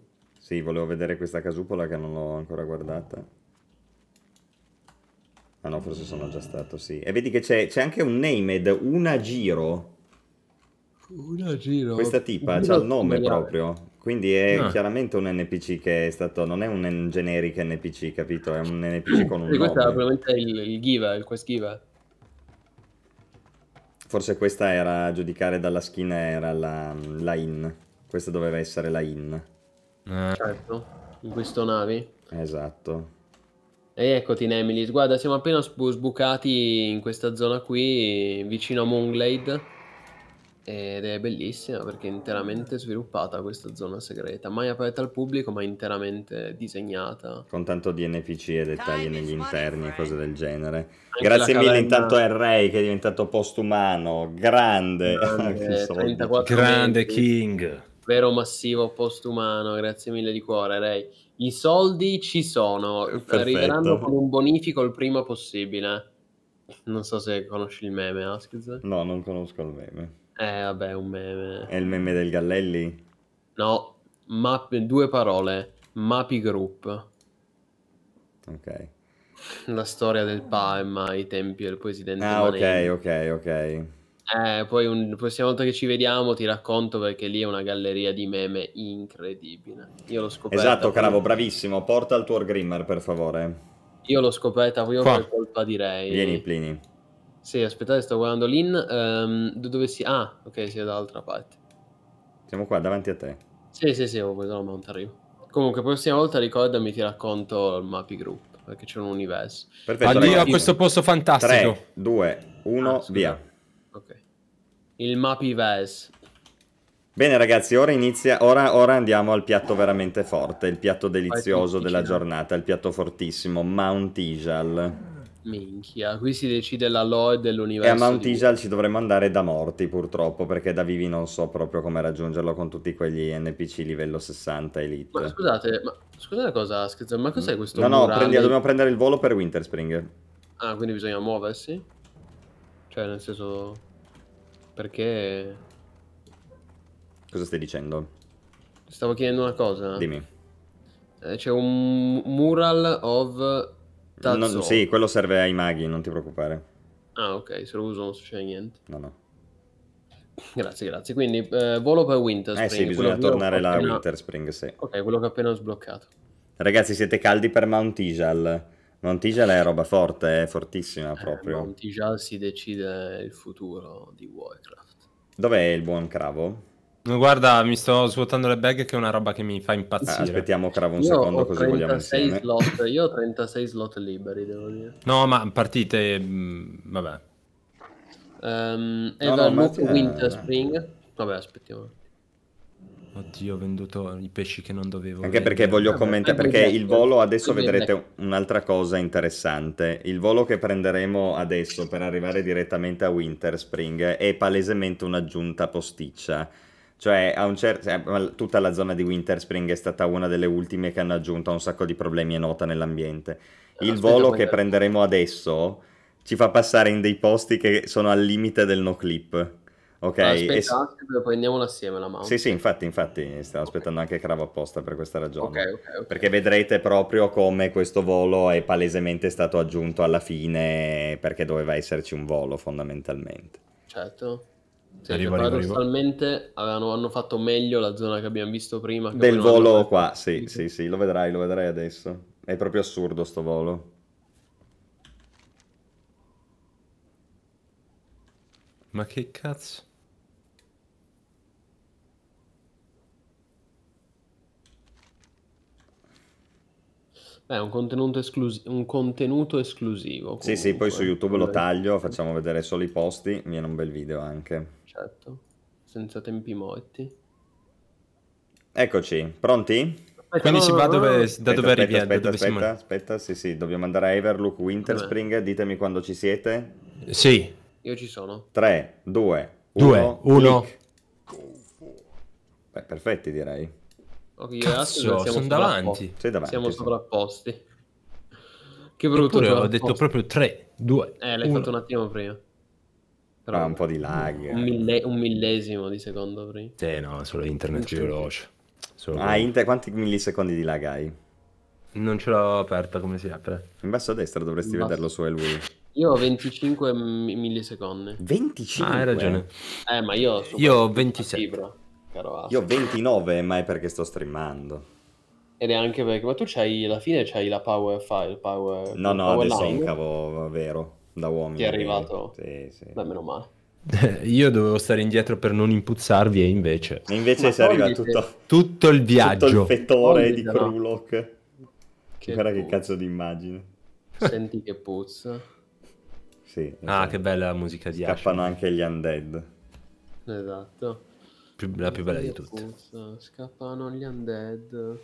S1: Sì, volevo vedere questa casupola che non l'ho ancora guardata. Ah no, forse sono già stato, sì. E vedi che c'è, anche un named, una giro.
S4: Una giro. Questa tipa ha il nome proprio.
S1: Quindi è ah. chiaramente un NPC che è stato. Non è un generic NPC, capito? È un NPC con un. E questo era
S2: probabilmente il, il Giva, il quest Giva.
S1: Forse questa era, a giudicare dalla skin, era la, la in. Questa doveva essere la in.
S2: Certo, in questo navi.
S1: Esatto.
S2: E eccoti Nemilis, guarda siamo appena sbucati in questa zona qui, vicino a Moonglade. Ed è bellissima perché è interamente sviluppata questa zona segreta, mai aperta al pubblico ma interamente disegnata.
S1: Con tanto di NPC e dettagli negli interni e cose del genere. Anche Grazie mille caverna... intanto a Ray che è diventato postumano, grande. grande, 34 <laughs> grande King.
S2: Vero massivo postumano, grazie mille di cuore, Ray. I soldi ci sono, Perfetto. arriveranno con un bonifico il prima possibile. Non so se conosci il meme, Askiz.
S1: No, non conosco il meme.
S2: Eh, vabbè, un meme.
S1: È il meme del Gallelli?
S2: No, map, due parole. Mapi Group. Ok. La storia del Palma, i tempi del presidente. Ah, Manelli.
S1: ok, ok, ok.
S2: Eh, poi un, prossima volta che ci vediamo ti racconto perché lì è una galleria di meme incredibile. Io l'ho scoperto. Esatto, Cravo, prima.
S1: bravissimo. Porta il tuo Grimmer, per favore. Io l'ho
S2: scoperta proprio Qua. per colpa di Ray. Vieni, Plini. Sì, aspettate, sto guardando l'in. Um, ehm, dove si... Ah, ok, si è dall'altra parte.
S1: Siamo qua, davanti a te.
S2: Sì, sì, sì, ho oh, preso la mount arrivo. Comunque, prossima volta ricordami, ti racconto il Mappy Group, perché c'è un universo.
S1: Perfetto, Addio a questo posto
S5: fantastico. 3,
S1: 2, 1, ah, via
S2: il Mapives.
S1: Bene ragazzi, ora, inizia, ora, ora andiamo al piatto veramente forte, il piatto delizioso della giornata, il piatto fortissimo, Mount Ijal.
S2: Minchia, qui si decide la lore dell'universo. E a Mount Ijal
S1: ci dovremmo andare da morti purtroppo, perché da vivi non so proprio come raggiungerlo con tutti quegli NPC livello 60 elite. Ma
S2: scusate, ma, scusate una cosa, scherzo, ma cos'è mm. questo No, no, prendi, dobbiamo
S1: prendere il volo per Winterspring.
S2: Ah, quindi bisogna muoversi? Cioè, nel senso perché...
S1: Cosa stai dicendo?
S2: Stavo chiedendo una cosa. Dimmi. Eh, c'è un mural of Tazzo. No, sì,
S1: quello serve ai maghi, non ti preoccupare.
S2: Ah, ok, se lo uso non succede niente. No, no. Grazie, grazie. Quindi eh, volo per Winter Spring. Eh sì, bisogna tornare là a Winter Spring, sì. Ok, quello che ho appena sbloccato.
S1: Ragazzi, siete caldi per Mount Isal. Montigial è roba forte, è fortissima eh, proprio. Eh,
S2: Montigial si decide il futuro di Warcraft. Dov'è
S5: il buon Cravo? Guarda, mi sto svuotando le bag che è una roba che mi fa impazzire. Ah, aspettiamo Cravo un Io secondo così vogliamo insieme.
S2: Slot. <laughs> Io ho 36 slot liberi, devo dire.
S5: No, ma partite... Mm, vabbè.
S2: Um, no, no, eh. Spring... Vabbè,
S5: aspettiamo. Oddio, ho venduto i pesci che non dovevo. Anche vendere. perché voglio commentare, perché il volo adesso vedrete
S1: un'altra cosa interessante. Il volo che prenderemo adesso per arrivare direttamente a Winterspring è palesemente un'aggiunta posticcia. Cioè, cer- cioè, tutta la zona di Winterspring è stata una delle ultime che hanno aggiunto a un sacco di problemi e nota nell'ambiente. Il volo che prenderemo adesso ci fa passare in dei posti che sono al limite del no clip. Ok, Aspetta,
S2: e... prendiamola assieme la mano. Sì, sì,
S1: infatti, infatti, stavo aspettando okay. anche Cravo apposta per questa ragione. Okay, okay, Perché vedrete proprio come questo volo è palesemente stato aggiunto alla fine perché doveva esserci un volo fondamentalmente. Certo. Sì, arrivo, arrivo,
S2: paradossalmente avevano, hanno fatto meglio la zona che abbiamo visto prima. Del volo
S1: qua, sì, sì, sì, lo vedrai, lo vedrai adesso. È proprio assurdo sto volo.
S5: Ma che cazzo?
S2: Beh, un contenuto, esclus- un contenuto esclusivo. Comunque. Sì, sì, poi su YouTube lo
S1: taglio, facciamo vedere solo i posti, viene un bel video anche. Certo,
S2: senza tempi morti.
S1: Eccoci, pronti? Aspetta, Quindi no, si va no, dove, no. da dove aspetta, arriviamo? Aspetta, aspetta, aspetta, sì, sì, dobbiamo andare a Everlook Winterspring, Vabbè. ditemi quando ci siete. Sì. Io ci sono. 3, 2,
S4: 1, 1.
S1: Beh, perfetti direi. Ok,
S2: Cazzo, sono davanti. Sei davanti. Siamo sì. sovrapposti. Che brutto. ho detto proprio
S1: 3, 2.
S2: Eh, l'hai fatto un attimo prima.
S1: Però ah, un po' di lag. Un, eh.
S2: mille, un millesimo di secondo prima. Sì, no, solo internet più veloce.
S1: Solo ah, inter- quanti millisecondi di lag hai? Non ce l'ho aperta come si apre. In basso a destra dovresti basso. vederlo su e lui.
S2: Io ho 25 millisecondi.
S1: 25? Ah, hai ragione.
S2: Eh, ma io, io ho
S1: 26. Libro caro Asia. Io ho 29, ma è perché sto streamando.
S2: Ed è anche perché... Ma tu c'hai, alla fine c'hai la power file, power... No, no, power adesso è un
S5: cavo vero, da uomo. Ti è arrivato?
S2: Sì, sì. Beh, meno male.
S5: <laughs> Io dovevo stare indietro per non impuzzarvi e invece... E invece si arriva tutto, tutto il viaggio. Tutto il
S1: fetore toglite, di Krulok. No. Che Guarda che cazzo
S5: di immagine.
S1: Senti
S2: che puzza.
S1: sì. Ah, sì. Esatto. che bella musica di Ashen. Scappano anche gli undead.
S2: Esatto
S1: più, la più bella di eh,
S2: tutte. Scappano gli undead.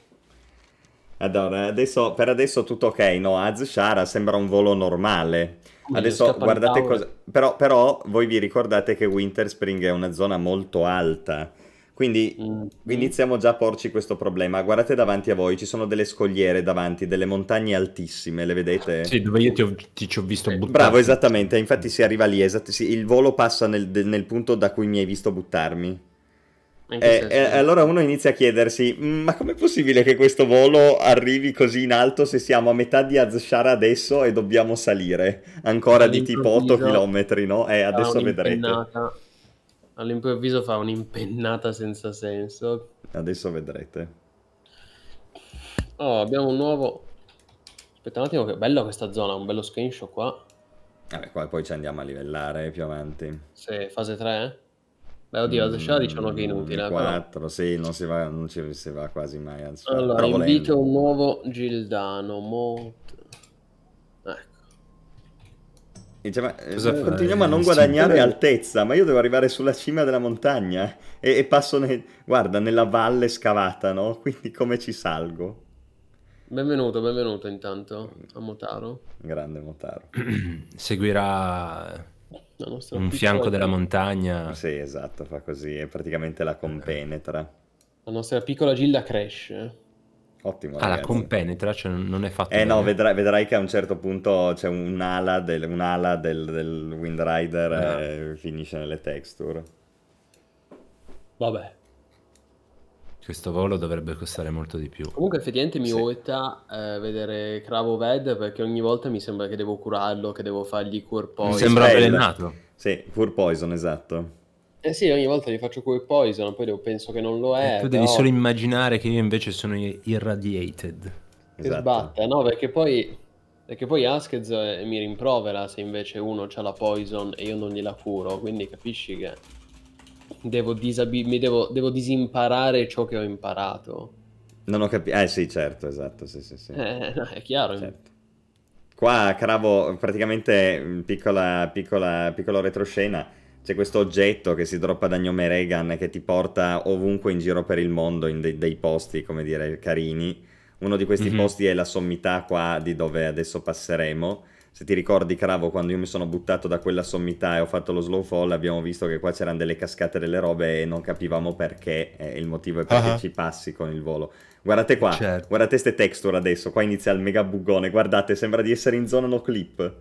S1: Allora, adesso, per adesso tutto ok, no? Azshara sembra un volo normale.
S4: adesso guardate cosa...
S1: Però, però, voi vi ricordate che Winterspring è una zona molto alta. Quindi mm. iniziamo già a porci questo problema. Guardate davanti a voi, ci sono delle scogliere davanti, delle montagne altissime, le vedete? Sì,
S4: dove io
S5: ti, ho, ti ci ho visto buttare. Bravo,
S1: esattamente, infatti si arriva lì, esatto, sì, il volo passa nel, nel punto da cui mi hai visto buttarmi. Eh, e, e, eh, allora uno inizia a chiedersi: mm, ma com'è possibile che questo volo arrivi così in alto se siamo a metà di Azshara adesso e dobbiamo salire ancora di tipo 8 km? No? Eh, adesso vedrete.
S2: All'improvviso fa un'impennata senza senso.
S1: Adesso vedrete.
S2: Oh, abbiamo un nuovo. Aspetta un attimo, che bella questa zona, un bello screenshot qua.
S1: Vabbè, qua poi ci andiamo a livellare più avanti.
S2: Sì, fase 3? Eh?
S1: Beh, oddio, la Shah mm, diciamo che è inutile. 4, però. sì, non si, va, non ci, si va quasi mai.
S4: al Anzi, allora, però invito
S2: volendo. un nuovo Gildano. Mod... Ecco.
S1: Dice, ma, eh, continuiamo a non guadagnare altezza, ma io devo arrivare sulla cima della montagna eh, e, e passo, nel, guarda, nella valle scavata, no? <laughs> Quindi
S5: come ci salgo?
S2: Benvenuto, benvenuto intanto a Motaro.
S5: Grande Motaro. <clears throat> Seguirà un piccola... fianco della montagna.
S1: Sì, esatto, fa così, è praticamente la compenetra.
S2: La nostra piccola Gilda cresce.
S5: Eh. Ottimo. Ah, la compenetra, cioè non è fatta. Eh no,
S1: vedrai, vedrai, che a un certo punto c'è un'ala del, un'ala del, del Windrider no. Ah. e eh, finisce nelle texture.
S2: Vabbè
S5: questo volo dovrebbe costare molto di più. Comunque
S2: effettivamente mi sì. urta eh, vedere Kravoved perché ogni volta mi sembra che devo curarlo, che devo fargli cure poison. Mi sembra avvelenato.
S5: Sì, cure poison,
S1: esatto.
S2: Eh sì, ogni volta gli faccio cure poison, poi penso che non lo eh, è. E tu devi solo
S5: immaginare che io invece sono irradiated. Esatto.
S2: Sbatta, no? Perché poi, perché poi Askez mi rimprovera se invece uno ha la poison e io non gliela curo, quindi capisci che devo, disabi- mi devo, devo disimparare ciò che ho imparato.
S1: Non ho capito. Eh sì, certo, esatto, sì, sì, sì. Eh, no,
S2: è chiaro. Certo.
S1: Qua Cravo, praticamente mm, piccola, piccola, piccola retroscena, c'è questo oggetto che si droppa da Gnome Reagan che ti porta ovunque in giro per il mondo in de- dei posti, come dire, carini. Uno di questi mm-hmm. posti è la sommità qua di dove adesso passeremo se ti ricordi Cravo quando io mi sono buttato da quella sommità e ho fatto lo slow fall abbiamo visto che qua c'erano delle cascate delle robe e non capivamo perché eh, il motivo è perché uh -huh. ci passi con il volo guardate qua certo. guardate queste texture adesso qua inizia il mega bugone. guardate sembra di essere in zona no clip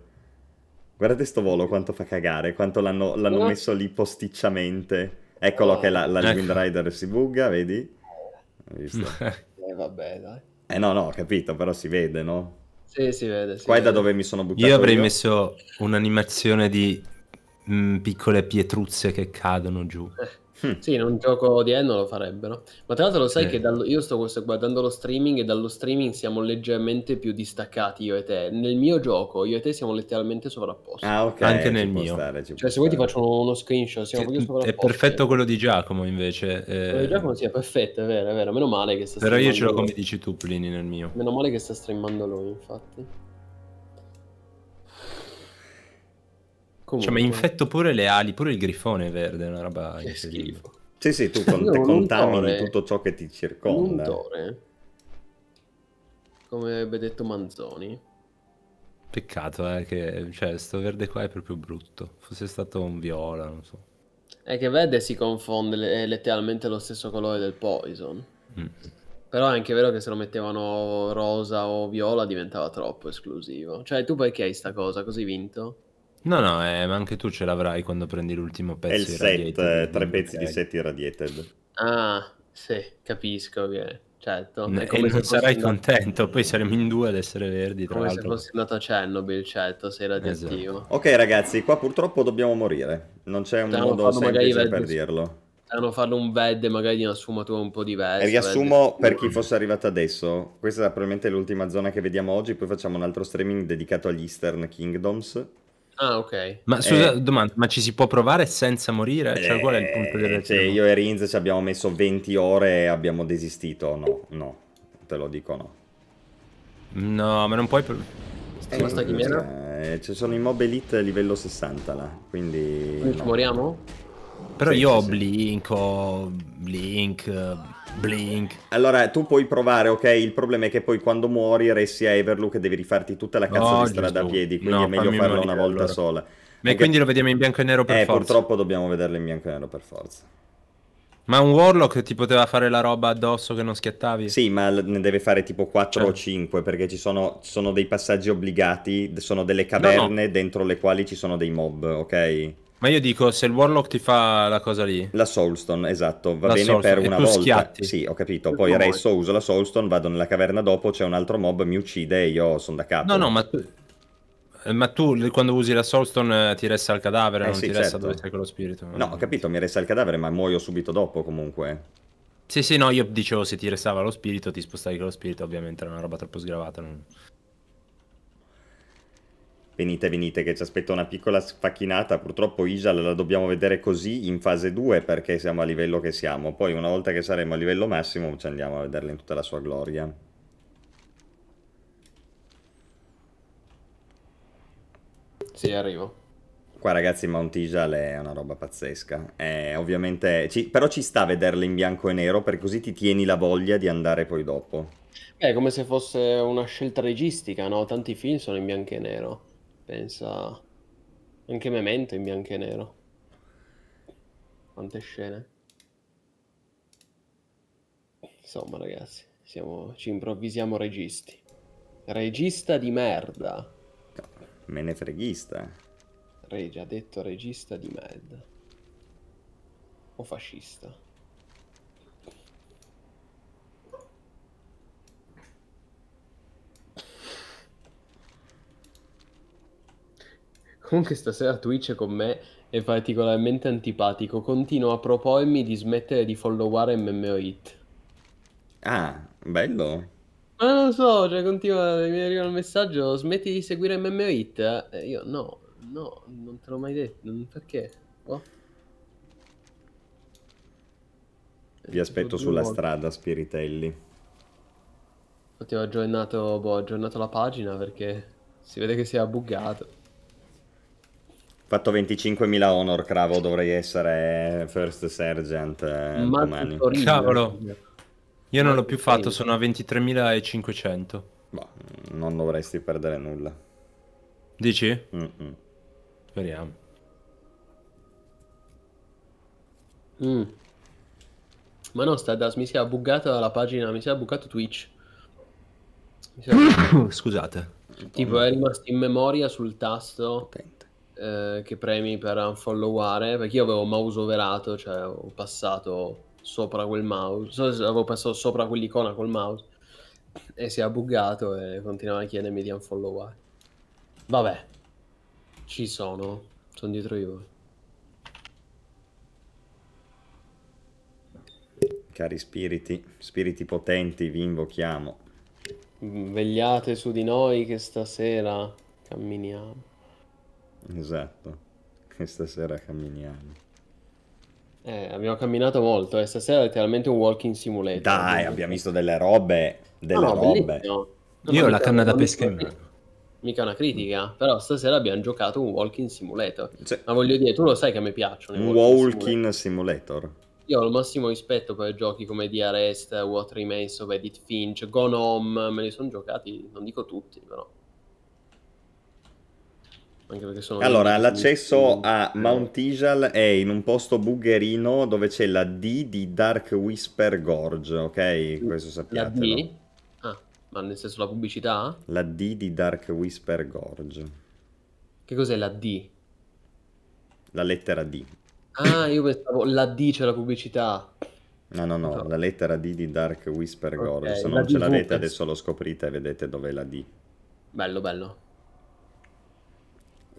S1: guardate sto volo quanto fa cagare quanto l'hanno, no. messo lì posticciamente eccolo oh. che la, la ecco. Windrider si buga, vedi? Hai visto? <laughs> eh vabbè dai eh no, no, ho capito, però si vede, no? Sì, si vede. Si Qua vede. è da dove mi sono buttato. Io avrei io.
S5: messo un'animazione di mh, mm, piccole pietruzze che cadono giù.
S2: <laughs> Mm. Sì, in un gioco di odierno lo farebbero. Ma tra l'altro lo sai eh. che dallo, io sto guardando lo streaming e dallo streaming siamo leggermente più distaccati io e te. Nel mio gioco io e te siamo letteralmente sovrapposti. Ah, ok. Anche nel
S5: mio. Stare, cioè,
S2: se vuoi ti faccio uno, uno screenshot. Siamo sì, cioè, mm, è perfetto quello
S5: di Giacomo invece. Eh... Quello di Giacomo
S2: sì, è perfetto, è vero, è vero. Meno male che sta Però io ce l'ho come
S5: dici tu, Plini, nel mio.
S2: Meno male che sta streamando lui, infatti. Comunque. Cioè, ma infetto
S5: pure le ali, pure il grifone verde, una roba che schifo. Sì, sì, tu con, <laughs> no, contamini tutto ciò che ti circonda. L'untore,
S2: come avrebbe detto Manzoni.
S5: Peccato, eh, che cioè, sto verde qua è proprio brutto. Fosse stato un viola, non so. È
S2: che verde si confonde, è letteralmente lo stesso colore del Poison. Mm. Però è anche vero che se lo mettevano rosa o viola diventava troppo esclusivo. Cioè, tu perché hai sta cosa? Così vinto?
S5: No, no, eh, ma anche tu ce l'avrai quando prendi l'ultimo pezzo. È il set, eh, tre pezzi di set irradiated.
S2: Ah, sì, capisco che... Certo. N- e non sarai contento,
S5: poi saremo in due ad essere verdi. Tra come l'altro. se fossi
S2: andato a Chernobyl,
S1: certo, sei radioattivo. Esatto. Ok ragazzi, qua purtroppo dobbiamo morire. Non c'è un Stanno modo semplice per vedde. dirlo.
S2: Stanno farlo un bed, magari di una sfumatura un po' diversa. E riassumo vedde. per chi
S1: fosse arrivato adesso, questa è probabilmente l'ultima zona che vediamo oggi, poi facciamo un altro streaming dedicato agli Eastern Kingdoms
S4: Ah, ok. Ma scusa, eh,
S5: domanda, ma ci si può provare senza morire? Cioè,
S4: eh, qual
S1: è il punto della eh, Se io e Rinz ci abbiamo messo 20 ore e abbiamo desistito, no, no, te lo dico no.
S5: No, ma non puoi... Eh, stai eh,
S1: sì, eh, ci sono i mob elite livello 60 là, quindi... no. moriamo? Però sì, io ho sì.
S5: Blink, ho Blink, Blink.
S1: Allora, tu puoi provare, ok? Il problema è che poi quando muori resti a Everlook e devi rifarti tutta la cazzo no, di strada giusto. a piedi, quindi no, è meglio farlo una volta allora. sola.
S5: Ma Anche... quindi lo vediamo in bianco e nero per eh, forza. purtroppo dobbiamo vederlo in bianco
S1: e nero per forza.
S5: Ma un Warlock ti poteva fare la roba addosso che non schiattavi? Sì,
S1: ma ne deve fare tipo 4 certo. o 5 perché ci sono, sono, dei passaggi obbligati, sono delle
S5: caverne no, no. dentro le quali ci
S1: sono dei mob, ok?
S5: Ma io dico, se il Warlock ti fa la cosa lì...
S1: La Soulstone, esatto, va la bene Soulstone. per una volta. Schiatti. Sì, ho capito. Poi no, Resso uso la Soulstone, vado nella caverna dopo, c'è un altro mob, mi uccide e io sono da capo. No, no,
S5: ma tu, eh, ma tu quando usi la Soulstone eh, ti resta il cadavere, eh, non sì, ti certo. resta dove stai con lo spirito. No, ho capito, mi resta il cadavere, ma muoio subito dopo comunque. Sì, sì, no, io dicevo se ti restava lo spirito, ti spostavi con lo spirito, ovviamente era una roba troppo sgravata. Non...
S1: Venite, venite, che ci aspetta una piccola sfacchinata. Purtroppo Isal la dobbiamo vedere così in fase 2 perché siamo a livello che siamo. Poi una volta che saremo a livello massimo ci andiamo a vederla in tutta la sua gloria.
S2: Sì, arrivo.
S1: Qua ragazzi Mount Isal è una roba pazzesca. Eh, ovviamente, ci... però ci sta a vederla in bianco e nero perché così ti tieni la voglia di andare poi dopo.
S2: È come se fosse una scelta registica, no? Tanti film sono in bianco e nero. Pensa anche Memento in bianco e nero. Quante scene. Insomma, ragazzi, siamo... ci improvvisiamo registi. Regista di merda. Me ne freghista. Re, già detto regista di merda. O fascista. Comunque stasera Twitch con me è particolarmente antipatico. Continua a propormi di smettere di followare MMOIT. Ah,
S1: bello.
S2: Ma non lo so, cioè continua, mi arriva il messaggio, smetti di seguire MMOIT? Eh? E io no, no, non te l'ho mai detto, perché? Oh.
S1: Vi aspetto sulla volte. strada, Spiritelli.
S2: Infatti ho aggiornato, boh, aggiornato la pagina perché si vede che si è
S3: buggato.
S1: Fatto 25.000 honor, Cravo, dovrei essere first sergeant eh, domani. Cavolo,
S5: io non l'ho più fatto, sono a 23.500. Boh, non dovresti perdere nulla. Dici? Mm -mm. Speriamo.
S2: Mm. Ma no, Stardust, mi si è buggata la pagina, mi si è buggato Twitch.
S5: È... <coughs> Scusate.
S2: Tipo è rimasto in memoria sul tasto. Ok. Eh, che premi per unfolloware, perché io avevo mouse overato, cioè ho passato sopra quel mouse, avevo passato sopra quell'icona col mouse e si è buggato e continuava a chiedermi di unfolloware. Vabbè, ci sono, sono dietro io.
S1: Cari spiriti, spiriti potenti, vi invochiamo.
S2: Vegliate su di noi che stasera camminiamo.
S1: Esatto, questa sera camminiamo.
S2: Eh, abbiamo camminato molto, e eh. stasera è letteralmente un walking simulator. Dai, abbiamo visto
S1: delle robe, delle
S2: no, robe. No,
S4: Io ho la canna da pesca in
S1: mano
S2: mica una critica, però stasera abbiamo giocato un walking simulator. Cioè, ma voglio dire, tu lo sai che a me piacciono. Un walking
S1: simulator. simulator.
S2: Io ho il massimo rispetto per giochi come The Arrest, What Remains of Edith Finch, Gone Home, me li sono giocati, non dico tutti, però allora, l'accesso a Mount
S1: Isal è in un posto bugherino dove c'è la D di Dark Whisper Gorge, ok? Questo sappiatelo. La D?
S2: Ah, ma nel senso la pubblicità?
S1: La D di Dark Whisper Gorge. Che cos'è la D? La lettera D.
S2: Ah, io pensavo la D c'è la pubblicità.
S1: No, no, no, no, la lettera D di Dark Whisper okay, Gorge. Se non ce l'avete adesso lo scoprite e vedete dov'è la D.
S2: Bello, bello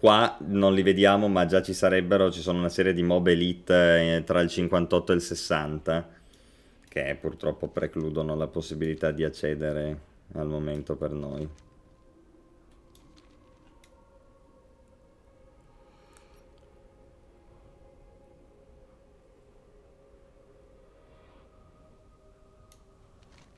S1: qua non li vediamo, ma già ci sarebbero, ci sono una serie di mob elite eh, tra il 58 e il 60 che purtroppo precludono la possibilità di accedere al momento per noi.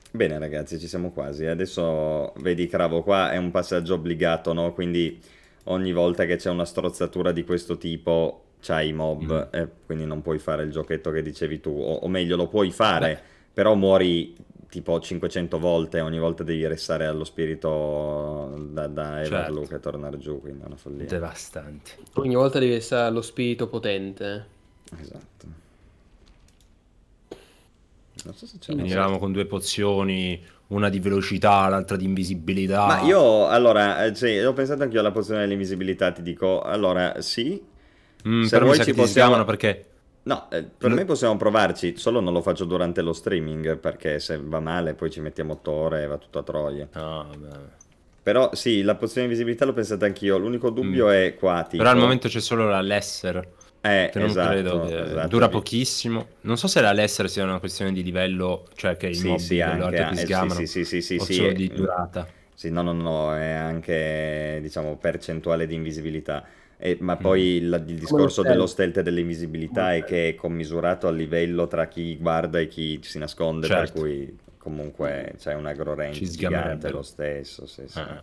S1: Bene ragazzi, ci siamo quasi. Adesso vedi Cravo qua è un passaggio obbligato, no? Quindi ogni volta che c'è una strozzatura di questo tipo c'hai i mob, mm. eh, quindi non puoi fare il giochetto che dicevi tu, o, o meglio lo puoi fare, Beh. però muori tipo 500 volte, ogni volta devi restare allo spirito da, da Everlook certo. e tornare giù, quindi
S5: è una follia.
S2: Devastante. Ogni volta devi restare allo spirito potente. Esatto.
S5: Non so se c'è... Venivamo con due pozioni, una di velocità, l'altra di invisibilità. Ma io,
S1: allora, cioè, ho pensato anche io alla posizione dell'invisibilità, ti dico, allora, sì.
S5: Mm, se per noi ci possiamo... perché...
S1: No, eh, per mm. me possiamo provarci, solo non lo faccio durante lo streaming, perché se va male poi ci mettiamo otto ore e va tutto a troia. Ah, oh, Però sì, la pozione di invisibilità l'ho pensata anch'io. L'unico
S5: dubbio mm. è qua. Tipo... Però al momento c'è solo la lesser. Eh, che non esatto, credo, esatto. dura pochissimo. Non so se la Lesser sia una questione di livello, cioè che il sì, mob sì, livello che si sgamano, eh, sì, sì, sì, sì, sì, di eh, durata.
S1: Sì, no, no, no,
S5: è anche, diciamo, percentuale
S1: di invisibilità. E, ma mm. poi la, il discorso dello stealth e dell'invisibilità Come è che è commisurato al livello tra chi guarda e chi si nasconde, certo. per cui comunque c'è un agro range gigante lo stesso, sì, sì. Ah.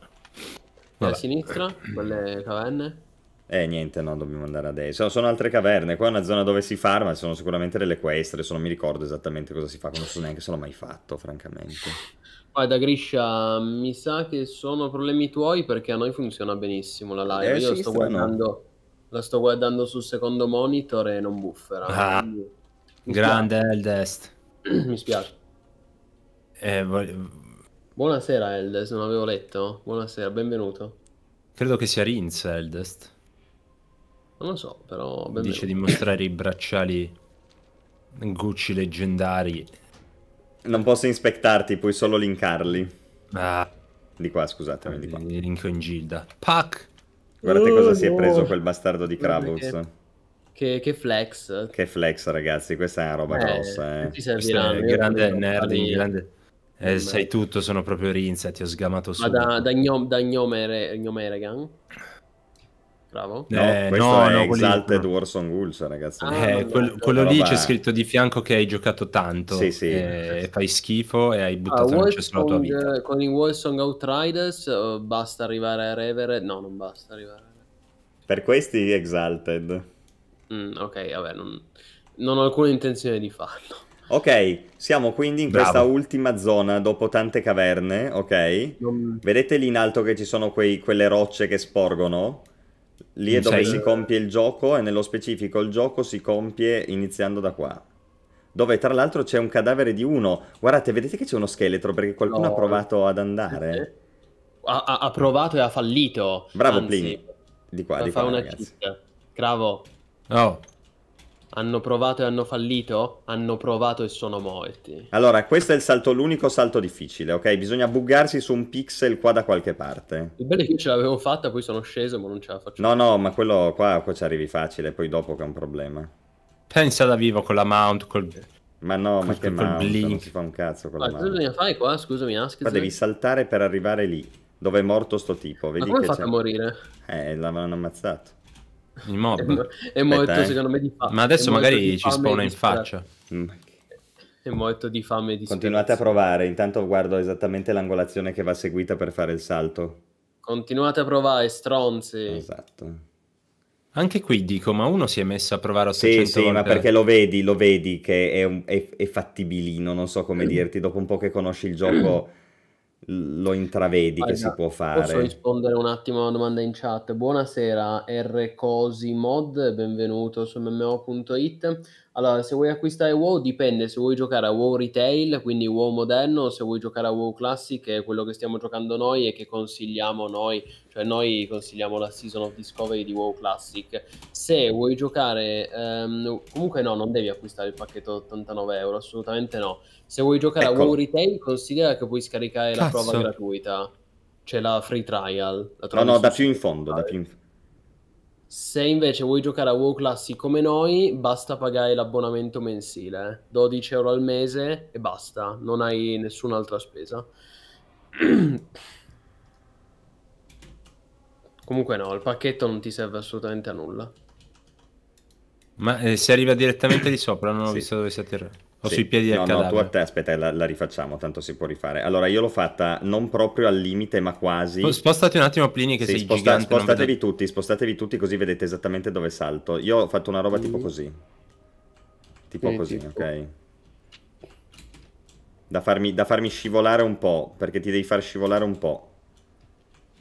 S2: Voilà. A sinistra, quelle
S1: caverne? Eh niente, no, dobbiamo andare adesso. Sono, altre caverne, qua è una zona dove si farma, sono sicuramente delle equestre, non mi ricordo esattamente cosa si fa, non so neanche se l'ho mai fatto, francamente.
S2: Guarda Griscia, mi sa che sono problemi tuoi perché a noi funziona benissimo la live, eh, io sì, sto guardando, la sto guardando sul secondo monitor e non buffera. Ah, grande
S5: Eldest. <clears throat> mi spiace. Eh, voglio...
S2: Buonasera Eldest, non avevo letto. Buonasera, benvenuto.
S5: Credo che sia Rinz Eldest. Non lo so, però... Benvenuto. Dice di mostrare i bracciali Gucci leggendari. Non posso inspettarti, puoi solo
S1: linkarli. Ah. Di qua, scusatemi, di qua. Linko in Gilda.
S5: Pac!
S2: Guardate cosa no. si è oh, preso quel
S1: bastardo di Kravos.
S2: Che, che, flex.
S1: Che flex,
S5: ragazzi, questa è una roba eh, grossa. Eh. Ti serviranno. Grande nerd, fare... grande... Eh, sai tutto, sono proprio Rinza, ti ho sgamato su. Ma da,
S2: da, gnom, da Gnomeregan?
S1: Bravo. Eh, no, eh, questo no, è no, Exalted quelli...
S5: Warzone Wolves, ragazzi. Eh, ah, eh, no, quello, quello lì c'è scritto di fianco che hai giocato tanto, sì, sì. E eh, fai schifo e hai buttato ah, in cesso
S2: la tua vita. Con i Wolsong Outriders basta arrivare a Revere? No, non basta arrivare a Revere.
S1: Per questi Exalted. Mm, ok, vabbè, non, non
S2: ho alcuna intenzione di farlo.
S1: Ok, siamo quindi in Bravo. questa ultima zona dopo tante caverne, ok? Non... Vedete lì in alto che ci sono quei, quelle rocce che sporgono? Lì è dove sei... si compie il gioco e nello specifico il gioco si compie iniziando da qua. Dove tra l'altro c'è un cadavere di uno. Guardate, vedete che c'è uno scheletro perché qualcuno no. ha eh. provato ad andare.
S2: Ha, ha, provato e ha fallito. Bravo Anzi, Plini.
S1: Di qua, di qua. Bravo. Oh.
S2: Hanno provato e hanno fallito? Hanno provato e sono morti.
S1: Allora, questo è salto, l'unico salto difficile, ok? Bisogna buggarsi su un pixel qua da qualche parte. Il bello è
S2: che io ce l'avevo fatta, poi sono sceso, ma non ce la faccio.
S1: No, più. no, ma quello qua, qua ci arrivi facile, poi dopo che è un problema. Pensa da vivo con la mount, col... Ma no, col, ma che col mount, blink. non si fa un cazzo con ma la mount. Ma
S2: cosa bisogna fare qua? Scusami,
S4: Ask. Ah, ma devi
S1: saltare per arrivare lì, dove è morto sto tipo. Vedi ma come che fatto a morire? Eh, l'avevano ammazzato. Il mob. È, molto, Aspetta, eh. secondo me, di fame. Ma adesso magari ci spawna in faccia. Mm.
S2: È molto di fame di Continuate a provare,
S1: intanto guardo esattamente l'angolazione che va seguita per fare il salto.
S2: Continuate a provare, stronzi.
S1: Esatto.
S5: Anche qui dico, ma uno si è messo a provare a 800 Sì, sì, volte. ma perché lo
S1: vedi, lo vedi che è, un, è, è fattibilino, non so come <clears throat> dirti. Dopo un po' che conosci il gioco... <clears throat> lo intravedi Guarda, che si può fare. Posso
S2: rispondere un attimo a una domanda in chat? Buonasera, R Cosi benvenuto su mmo.it. Allora, se vuoi acquistare WoW dipende se vuoi giocare a WoW Retail, quindi WoW moderno, o se vuoi giocare a WoW Classic, che è quello che stiamo giocando noi e che consigliamo noi, cioè noi consigliamo la Season of Discovery di WoW Classic. Se vuoi giocare, um, comunque no, non devi acquistare il pacchetto 89 euro, assolutamente no. Se vuoi giocare Eccolo. a ecco. WoW Retail, considera che puoi scaricare Cazzo. la prova gratuita, cioè la free trial. La no, no, da più
S1: in fondo, da più in fondo.
S2: Se invece vuoi giocare a WoW Classic come noi, basta pagare l'abbonamento mensile, 12 eh. euro al mese e basta, non hai nessun'altra spesa. <clears throat> Comunque no, il pacchetto non ti serve assolutamente a nulla.
S5: Ma eh, si arriva direttamente lì sopra, non sì. ho visto dove si atterra. O sì. sui piedi del no, cadavere. No, tu a
S1: te, aspetta, la, la, rifacciamo, tanto si può rifare. Allora, io l'ho fatta non proprio al limite, ma quasi. Spostati
S5: un attimo, Plini, che sì, sei sposta, gigante. Spostatevi vedete... tutti,
S1: spostatevi tutti, così vedete esattamente dove salto. Io ho fatto una roba mm. tipo così. Tipo sì, così, tipo... ok? Da farmi, da farmi scivolare un po', perché ti devi far scivolare un po'.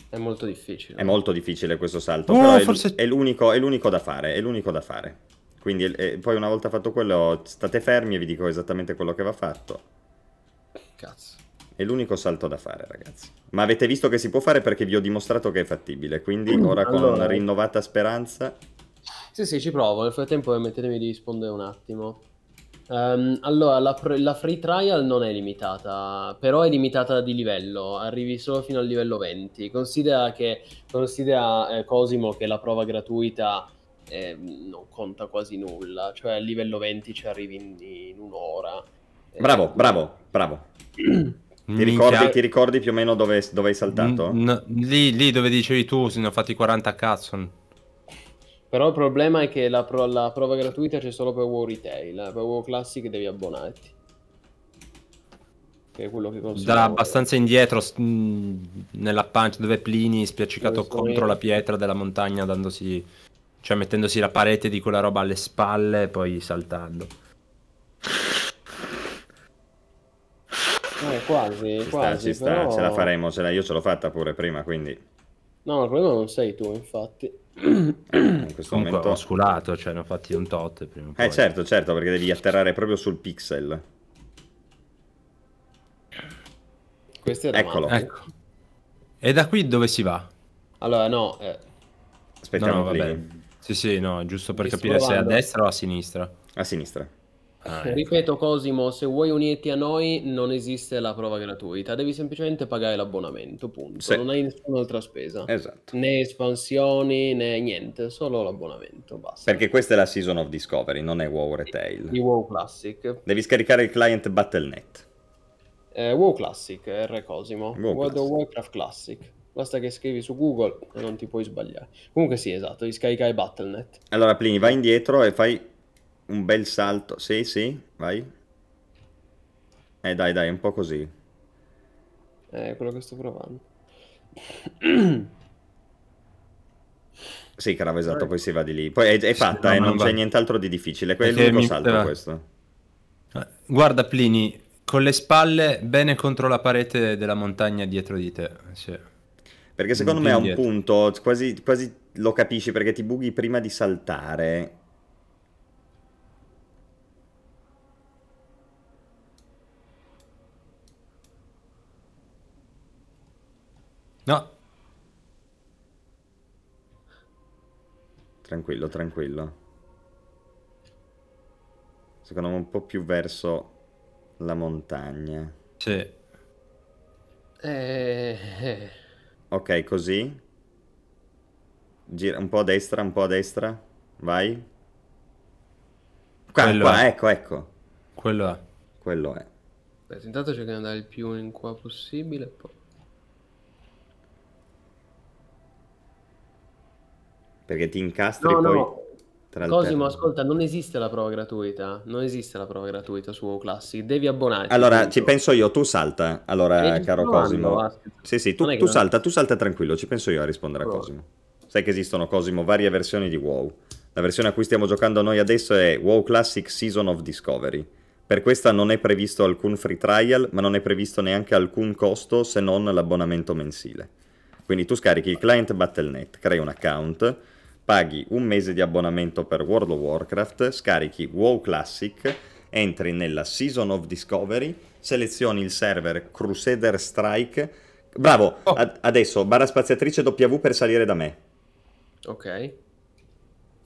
S2: È molto difficile. È
S1: molto difficile questo salto, oh, però forse... è l'unico da fare, è l'unico da fare. Quindi eh, poi una volta fatto quello state fermi e vi dico esattamente quello che va fatto. Cazzo. È l'unico salto da fare, ragazzi. Ma avete visto che si può fare perché vi ho dimostrato che è fattibile. Quindi mm, ora allora... con una rinnovata speranza...
S2: Sì, sì, ci provo. Nel frattempo permettetemi eh, di rispondere un attimo. Um, allora, la, la, free trial non è limitata, però è limitata di livello, arrivi solo fino al livello 20. Considera, che, considera eh, Cosimo che la prova gratuita eh, non conta quasi nulla, cioè a livello 20
S1: ci arrivi in, in un'ora. Eh, bravo,
S5: bravo, bravo. <clears throat> Ti ricordi, ti
S1: ricordi, più o meno dove, dove hai saltato?
S5: No, lì, lì, dove dicevi tu, se ne ho fatti 40 cazzo.
S2: Però il problema è che la, pro, la prova gratuita c'è solo per WoW Retail, eh? per WoW Classic devi abbonarti. Che è quello che considero. Darà abbastanza
S5: indietro nella pancia dove Plini spiaccicato contro la pietra della montagna dandosi cioè mettendosi la parete di quella roba alle spalle e poi saltando.
S2: Eh, quasi, ci quasi. Sta, ci sta, ce la faremo,
S1: ce la... io ce l'ho fatta pure prima, quindi...
S2: No, quello non sei tu, infatti.
S1: In questo Comunque momento... ho sculato, cioè ne ho fatti un tot prima. Eh certo, certo, perché devi atterrare proprio sul pixel.
S2: Questo è Eccolo. Ecco.
S5: E da qui dove si va?
S2: Allora, no... Eh...
S5: Aspettiamo no, no, sì, sì, no, giusto per capire provando. se a destra o a sinistra. A sinistra. Ah, ecco.
S2: Ripeto Cosimo, se vuoi unirti a noi non esiste la prova gratuita, devi semplicemente pagare l'abbonamento, punto. Sì. Non hai nessun'altra spesa. Esatto. Né espansioni, né niente, solo l'abbonamento, basta.
S1: Perché questa è la Season of Discovery, non è WoW Retail. Di WoW Classic. Devi scaricare il client Battle.net.
S2: Eh, WoW Classic, R Cosimo. WoW World of Warcraft Classic. Basta che scrivi su Google e non ti puoi sbagliare. Comunque sì, esatto, gli scaricai Battle.net.
S1: Allora, Plini, vai indietro e fai un bel salto. Sì, sì, vai. Eh dai, dai, un po' così.
S2: È eh, quello che sto provando.
S1: sì, caro, esatto, poi si va di lì. Poi è, è fatta, sì, no, eh, non va. c'è nient'altro di difficile. Quello è l'unico salto,
S5: questo. Eh, guarda Plini, con le spalle bene contro la parete della montagna dietro di te. Sì. Perché secondo me a un
S1: punto quasi, quasi lo capisci perché ti bughi prima di saltare. No. Tranquillo, tranquillo. Secondo me un po' più verso la montagna.
S5: Sì.
S2: Eh... eh.
S1: Ok, così. Gira un po' a destra, un po' a destra. Vai. Qua, Quello qua, è. ecco, ecco.
S5: Quello è. Quello è.
S2: Aspetta, intanto cerco di andare il più in qua possibile. Poi...
S1: Perché ti incastri no, poi... No. Tra Cosimo,
S2: ascolta, non esiste la prova gratuita. Non esiste la prova gratuita su Classic. Devi abbonarti. Allora, ci penso
S1: io. Tu salta. Allora, caro Cosimo. Ah, sì, sì, tu, tu salta, non... tu salta tranquillo. Ci penso io a rispondere Pro. a Cosimo. Sai che esistono, Cosimo, varie versioni di WoW. La versione a cui stiamo giocando noi adesso è WoW Classic Season of Discovery. Per questa non è previsto alcun free trial, ma non è previsto neanche alcun costo se non l'abbonamento mensile. Quindi tu scarichi il client Battle.net, crei un account, Paghi un mese di abbonamento per World of Warcraft, scarichi WoW Classic, entri nella Season of Discovery, selezioni il server Crusader Strike. Bravo, oh. ad- adesso barra spaziatrice W per salire da me. Ok.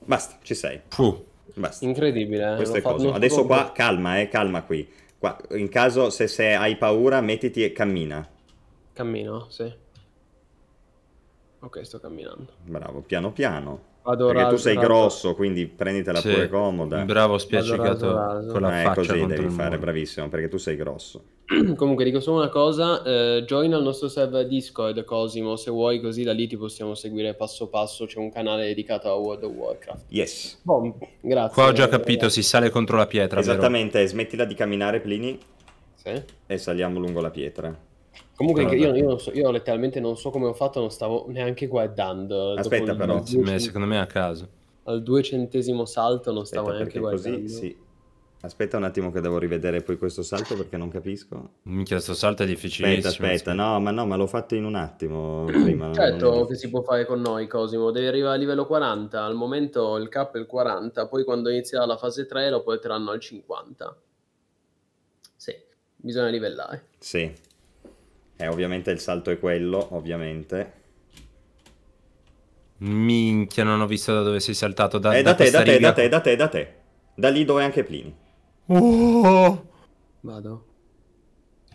S1: Basta, ci sei. Puh. Basta.
S2: Incredibile.
S1: Eh? Queste cose. adesso qua, più. calma, eh, calma qui. Qua, in caso, se, se hai paura, mettiti e cammina.
S2: Cammino, sì. Ok, sto camminando.
S1: Bravo, piano piano. Vado Perché raso, tu sei raso. grosso, quindi prenditela sì. pure comoda. Bravo spiaccicato con la eh, faccia ecco, così devi fare, bravissimo, perché tu sei grosso.
S2: <clears throat> Comunque dico solo una cosa, eh, join al nostro server Discord Cosimo, se vuoi così da lì ti possiamo seguire passo passo, c'è un
S1: canale dedicato a World of Warcraft.
S5: Yes. Bom,
S1: grazie.
S4: Qua ho già capito,
S5: si sale contro la pietra.
S1: Esattamente, vero? smettila di camminare Plini sì. e saliamo lungo la pietra.
S5: Comunque io, io,
S2: so, io, letteralmente non so come ho fatto, non stavo neanche guardando. Aspetta però, duecent... secondo
S5: me è a caso.
S2: Al duecentesimo salto non Aspetta, stavo neanche guardando. Così,
S1: sì. Aspetta un attimo che devo rivedere poi questo salto perché non capisco.
S5: Minchia, questo salto è difficilissimo. Aspetta,
S1: aspetta, no, ma no, ma l'ho fatto in un attimo <clears throat> prima. Certo
S2: che si può fare con noi, Cosimo. Devi arrivare a livello 40, al momento il cap è il 40, poi quando inizierà la fase 3 lo porteranno al 50. Sì, bisogna livellare.
S1: Sì, eh, ovviamente il salto è quello, ovviamente.
S5: Minchia, non ho visto da dove sei saltato. Da, eh, da, da te, da te, riga. da te, da te, da te. Da lì dove anche Plini.
S2: Oh! Vado.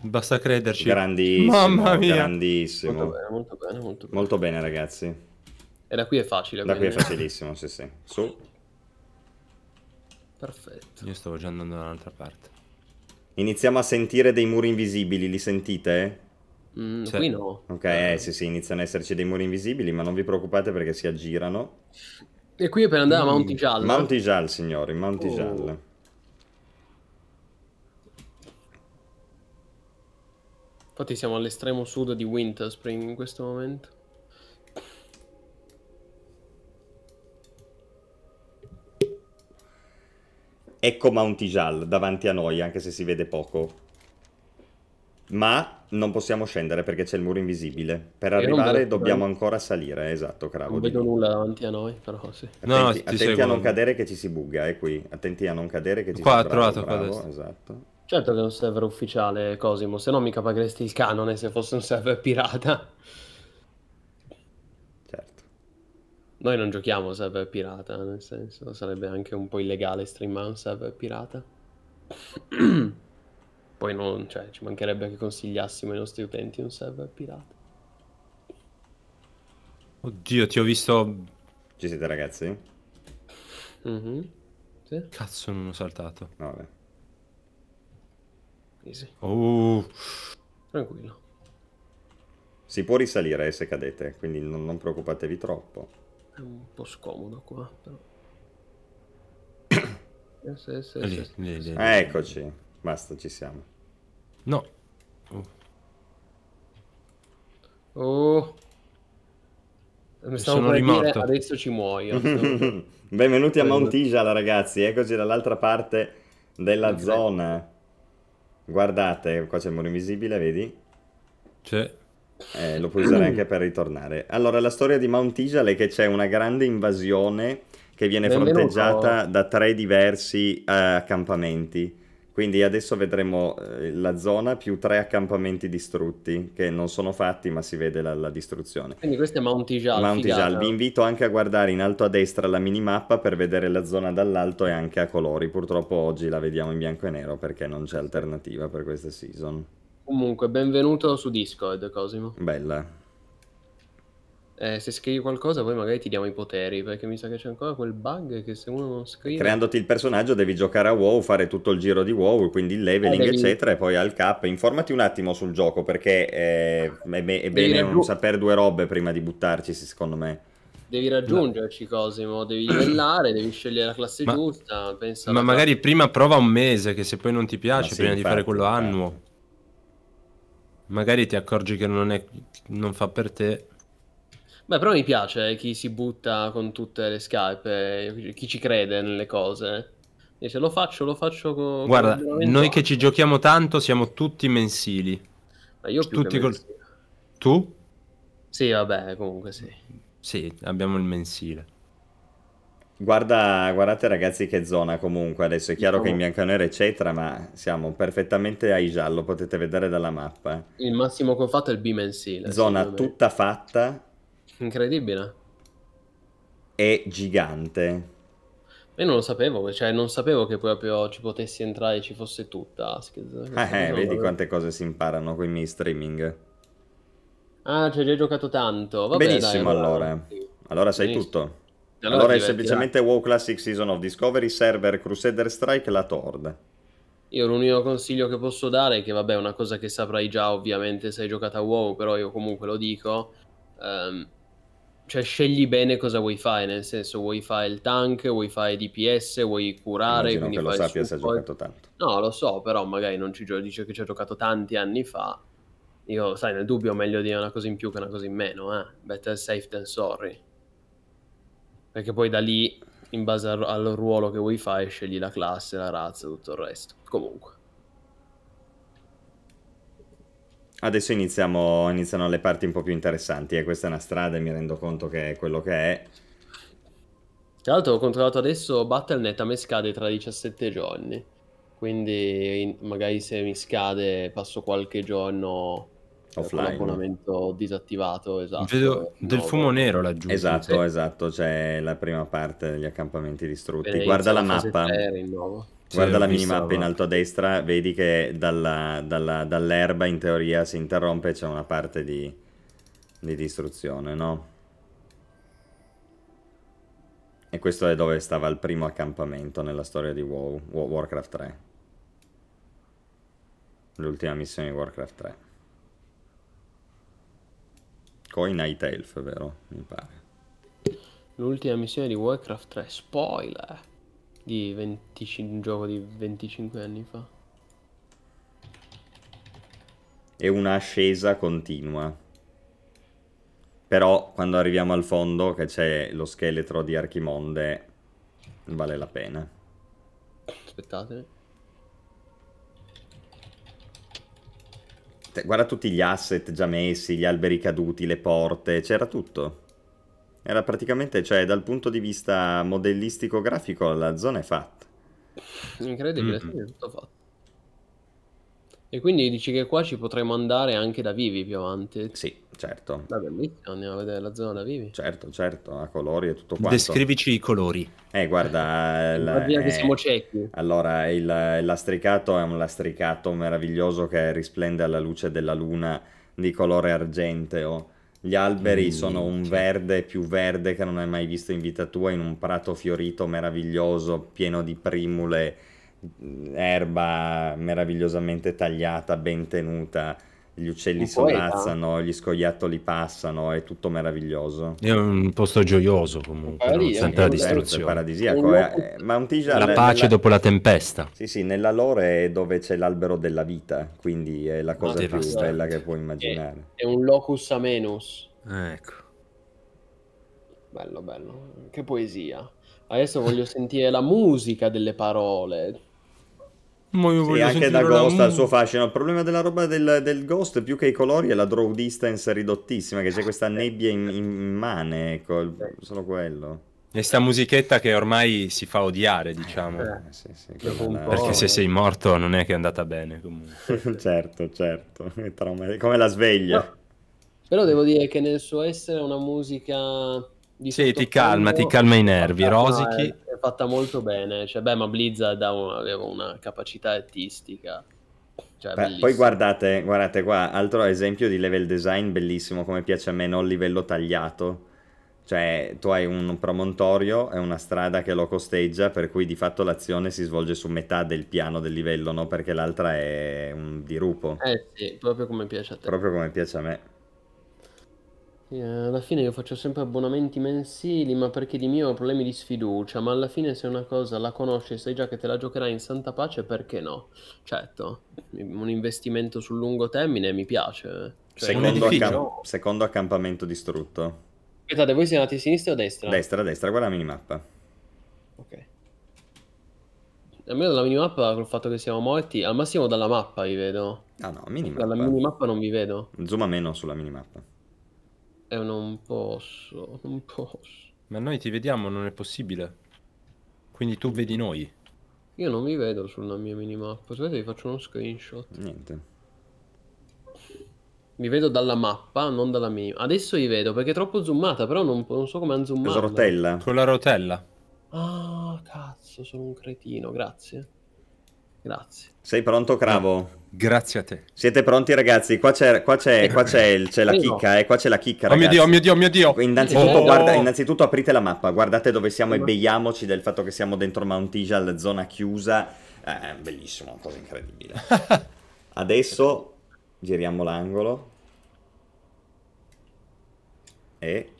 S5: Basta crederci. Grandissimo,
S1: Mamma mia. grandissimo. Molto bene, molto bene, molto bene. Molto bene ragazzi.
S2: E da qui è facile. Da quindi... qui è
S1: facilissimo, sì, sì. Su.
S2: Perfetto.
S1: Io stavo già andando da un'altra parte. Iniziamo a sentire dei muri invisibili, li sentite?
S4: Mm, cioè, qui no.
S1: Ok, eh, sì, sì, iniziano ad esserci dei muri invisibili, ma non vi preoccupate perché si aggirano. E qui è per andare mm. a Mount Ijal. Mm. Mount Ijal, signori, Mount oh.
S2: Infatti siamo all'estremo sud di Winterspring in questo momento.
S1: Ecco Mount Ijal davanti a noi, anche se si vede poco ma non possiamo scendere perché c'è il muro invisibile. Per e arrivare dobbiamo eh. ancora salire, esatto, Cravo. Non vedo
S2: nulla davanti a noi,
S1: però sì. Attenti, no, attenti a non cadere che ci si bugga, eh, qui. Attenti a non cadere che ci qua, si
S2: bugga. Qua, trovato, esatto. Certo che è un server ufficiale, Cosimo, se no mica pagheresti il canone se fosse un server pirata. Certo. Noi non giochiamo server pirata, nel senso, sarebbe anche un po' illegale streamare un server pirata. <clears throat> Poi non, cioè, ci mancherebbe che consigliassimo ai nostri utenti un server pirata.
S5: Oddio, ti ho visto... Ci siete ragazzi?
S2: Mm-hmm. Sì.
S5: Cazzo, non ho saltato. No,
S4: vabbè.
S1: Easy.
S5: Oh.
S4: Tranquillo.
S1: Si può risalire eh, se cadete, quindi non, non preoccupatevi troppo.
S4: È
S2: un
S1: po' scomodo
S2: qua, però.
S4: Sì,
S2: <coughs> eh, sì, sì, lì,
S1: lì, lì, Eccoci. Basta, ci siamo.
S2: No. Oh. oh. Eh, mi stavo per dire, adesso
S1: ci muoio. <laughs> <laughs> Benvenuti a Mount Ijala, ragazzi. Eccoci eh, dall'altra parte della okay. zona. Guardate, qua c'è il muro invisibile, vedi? C'è. Eh, lo puoi usare <clears throat> anche per ritornare. Allora, la storia di Mount Ijala è che c'è una grande invasione che viene Benvenuto. fronteggiata da tre diversi eh, accampamenti quindi adesso vedremo eh, la zona più tre accampamenti distrutti, che non sono fatti ma si vede la, la distruzione.
S2: Quindi questo è Mount Ijal. Mount Ijal. Vi
S1: invito anche a guardare in alto a destra la minimappa per vedere la zona dall'alto e anche a colori. Purtroppo oggi la vediamo in bianco e nero perché non c'è alternativa per questa season.
S2: Comunque, benvenuto su Discord, Cosimo.
S1: Bella.
S2: Eh, se scrivi qualcosa poi magari ti diamo i poteri, perché mi sa che c'è ancora quel bug che se uno non scrive... Creandoti
S1: il personaggio devi giocare a WoW, fare tutto il giro di WoW, quindi il leveling eh, devi... eccetera, e poi al cap. Informati un attimo sul gioco, perché eh, è, è, è bene non sapere due robe prima di buttarci, secondo me.
S2: Devi raggiungerci no. Cosimo, devi <clears throat> livellare, devi scegliere la classe ma... giusta. ma
S5: magari parte. prima prova un mese, che se poi non ti piace, sì, prima infatti, di fare quello annuo, magari ti accorgi che non, è... non fa per te
S2: Beh, però mi piace eh, chi si butta con tutte le scarpe, chi ci crede nelle cose. Dice lo faccio, lo faccio con... Guarda, con noi che
S5: ci giochiamo tanto siamo tutti mensili. Ma io tutti col... mensile. Tu?
S2: Sì, vabbè, comunque sì.
S5: Sì, abbiamo il mensile.
S1: Guarda, guardate ragazzi che zona comunque, adesso è chiaro no. che in bianco e nero eccetera, ma siamo perfettamente ai giallo, potete vedere dalla mappa.
S2: Il massimo che ho fatto è il bimensile. Zona tutta fatta, Incredibile.
S1: È gigante.
S2: Io non lo sapevo, cioè non sapevo che proprio ci potessi entrare, e ci fosse tutta. Eh, cioè, eh vedi quante
S1: cose si imparano con i miei streaming. Ah, cioè già giocato tanto. Vabbè, Benissimo dai, allora. Allora, allora sai Benissimo. tutto. Allora, allora è semplicemente WoW Classic Season of Discovery, Server, Crusader Strike, la Tord.
S2: Io l'unico consiglio che posso dare è che, vabbè, una cosa che saprai già ovviamente se hai giocato a WoW, però io comunque lo dico. Um, cioè scegli bene cosa vuoi fare, nel senso vuoi fare il tank, vuoi fare DPS, vuoi curare. Immagino quindi che lo sappia se ha giocato tanto. No, lo so, però magari non ci gioca, dice che ci ha giocato tanti anni fa. Io, sai, nel dubbio meglio dire una cosa in più che una cosa in meno, eh. Better safe than sorry. Perché poi da lì, in base al, al ruolo che vuoi fare, scegli la classe, la razza, tutto il resto. Comunque.
S1: Adesso iniziamo, iniziano le parti un po' più interessanti. E eh, questa è una strada e mi rendo conto che è quello che è.
S2: Tra l'altro ho controllato adesso Battle.net a me scade tra 17 giorni. Quindi in, magari se mi scade passo qualche giorno offline. l'abbonamento disattivato, esatto. Vedo del fumo
S1: nero laggiù. Esatto, sì. esatto, c'è la prima parte degli accampamenti distrutti. Bene, Guarda la, mappa. 3,
S4: Guarda la minimappa in alto
S1: a destra, vedi che dalla, dalla, dall'erba in teoria si interrompe c'è una parte di, di distruzione, no? E questo è dove stava il primo accampamento nella storia di WoW, Warcraft 3. L'ultima missione di Warcraft 3. Coi Night Elf, vero? Mi pare.
S2: L'ultima missione di Warcraft 3, spoiler! di 25, un gioco di 25 anni fa.
S1: E una un'ascesa continua. Però quando arriviamo al fondo, che c'è lo scheletro di Archimonde, vale la pena.
S2: Aspettate.
S1: Guarda tutti gli asset già messi, gli alberi caduti, le porte, c'era tutto. Era praticamente, cioè, dal punto di vista modellistico grafico, la zona è fatta.
S2: Incredibile, mm-hmm. sì, è tutto fatto. E quindi dici che qua ci potremmo andare anche da vivi più avanti? Sì, certo. Vabbè, andiamo a vedere la zona da vivi. Certo, certo, a colori e tutto quanto. Descrivici
S1: i colori. Eh, guarda... <laughs> la, via che eh, siamo ciechi. Allora, il, il lastricato è un lastricato meraviglioso che risplende alla luce della luna di colore argenteo gli alberi mm. sono un verde più verde che non hai mai visto in vita tua, in un prato fiorito meraviglioso, pieno di primule, mm, erba meravigliosamente tagliata, ben tenuta gli uccelli sollazzano, gli scoiattoli passano, è tutto meraviglioso.
S5: È un posto gioioso comunque,
S1: nonostante la distruzione. È paradisiaco. È, è, eh, Mount Ija, la pace nella... dopo
S4: la tempesta.
S1: Sì, sì, nella lore è dove c'è l'albero della vita, quindi è la ah, cosa più bella che puoi immaginare.
S2: È, è un locus amenus. Ecco. Bello, bello. Che poesia. Adesso voglio sentire la musica delle parole
S5: e anche da Ghost ha il suo
S1: fascino. Il problema della roba del, del, Ghost più che i colori è la draw distance ridottissima, che c'è questa eh. nebbia immane, ecco, solo quello.
S5: E sta musichetta che ormai si fa odiare, diciamo. Eh, eh sì, sì, Perché se eh. sei morto non è che è andata bene comunque.
S1: <laughs> certo,
S5: certo,
S1: è come la sveglia. No.
S2: Però devo dire che nel suo essere una musica
S5: di sì, ti calma, ti calma i nervi, fatta, rosichi.
S2: È, è, fatta molto bene, cioè, beh, ma Blizzard una, aveva una capacità artistica. Cioè, beh, poi guardate,
S1: guardate qua, altro esempio di level design bellissimo, come piace a me, non livello tagliato. Cioè, tu hai un promontorio e una strada che lo costeggia, per cui di fatto l'azione si svolge su metà del piano del livello, no? Perché l'altra è un dirupo. Eh sì, proprio come piace a te. Proprio come piace a me.
S2: Eh, alla fine io faccio sempre abbonamenti mensili, ma perché di mio ho problemi di sfiducia, ma alla fine se una cosa la conosci e sai già che te la giocherai in santa pace, perché no? Certo, un investimento sul lungo termine mi piace. Eh. Cioè, secondo, accamp
S1: secondo, accampamento distrutto.
S2: Aspettate, voi siete andati a sinistra o a destra? Destra,
S1: destra, guarda la minimappa. Ok.
S2: Almeno dalla minimappa, col fatto che siamo morti, al massimo dalla mappa vi vedo. Ah no, minimappa. Dalla minimappa non vi vedo. Zoom a
S5: meno sulla minimappa.
S2: Eh, non posso, non posso.
S5: Ma noi ti vediamo, non è possibile. Quindi tu vedi noi.
S2: Io non mi vedo sulla mia minimappa. Aspetta, vi faccio uno screenshot.
S5: Niente.
S2: Mi vedo dalla mappa, non dalla minimappa. Adesso li vedo perché è troppo zoomata, però non, non so come hanno zoomato. Con la
S5: rotella. Con la rotella.
S2: Ah, cazzo, sono un cretino, grazie.
S1: Grazie. Sei pronto, Cravo? Eh,
S5: grazie a te.
S1: Siete pronti, ragazzi? Qua c'è, qua c'è, eh. qua c'è, il, c'è la chicca, eh? Qua c'è la chicca, ragazzi. Oh mio
S5: Dio, oh mio Dio, oh mio Dio! Innanzitutto, oh. guarda,
S1: innanzitutto aprite la mappa, guardate dove siamo e beiamoci del fatto che siamo dentro Mount Ijal, zona chiusa. Eh, bellissimo, una cosa incredibile. <laughs> Adesso giriamo l'angolo. E...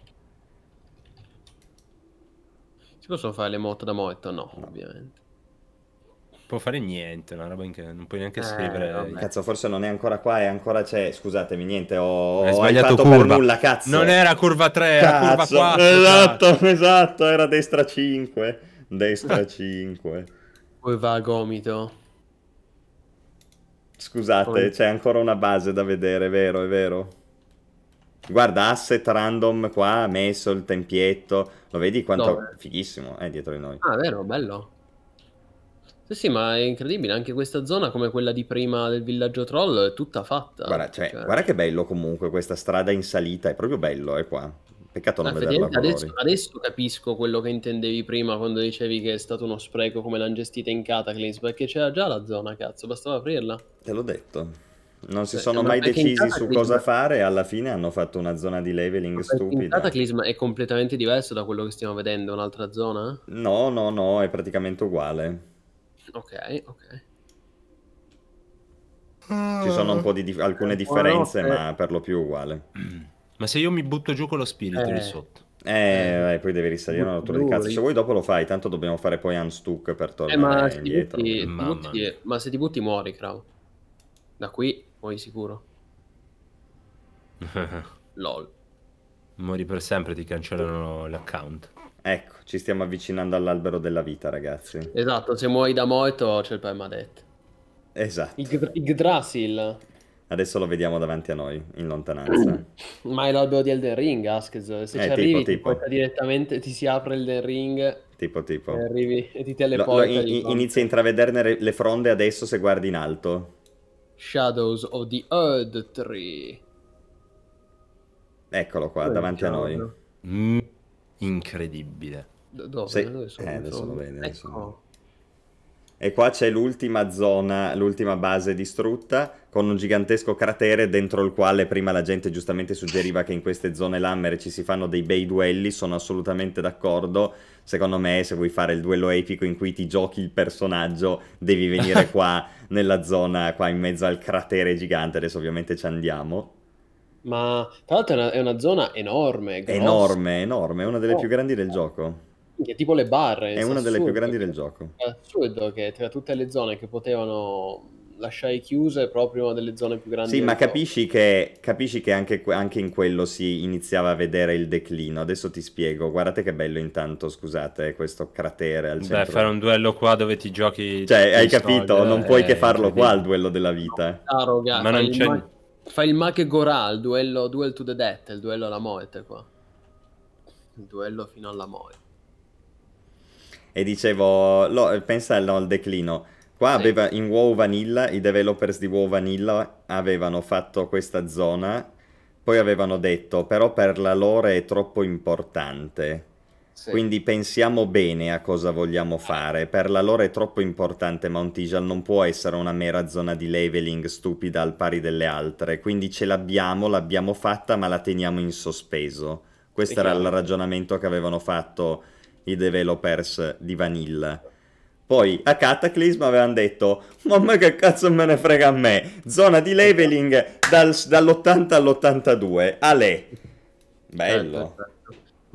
S2: Si possono fare le moto da moto? No, no. ovviamente
S1: può fare niente, una roba in che non puoi neanche eh, scrivere. Vabbè. Cazzo, forse non è ancora qua e ancora c'è. Scusatemi, niente, ho, ho sbagliato curva. nulla, cazzo. Non era curva 3, era curva 4. Esatto, cazzo. esatto, era destra 5. Destra 5. <laughs> Poi va a gomito. Scusate, Poi... c'è ancora una base da vedere, è vero, è vero. Guarda, asset random qua, messo il tempietto. Lo vedi quanto Dove? fighissimo è eh, dietro di noi. Ah, vero, bello.
S2: Sì, sì, ma è incredibile, anche questa zona come quella di prima del villaggio troll è tutta fatta. Guarda, cioè, cioè... guarda
S1: che bello comunque questa strada in salita, è proprio bello, è eh, qua. Peccato non ah, vederla adesso,
S2: adesso, capisco quello che intendevi prima quando dicevi che è stato uno spreco come l'hanno gestita in Cataclysm, perché c'era già la zona, cazzo, bastava aprirla. Te l'ho detto.
S1: Non si cioè, sono mai decisi su cosa fare, alla fine hanno fatto una zona di leveling stupida.
S2: Cataclysm è completamente diverso da quello che stiamo vedendo, un'altra zona?
S1: No, no, no, è praticamente uguale.
S4: Ok, ok. Ci sono un po' di dif alcune differenze, ma
S1: per lo più uguale. <clears throat>
S5: Ma se io mi butto giù con lo spirito
S4: eh. lì sotto.
S1: Eh, eh, poi devi risalire una rottura di cazzo. Se cioè, vuoi dopo lo fai, tanto dobbiamo fare poi unstuck per eh, tornare eh, ma indietro. Butti, butti,
S2: ma se ti butti muori, Crow. Da qui muori sicuro. <laughs> LOL.
S5: Muori per sempre, ti cancellano l'account.
S1: Ecco, ci stiamo avvicinando all'albero della vita, ragazzi.
S2: Esatto, se muori da morto c'è il permadet.
S1: Esatto. Igd- Yggdrasil. Adesso lo vediamo davanti a noi, in lontananza.
S2: <clears throat> Ma è l'albero di Elden Ring, Askes. Se eh, ci arrivi, tipo, tipo. porta direttamente, ti si apre Elden Ring. Tipo, tipo. E arrivi e ti teleporta. in, inizia
S1: a intravederne le fronde adesso se guardi in alto.
S2: Shadows of the Earth Tree.
S1: Eccolo qua, Quello davanti a noi. Mm incredibile. Dove? Se... Dove sono? Eh, sono bene. ecco. no. E qua c'è l'ultima zona, l'ultima base distrutta, con un gigantesco cratere dentro il quale prima la gente giustamente suggeriva che in queste zone lammere ci si fanno dei bei duelli, sono assolutamente d'accordo. Secondo me se vuoi fare il duello epico in cui ti giochi il personaggio devi venire <laughs> qua nella zona, qua in mezzo al cratere gigante, adesso ovviamente ci andiamo
S2: ma tra l'altro è una, è una zona enorme, grossa. Enorme,
S1: enorme, è una delle oh, più grandi del eh. gioco.
S2: Che tipo le barre. È una delle più grandi del gioco. È assurdo che tra tutte le zone che potevano lasciare chiuse è proprio una delle zone più grandi. Sì, ma capisci
S1: che, capisci che anche, anche, in quello si iniziava a vedere il declino. Adesso ti spiego. Guardate che bello intanto, scusate, questo cratere al centro. Beh, fare un
S5: duello qua dove ti giochi... Cioè, hai capito,
S1: non puoi eh, che farlo qua il duello della vita. ma non c'è...
S2: Fai il Mag e Gora, il duello Duel to the Death, il duello alla morte qua. Il duello fino alla morte.
S1: E dicevo, lo, pensa no, al declino. Qua sì. aveva, in WoW Vanilla, i developers di WoW Vanilla avevano fatto questa zona, poi avevano detto, però per la lore è troppo importante sì. Quindi pensiamo bene a cosa vogliamo fare. Per la lore è troppo importante Mountijal, non può essere una mera zona di leveling stupida al pari delle altre. Quindi ce l'abbiamo, l'abbiamo fatta, ma la teniamo in sospeso. Questo era il ragionamento che avevano fatto i developers di Vanilla. Poi a Cataclysm avevano detto: Ma me che cazzo me ne frega a me? Zona di leveling dal, dall'80 all'82. Ale. Bello. Certo,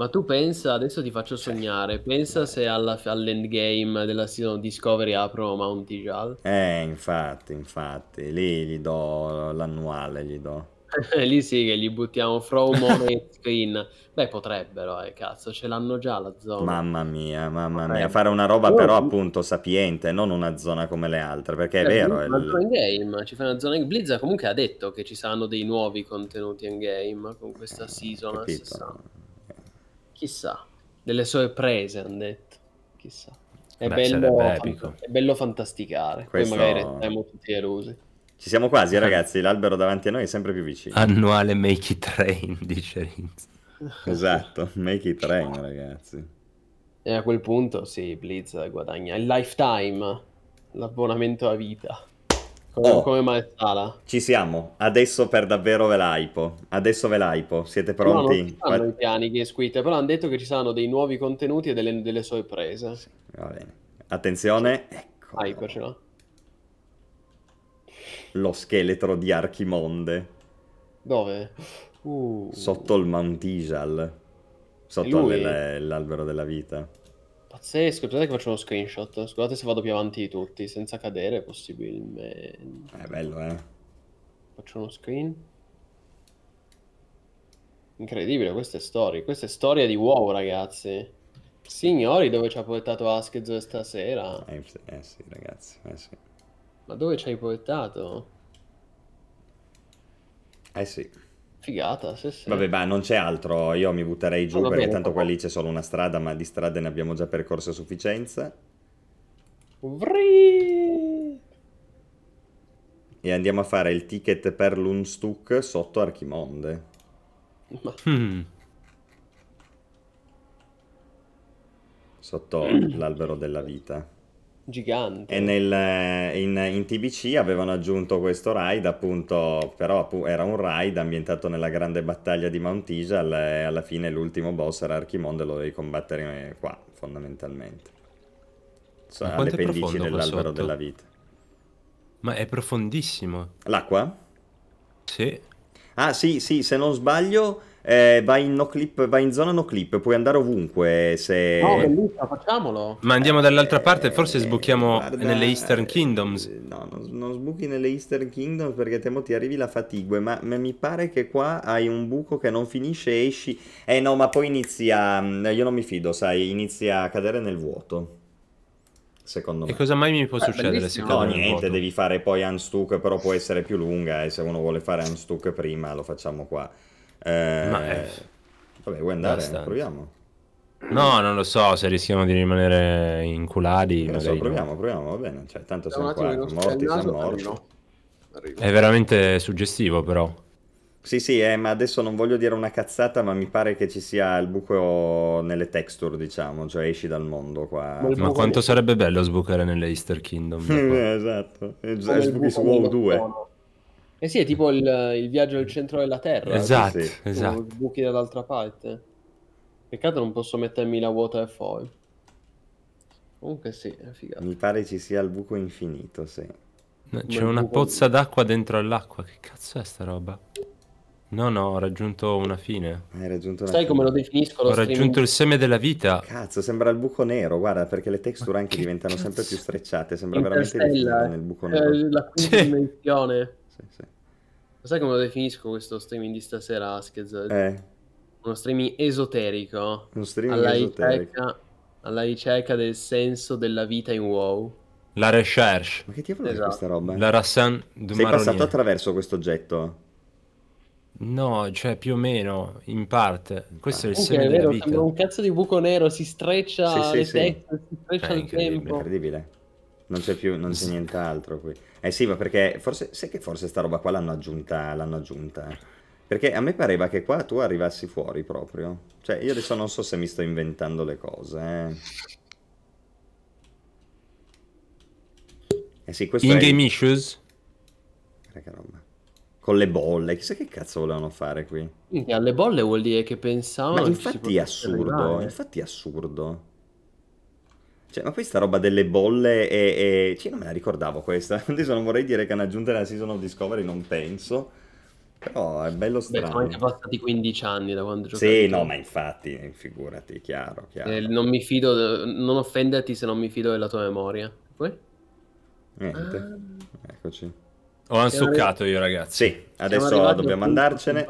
S2: ma tu pensa, adesso ti faccio cioè. sognare, pensa se alla, all'endgame della season Discovery apro Mount Tijal.
S1: Eh, infatti, infatti, lì gli do l'annuale, gli do. <laughs> lì sì
S2: che gli buttiamo from home <laughs> screen. Beh, potrebbero, eh, cazzo, ce l'hanno già la zona.
S1: Mamma mia, mamma mia, fare una roba però appunto sapiente, non una zona come le altre, perché è eh, vero. È il...
S2: game, ci fai una zona in Blizzard comunque ha detto che ci saranno dei nuovi contenuti in game con questa eh, season a 60. Chissà, delle sorprese hanno detto, chissà. È, Beh, bello, fant- è bello fantasticare, Questo... poi
S1: magari restiamo tutti erosi. Ci siamo quasi ragazzi, l'albero davanti a noi è sempre più vicino. Annuale Make It Rain, dice Rinz. Esatto, Make It Rain ragazzi.
S2: E a quel punto sì, Blizz guadagna il lifetime, l'abbonamento a
S1: vita. Come, oh, come
S2: Maestala.
S1: Ci siamo, adesso per davvero ve la hypo. Adesso ve la hypo, siete pronti? No, non
S2: ci i piani che squitta, però hanno detto che ci saranno dei nuovi contenuti e delle, delle sorprese. Sì,
S1: va bene. Attenzione, ecco. Hypercela. Ah, ecco, Lo scheletro di Archimonde.
S2: Dove? Uh.
S1: Sotto il Mount Isal. Sotto l'albero della vita.
S2: Pazzesco, aspettate che faccio uno screenshot. Scusate se vado più avanti di tutti, senza cadere possibilmente. È bello, eh. Faccio uno screen. Incredibile, queste storie. storia. Questa è storia di wow, ragazzi. Signori, dove ci ha portato Askez stasera? Eh, eh, sì, ragazzi, eh sì. Ma dove ci hai portato? Eh sì. Figata, sì, sì. Vabbè, ma
S1: non c'è altro, io mi butterei giù oh, perché bene, tanto qua lì c'è solo una strada, ma di strade ne abbiamo già percorse a sufficienza.
S4: Vrì!
S1: E andiamo a fare il ticket per l'Unstuck sotto Archimonde. Hmm. Sotto <clears throat> l'albero della vita.
S2: Gigante. E
S1: nel, eh, in, in, TBC avevano aggiunto questo raid, appunto, però era un raid ambientato nella grande battaglia di Mount Isal e alla fine l'ultimo boss era Archimonde e lo dovevi combattere eh, qua, fondamentalmente. Cioè, alle pendici dell'albero della vita.
S5: Ma è profondissimo. L'acqua? Sì. Ah sì, sì,
S1: se non sbaglio eh, vai in no clip, vai in zona no clip, puoi andare ovunque. Se... No, bellissimo, facciamolo.
S5: Ma andiamo eh, dall'altra parte, forse eh, sbuchiamo guarda, nelle Eastern eh, Kingdoms.
S1: No, non, non sbuchi nelle Eastern Kingdoms perché temo ti arrivi la fatigue, ma, ma, mi pare che qua hai un buco che non finisce, esci... Eh no, ma poi inizia... Mm, io non mi fido, sai, inizia a cadere nel vuoto secondo me. E cosa
S5: mai mi può succedere? succedere? No, niente,
S1: devi fare poi unstuck, però può essere più lunga e se uno vuole fare unstuck prima lo facciamo qua.
S5: Eh, Ma è... Eh,
S1: vabbè, vuoi andare? Bastante. Proviamo.
S5: No, non lo so se rischiamo di rimanere inculati. Non so, proviamo,
S1: no. proviamo, va bene. Cioè, tanto da siamo qua, morti, siamo morti.
S5: È veramente suggestivo, però. Sì, sì, eh,
S1: ma adesso non voglio dire una cazzata, ma mi pare che ci sia il buco nelle texture, diciamo,
S5: cioè esci dal mondo qua. Ma quanto sarebbe bello sbucare nelle Easter Kingdom? <laughs>
S1: esatto,
S4: es- sbuchi su WoW 2. Buono.
S2: Eh sì, è tipo il, il viaggio al centro della Terra.
S4: Esatto, sì. esatto.
S2: Buchi dall'altra parte. Peccato non posso mettermi la waterfall.
S1: Comunque sì, è figata. Mi pare ci sia il buco infinito, sì.
S5: No, c'è una buco... pozza d'acqua dentro all'acqua. Che cazzo è sta roba? No, no, ho raggiunto una fine. Hai raggiunto una Sai fine. come lo definisco? Lo ho streaming... raggiunto il seme della vita.
S1: Cazzo, sembra il buco nero, guarda, perché le texture Ma anche diventano cazzo? sempre più strecciate. Sembra veramente il buco eh, nero. Eh,
S2: la quinta dimensione sì, sì. Sai come lo definisco questo streaming di stasera, Askez? Eh. Uno streaming esoterico. Uno streaming alla esoterico. Ricerca, alla ricerca del senso della vita in WoW.
S5: La recherche. Ma che ti esatto. questa roba? Eh? La Rassan Sei Maronier. passato
S1: attraverso questo oggetto?
S5: No, cioè più o meno, in parte. Questo ah, è il senso della vita.
S1: un cazzo di buco nero, si
S2: streccia
S4: sì, sì, le sì. teste, si streccia eh, il incredibile, tempo.
S5: Incredibile. Non c'è più, non c'è nient'altro
S1: qui. Eh sì, ma perché forse, sai che forse sta roba qua l'hanno aggiunta, l'hanno aggiunta. Perché a me pareva che qua tu arrivassi fuori proprio. Cioè, io adesso non so se mi sto inventando le cose. Eh, eh sì, questo In è... game issues? Raga roba. Con le bolle, chissà che cazzo volevano fare qui.
S2: alle bolle vuol dire che pensavano... Ma infatti è assurdo, infatti
S1: è assurdo. Cioè, ma poi sta roba delle bolle e... e... Cioè, non me la ricordavo questa. <laughs> Adesso non vorrei dire che hanno aggiunto la Season of Discovery, non penso. Però è bello strano. Beh, sono anche
S2: passati 15 anni da quando giocavo. Sì, no, ma infatti, figurati, chiaro, chiaro. Eh, non mi fido, non offenderti se non mi fido della tua memoria.
S1: Poi? Niente, ah. eccoci. Ho ansuccato io, ragazzi. Sì, adesso dobbiamo andarcene.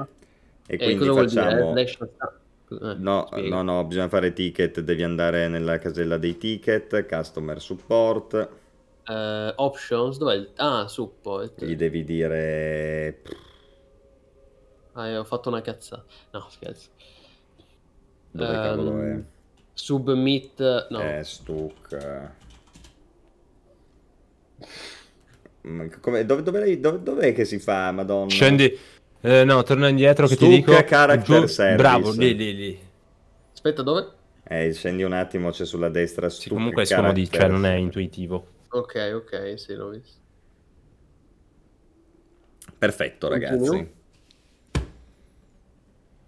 S4: E, e quindi eh, facciamo... Dire,
S1: eh, no, no, no, bisogna fare ticket, devi andare nella casella dei ticket, customer support.
S2: Uh, options, dov'è? Il... Ah, support.
S1: Gli devi dire...
S2: Ah, ho fatto una cazzata. No, scherzo.
S1: Dove um, cavolo è?
S2: Submit...
S1: No. Eh, stuc... Come, dove, dove, dove, dov'è che si fa, madonna? Scendi,
S5: eh, no, torna indietro che Stuka ti dico... Character giù... Bravo, lì,
S1: lì, lì. Aspetta, dove? Eh, scendi un attimo, c'è sulla destra Stuka sì, Comunque è scomodì, cioè non è intuitivo.
S2: Ok, ok, sì, l'ho visto.
S1: Perfetto, ragazzi.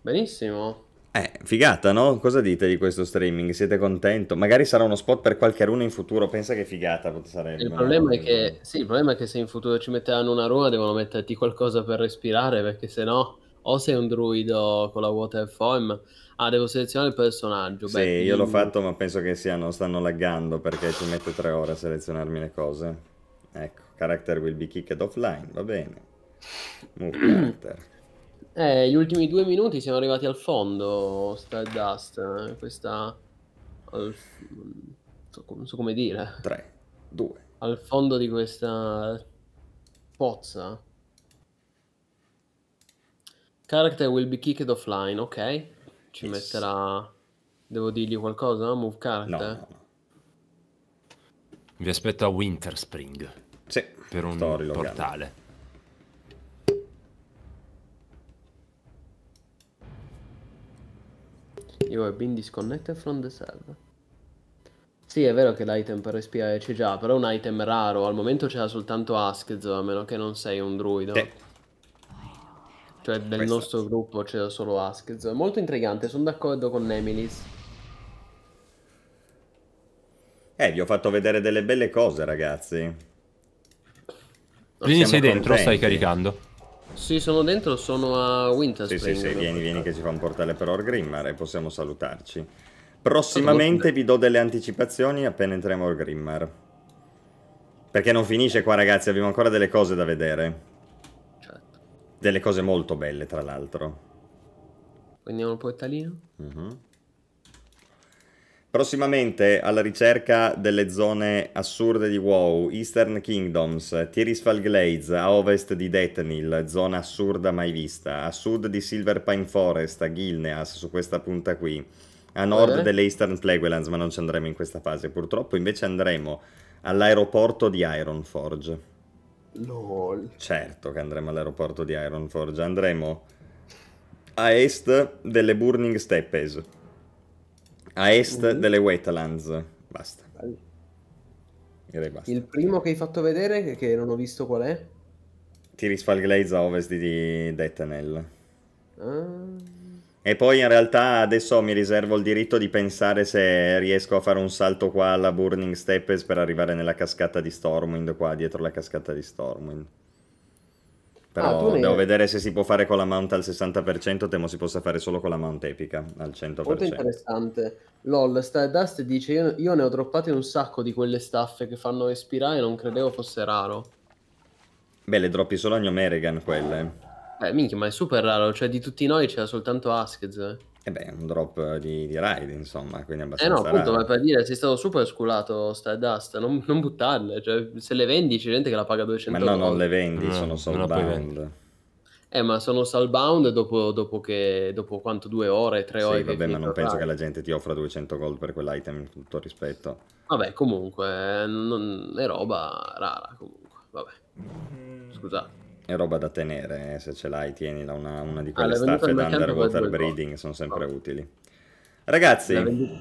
S2: Benissimo.
S1: Eh, figata, no? Cosa dite di questo streaming? Siete contento? Magari sarà uno spot per qualche runa in futuro, pensa che figata sarebbe. Il problema, è
S2: che, sì, il problema è che se in futuro ci metteranno una runa devono metterti qualcosa per respirare, perché se no o sei un druido con la water form, ah, devo selezionare il personaggio. Beh, sì, quindi... io l'ho mm. fatto,
S4: ma
S1: penso che siano, stanno laggando perché ci mette tre ore a selezionarmi le cose. Ecco, character will be kicked offline, va bene. Move <clears throat> character. Eh, gli
S2: ultimi due minuti siamo arrivati al fondo, Stardust. Eh, questa... Al... Non, so, come dire. 3, 2. Al fondo di questa pozza. Character will be kicked offline, ok. Ci yes. metterà... Devo dirgli qualcosa? Move character? No, no.
S5: Vi aspetto a Winterspring. Sì. Per un portale.
S2: you have been disconnected from the server. Sì, è vero che l'item per respirare c'è già, però è un item raro. Al momento c'era soltanto Askz, a meno che non sei un druido. Sì. Cioè, del Questo. nostro gruppo c'era solo Askz. Molto intrigante, sono d'accordo con Nemilis.
S1: Eh, vi ho fatto vedere delle belle cose, ragazzi. Quindi sei contenti. dentro, stai caricando. Sì,
S2: sono dentro, sono a Winterspring. Sì, sì, sì, vieni,
S1: vieni che ci fa un portale per Orgrimmar e possiamo salutarci. Prossimamente vi do delle anticipazioni appena entriamo a Orgrimmar. Perché non finisce qua, ragazzi, abbiamo ancora delle cose da vedere. Certo. Delle cose molto belle, tra l'altro.
S2: Prendiamo il portalino.
S1: Uh mhm. -huh. Prossimamente alla ricerca delle zone assurde di WoW, Eastern Kingdoms, Tirisfal Glades, a ovest di Dethnil, zona assurda mai vista, a sud di Silver Pine Forest, a Gilneas, su questa punta qui, a eh? nord eh. delle Eastern Plaguelands, ma non ci andremo in questa fase purtroppo, invece andremo all'aeroporto di Ironforge. LOL. Certo che andremo all'aeroporto di Ironforge, andremo a est delle Burning Steppes a est mm-hmm. delle Wetlands. Basta. basta.
S2: Il primo che hai fatto vedere, che non ho visto qual è?
S1: Tirisfal Glades a ovest di Dettenel. Ah. E poi in realtà adesso mi riservo il diritto di pensare se riesco a fare un salto qua alla Burning Steppes per arrivare nella cascata di Stormwind, qua dietro la cascata di Stormwind.
S2: Però ah, devo
S1: vedere se si può fare con la mount al 60%, temo si possa fare solo con la mount epica al 100%. Molto
S2: interessante. LOL, Stardust dice, io, io ne ho droppate un sacco di quelle staffe che fanno espirare, non credevo fosse raro.
S1: Beh, le droppi solo a Gnomerigan quelle. Eh, minchia, ma è super raro, cioè di tutti
S2: noi c'era soltanto Asked. E
S1: eh beh, un drop di, di ride, insomma, quindi abbastanza. Eh no, appunto, raro. ma
S2: per dire, sei stato super sculato Stardust, non, non buttarle, cioè, se le vendi c'è gente che la paga 200 euro. Ma no, non le vendi, no, mm, sono soulbound. Eh, ma sono salbound dopo, dopo, che, dopo quanto? Due ore, tre sì, ore? Sì, vabbè, ma non penso che la
S1: gente ti offra 200 gold per quell'item, con tutto rispetto.
S2: Vabbè, comunque, non... è roba rara, comunque, vabbè.
S1: Mm. Scusate è roba da tenere, eh, se ce l'hai tienila, una, una di ah, quelle ah, staffe da underwater breeding sono sempre no. utili. Ragazzi,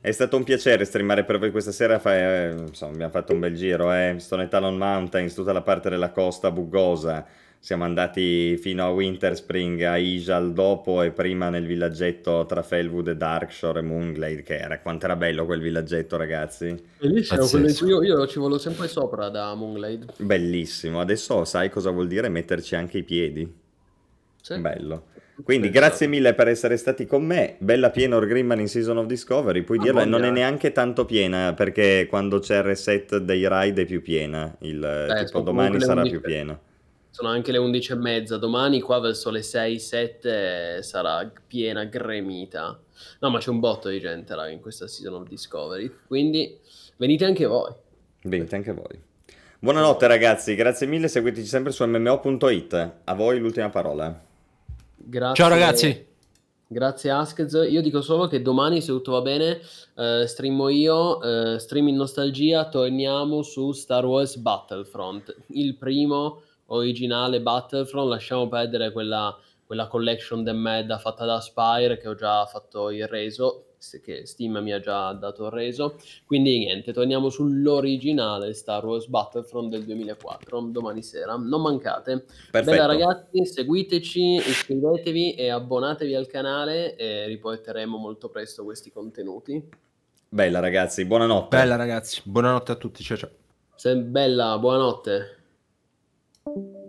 S1: è stato un piacere streamare per voi questa sera, fa, eh, insomma, abbiamo fatto un bel giro, eh. in Talon Mountains, tutta la parte della costa bugosa, siamo andati fino a Winter Spring, a Isal dopo e prima nel villaggetto tra Felwood e Darkshore e Moonglade, che era, quanto era bello quel villaggetto ragazzi. Bellissimo,
S2: io, io, ci volo sempre sopra da Moonglade.
S1: Bellissimo, adesso sai cosa vuol dire metterci anche i piedi. Sì. Bello. Quindi Penso. grazie mille per essere stati con me, bella piena Orgrimman in Season of Discovery, puoi ah, dirlo, non è neanche tanto piena perché quando c'è il reset dei ride è più piena, il, Beh, certo, tipo domani sarà più piena.
S2: Sono anche le 11 e mezza, domani qua verso le 6-7 eh, sarà piena gremita. No, ma c'è un botto di gente raga, in questa season of
S1: Discovery, quindi venite anche voi. Venite anche voi. Buonanotte ragazzi, grazie mille, seguiteci sempre su mmo.it. A voi l'ultima parola.
S2: Grazie. Ciao ragazzi. Grazie Askez, io dico solo che domani se tutto va bene eh, streamo io, eh, stream in nostalgia, torniamo su Star Wars Battlefront, il primo originale Battlefront, lasciamo perdere quella, quella collection de Medda fatta da Spire che ho già fatto il reso, che Steam mi ha già dato il reso. Quindi niente, torniamo sull'originale Star Wars Battlefront del 2004, domani sera, non mancate. Perfetto. Bella ragazzi, seguiteci, iscrivetevi e abbonatevi al canale e riporteremo molto presto questi contenuti.
S5: Bella ragazzi, buonanotte. Bella ragazzi, buonanotte a tutti, ciao ciao. Se bella, buonanotte.
S4: Thank you.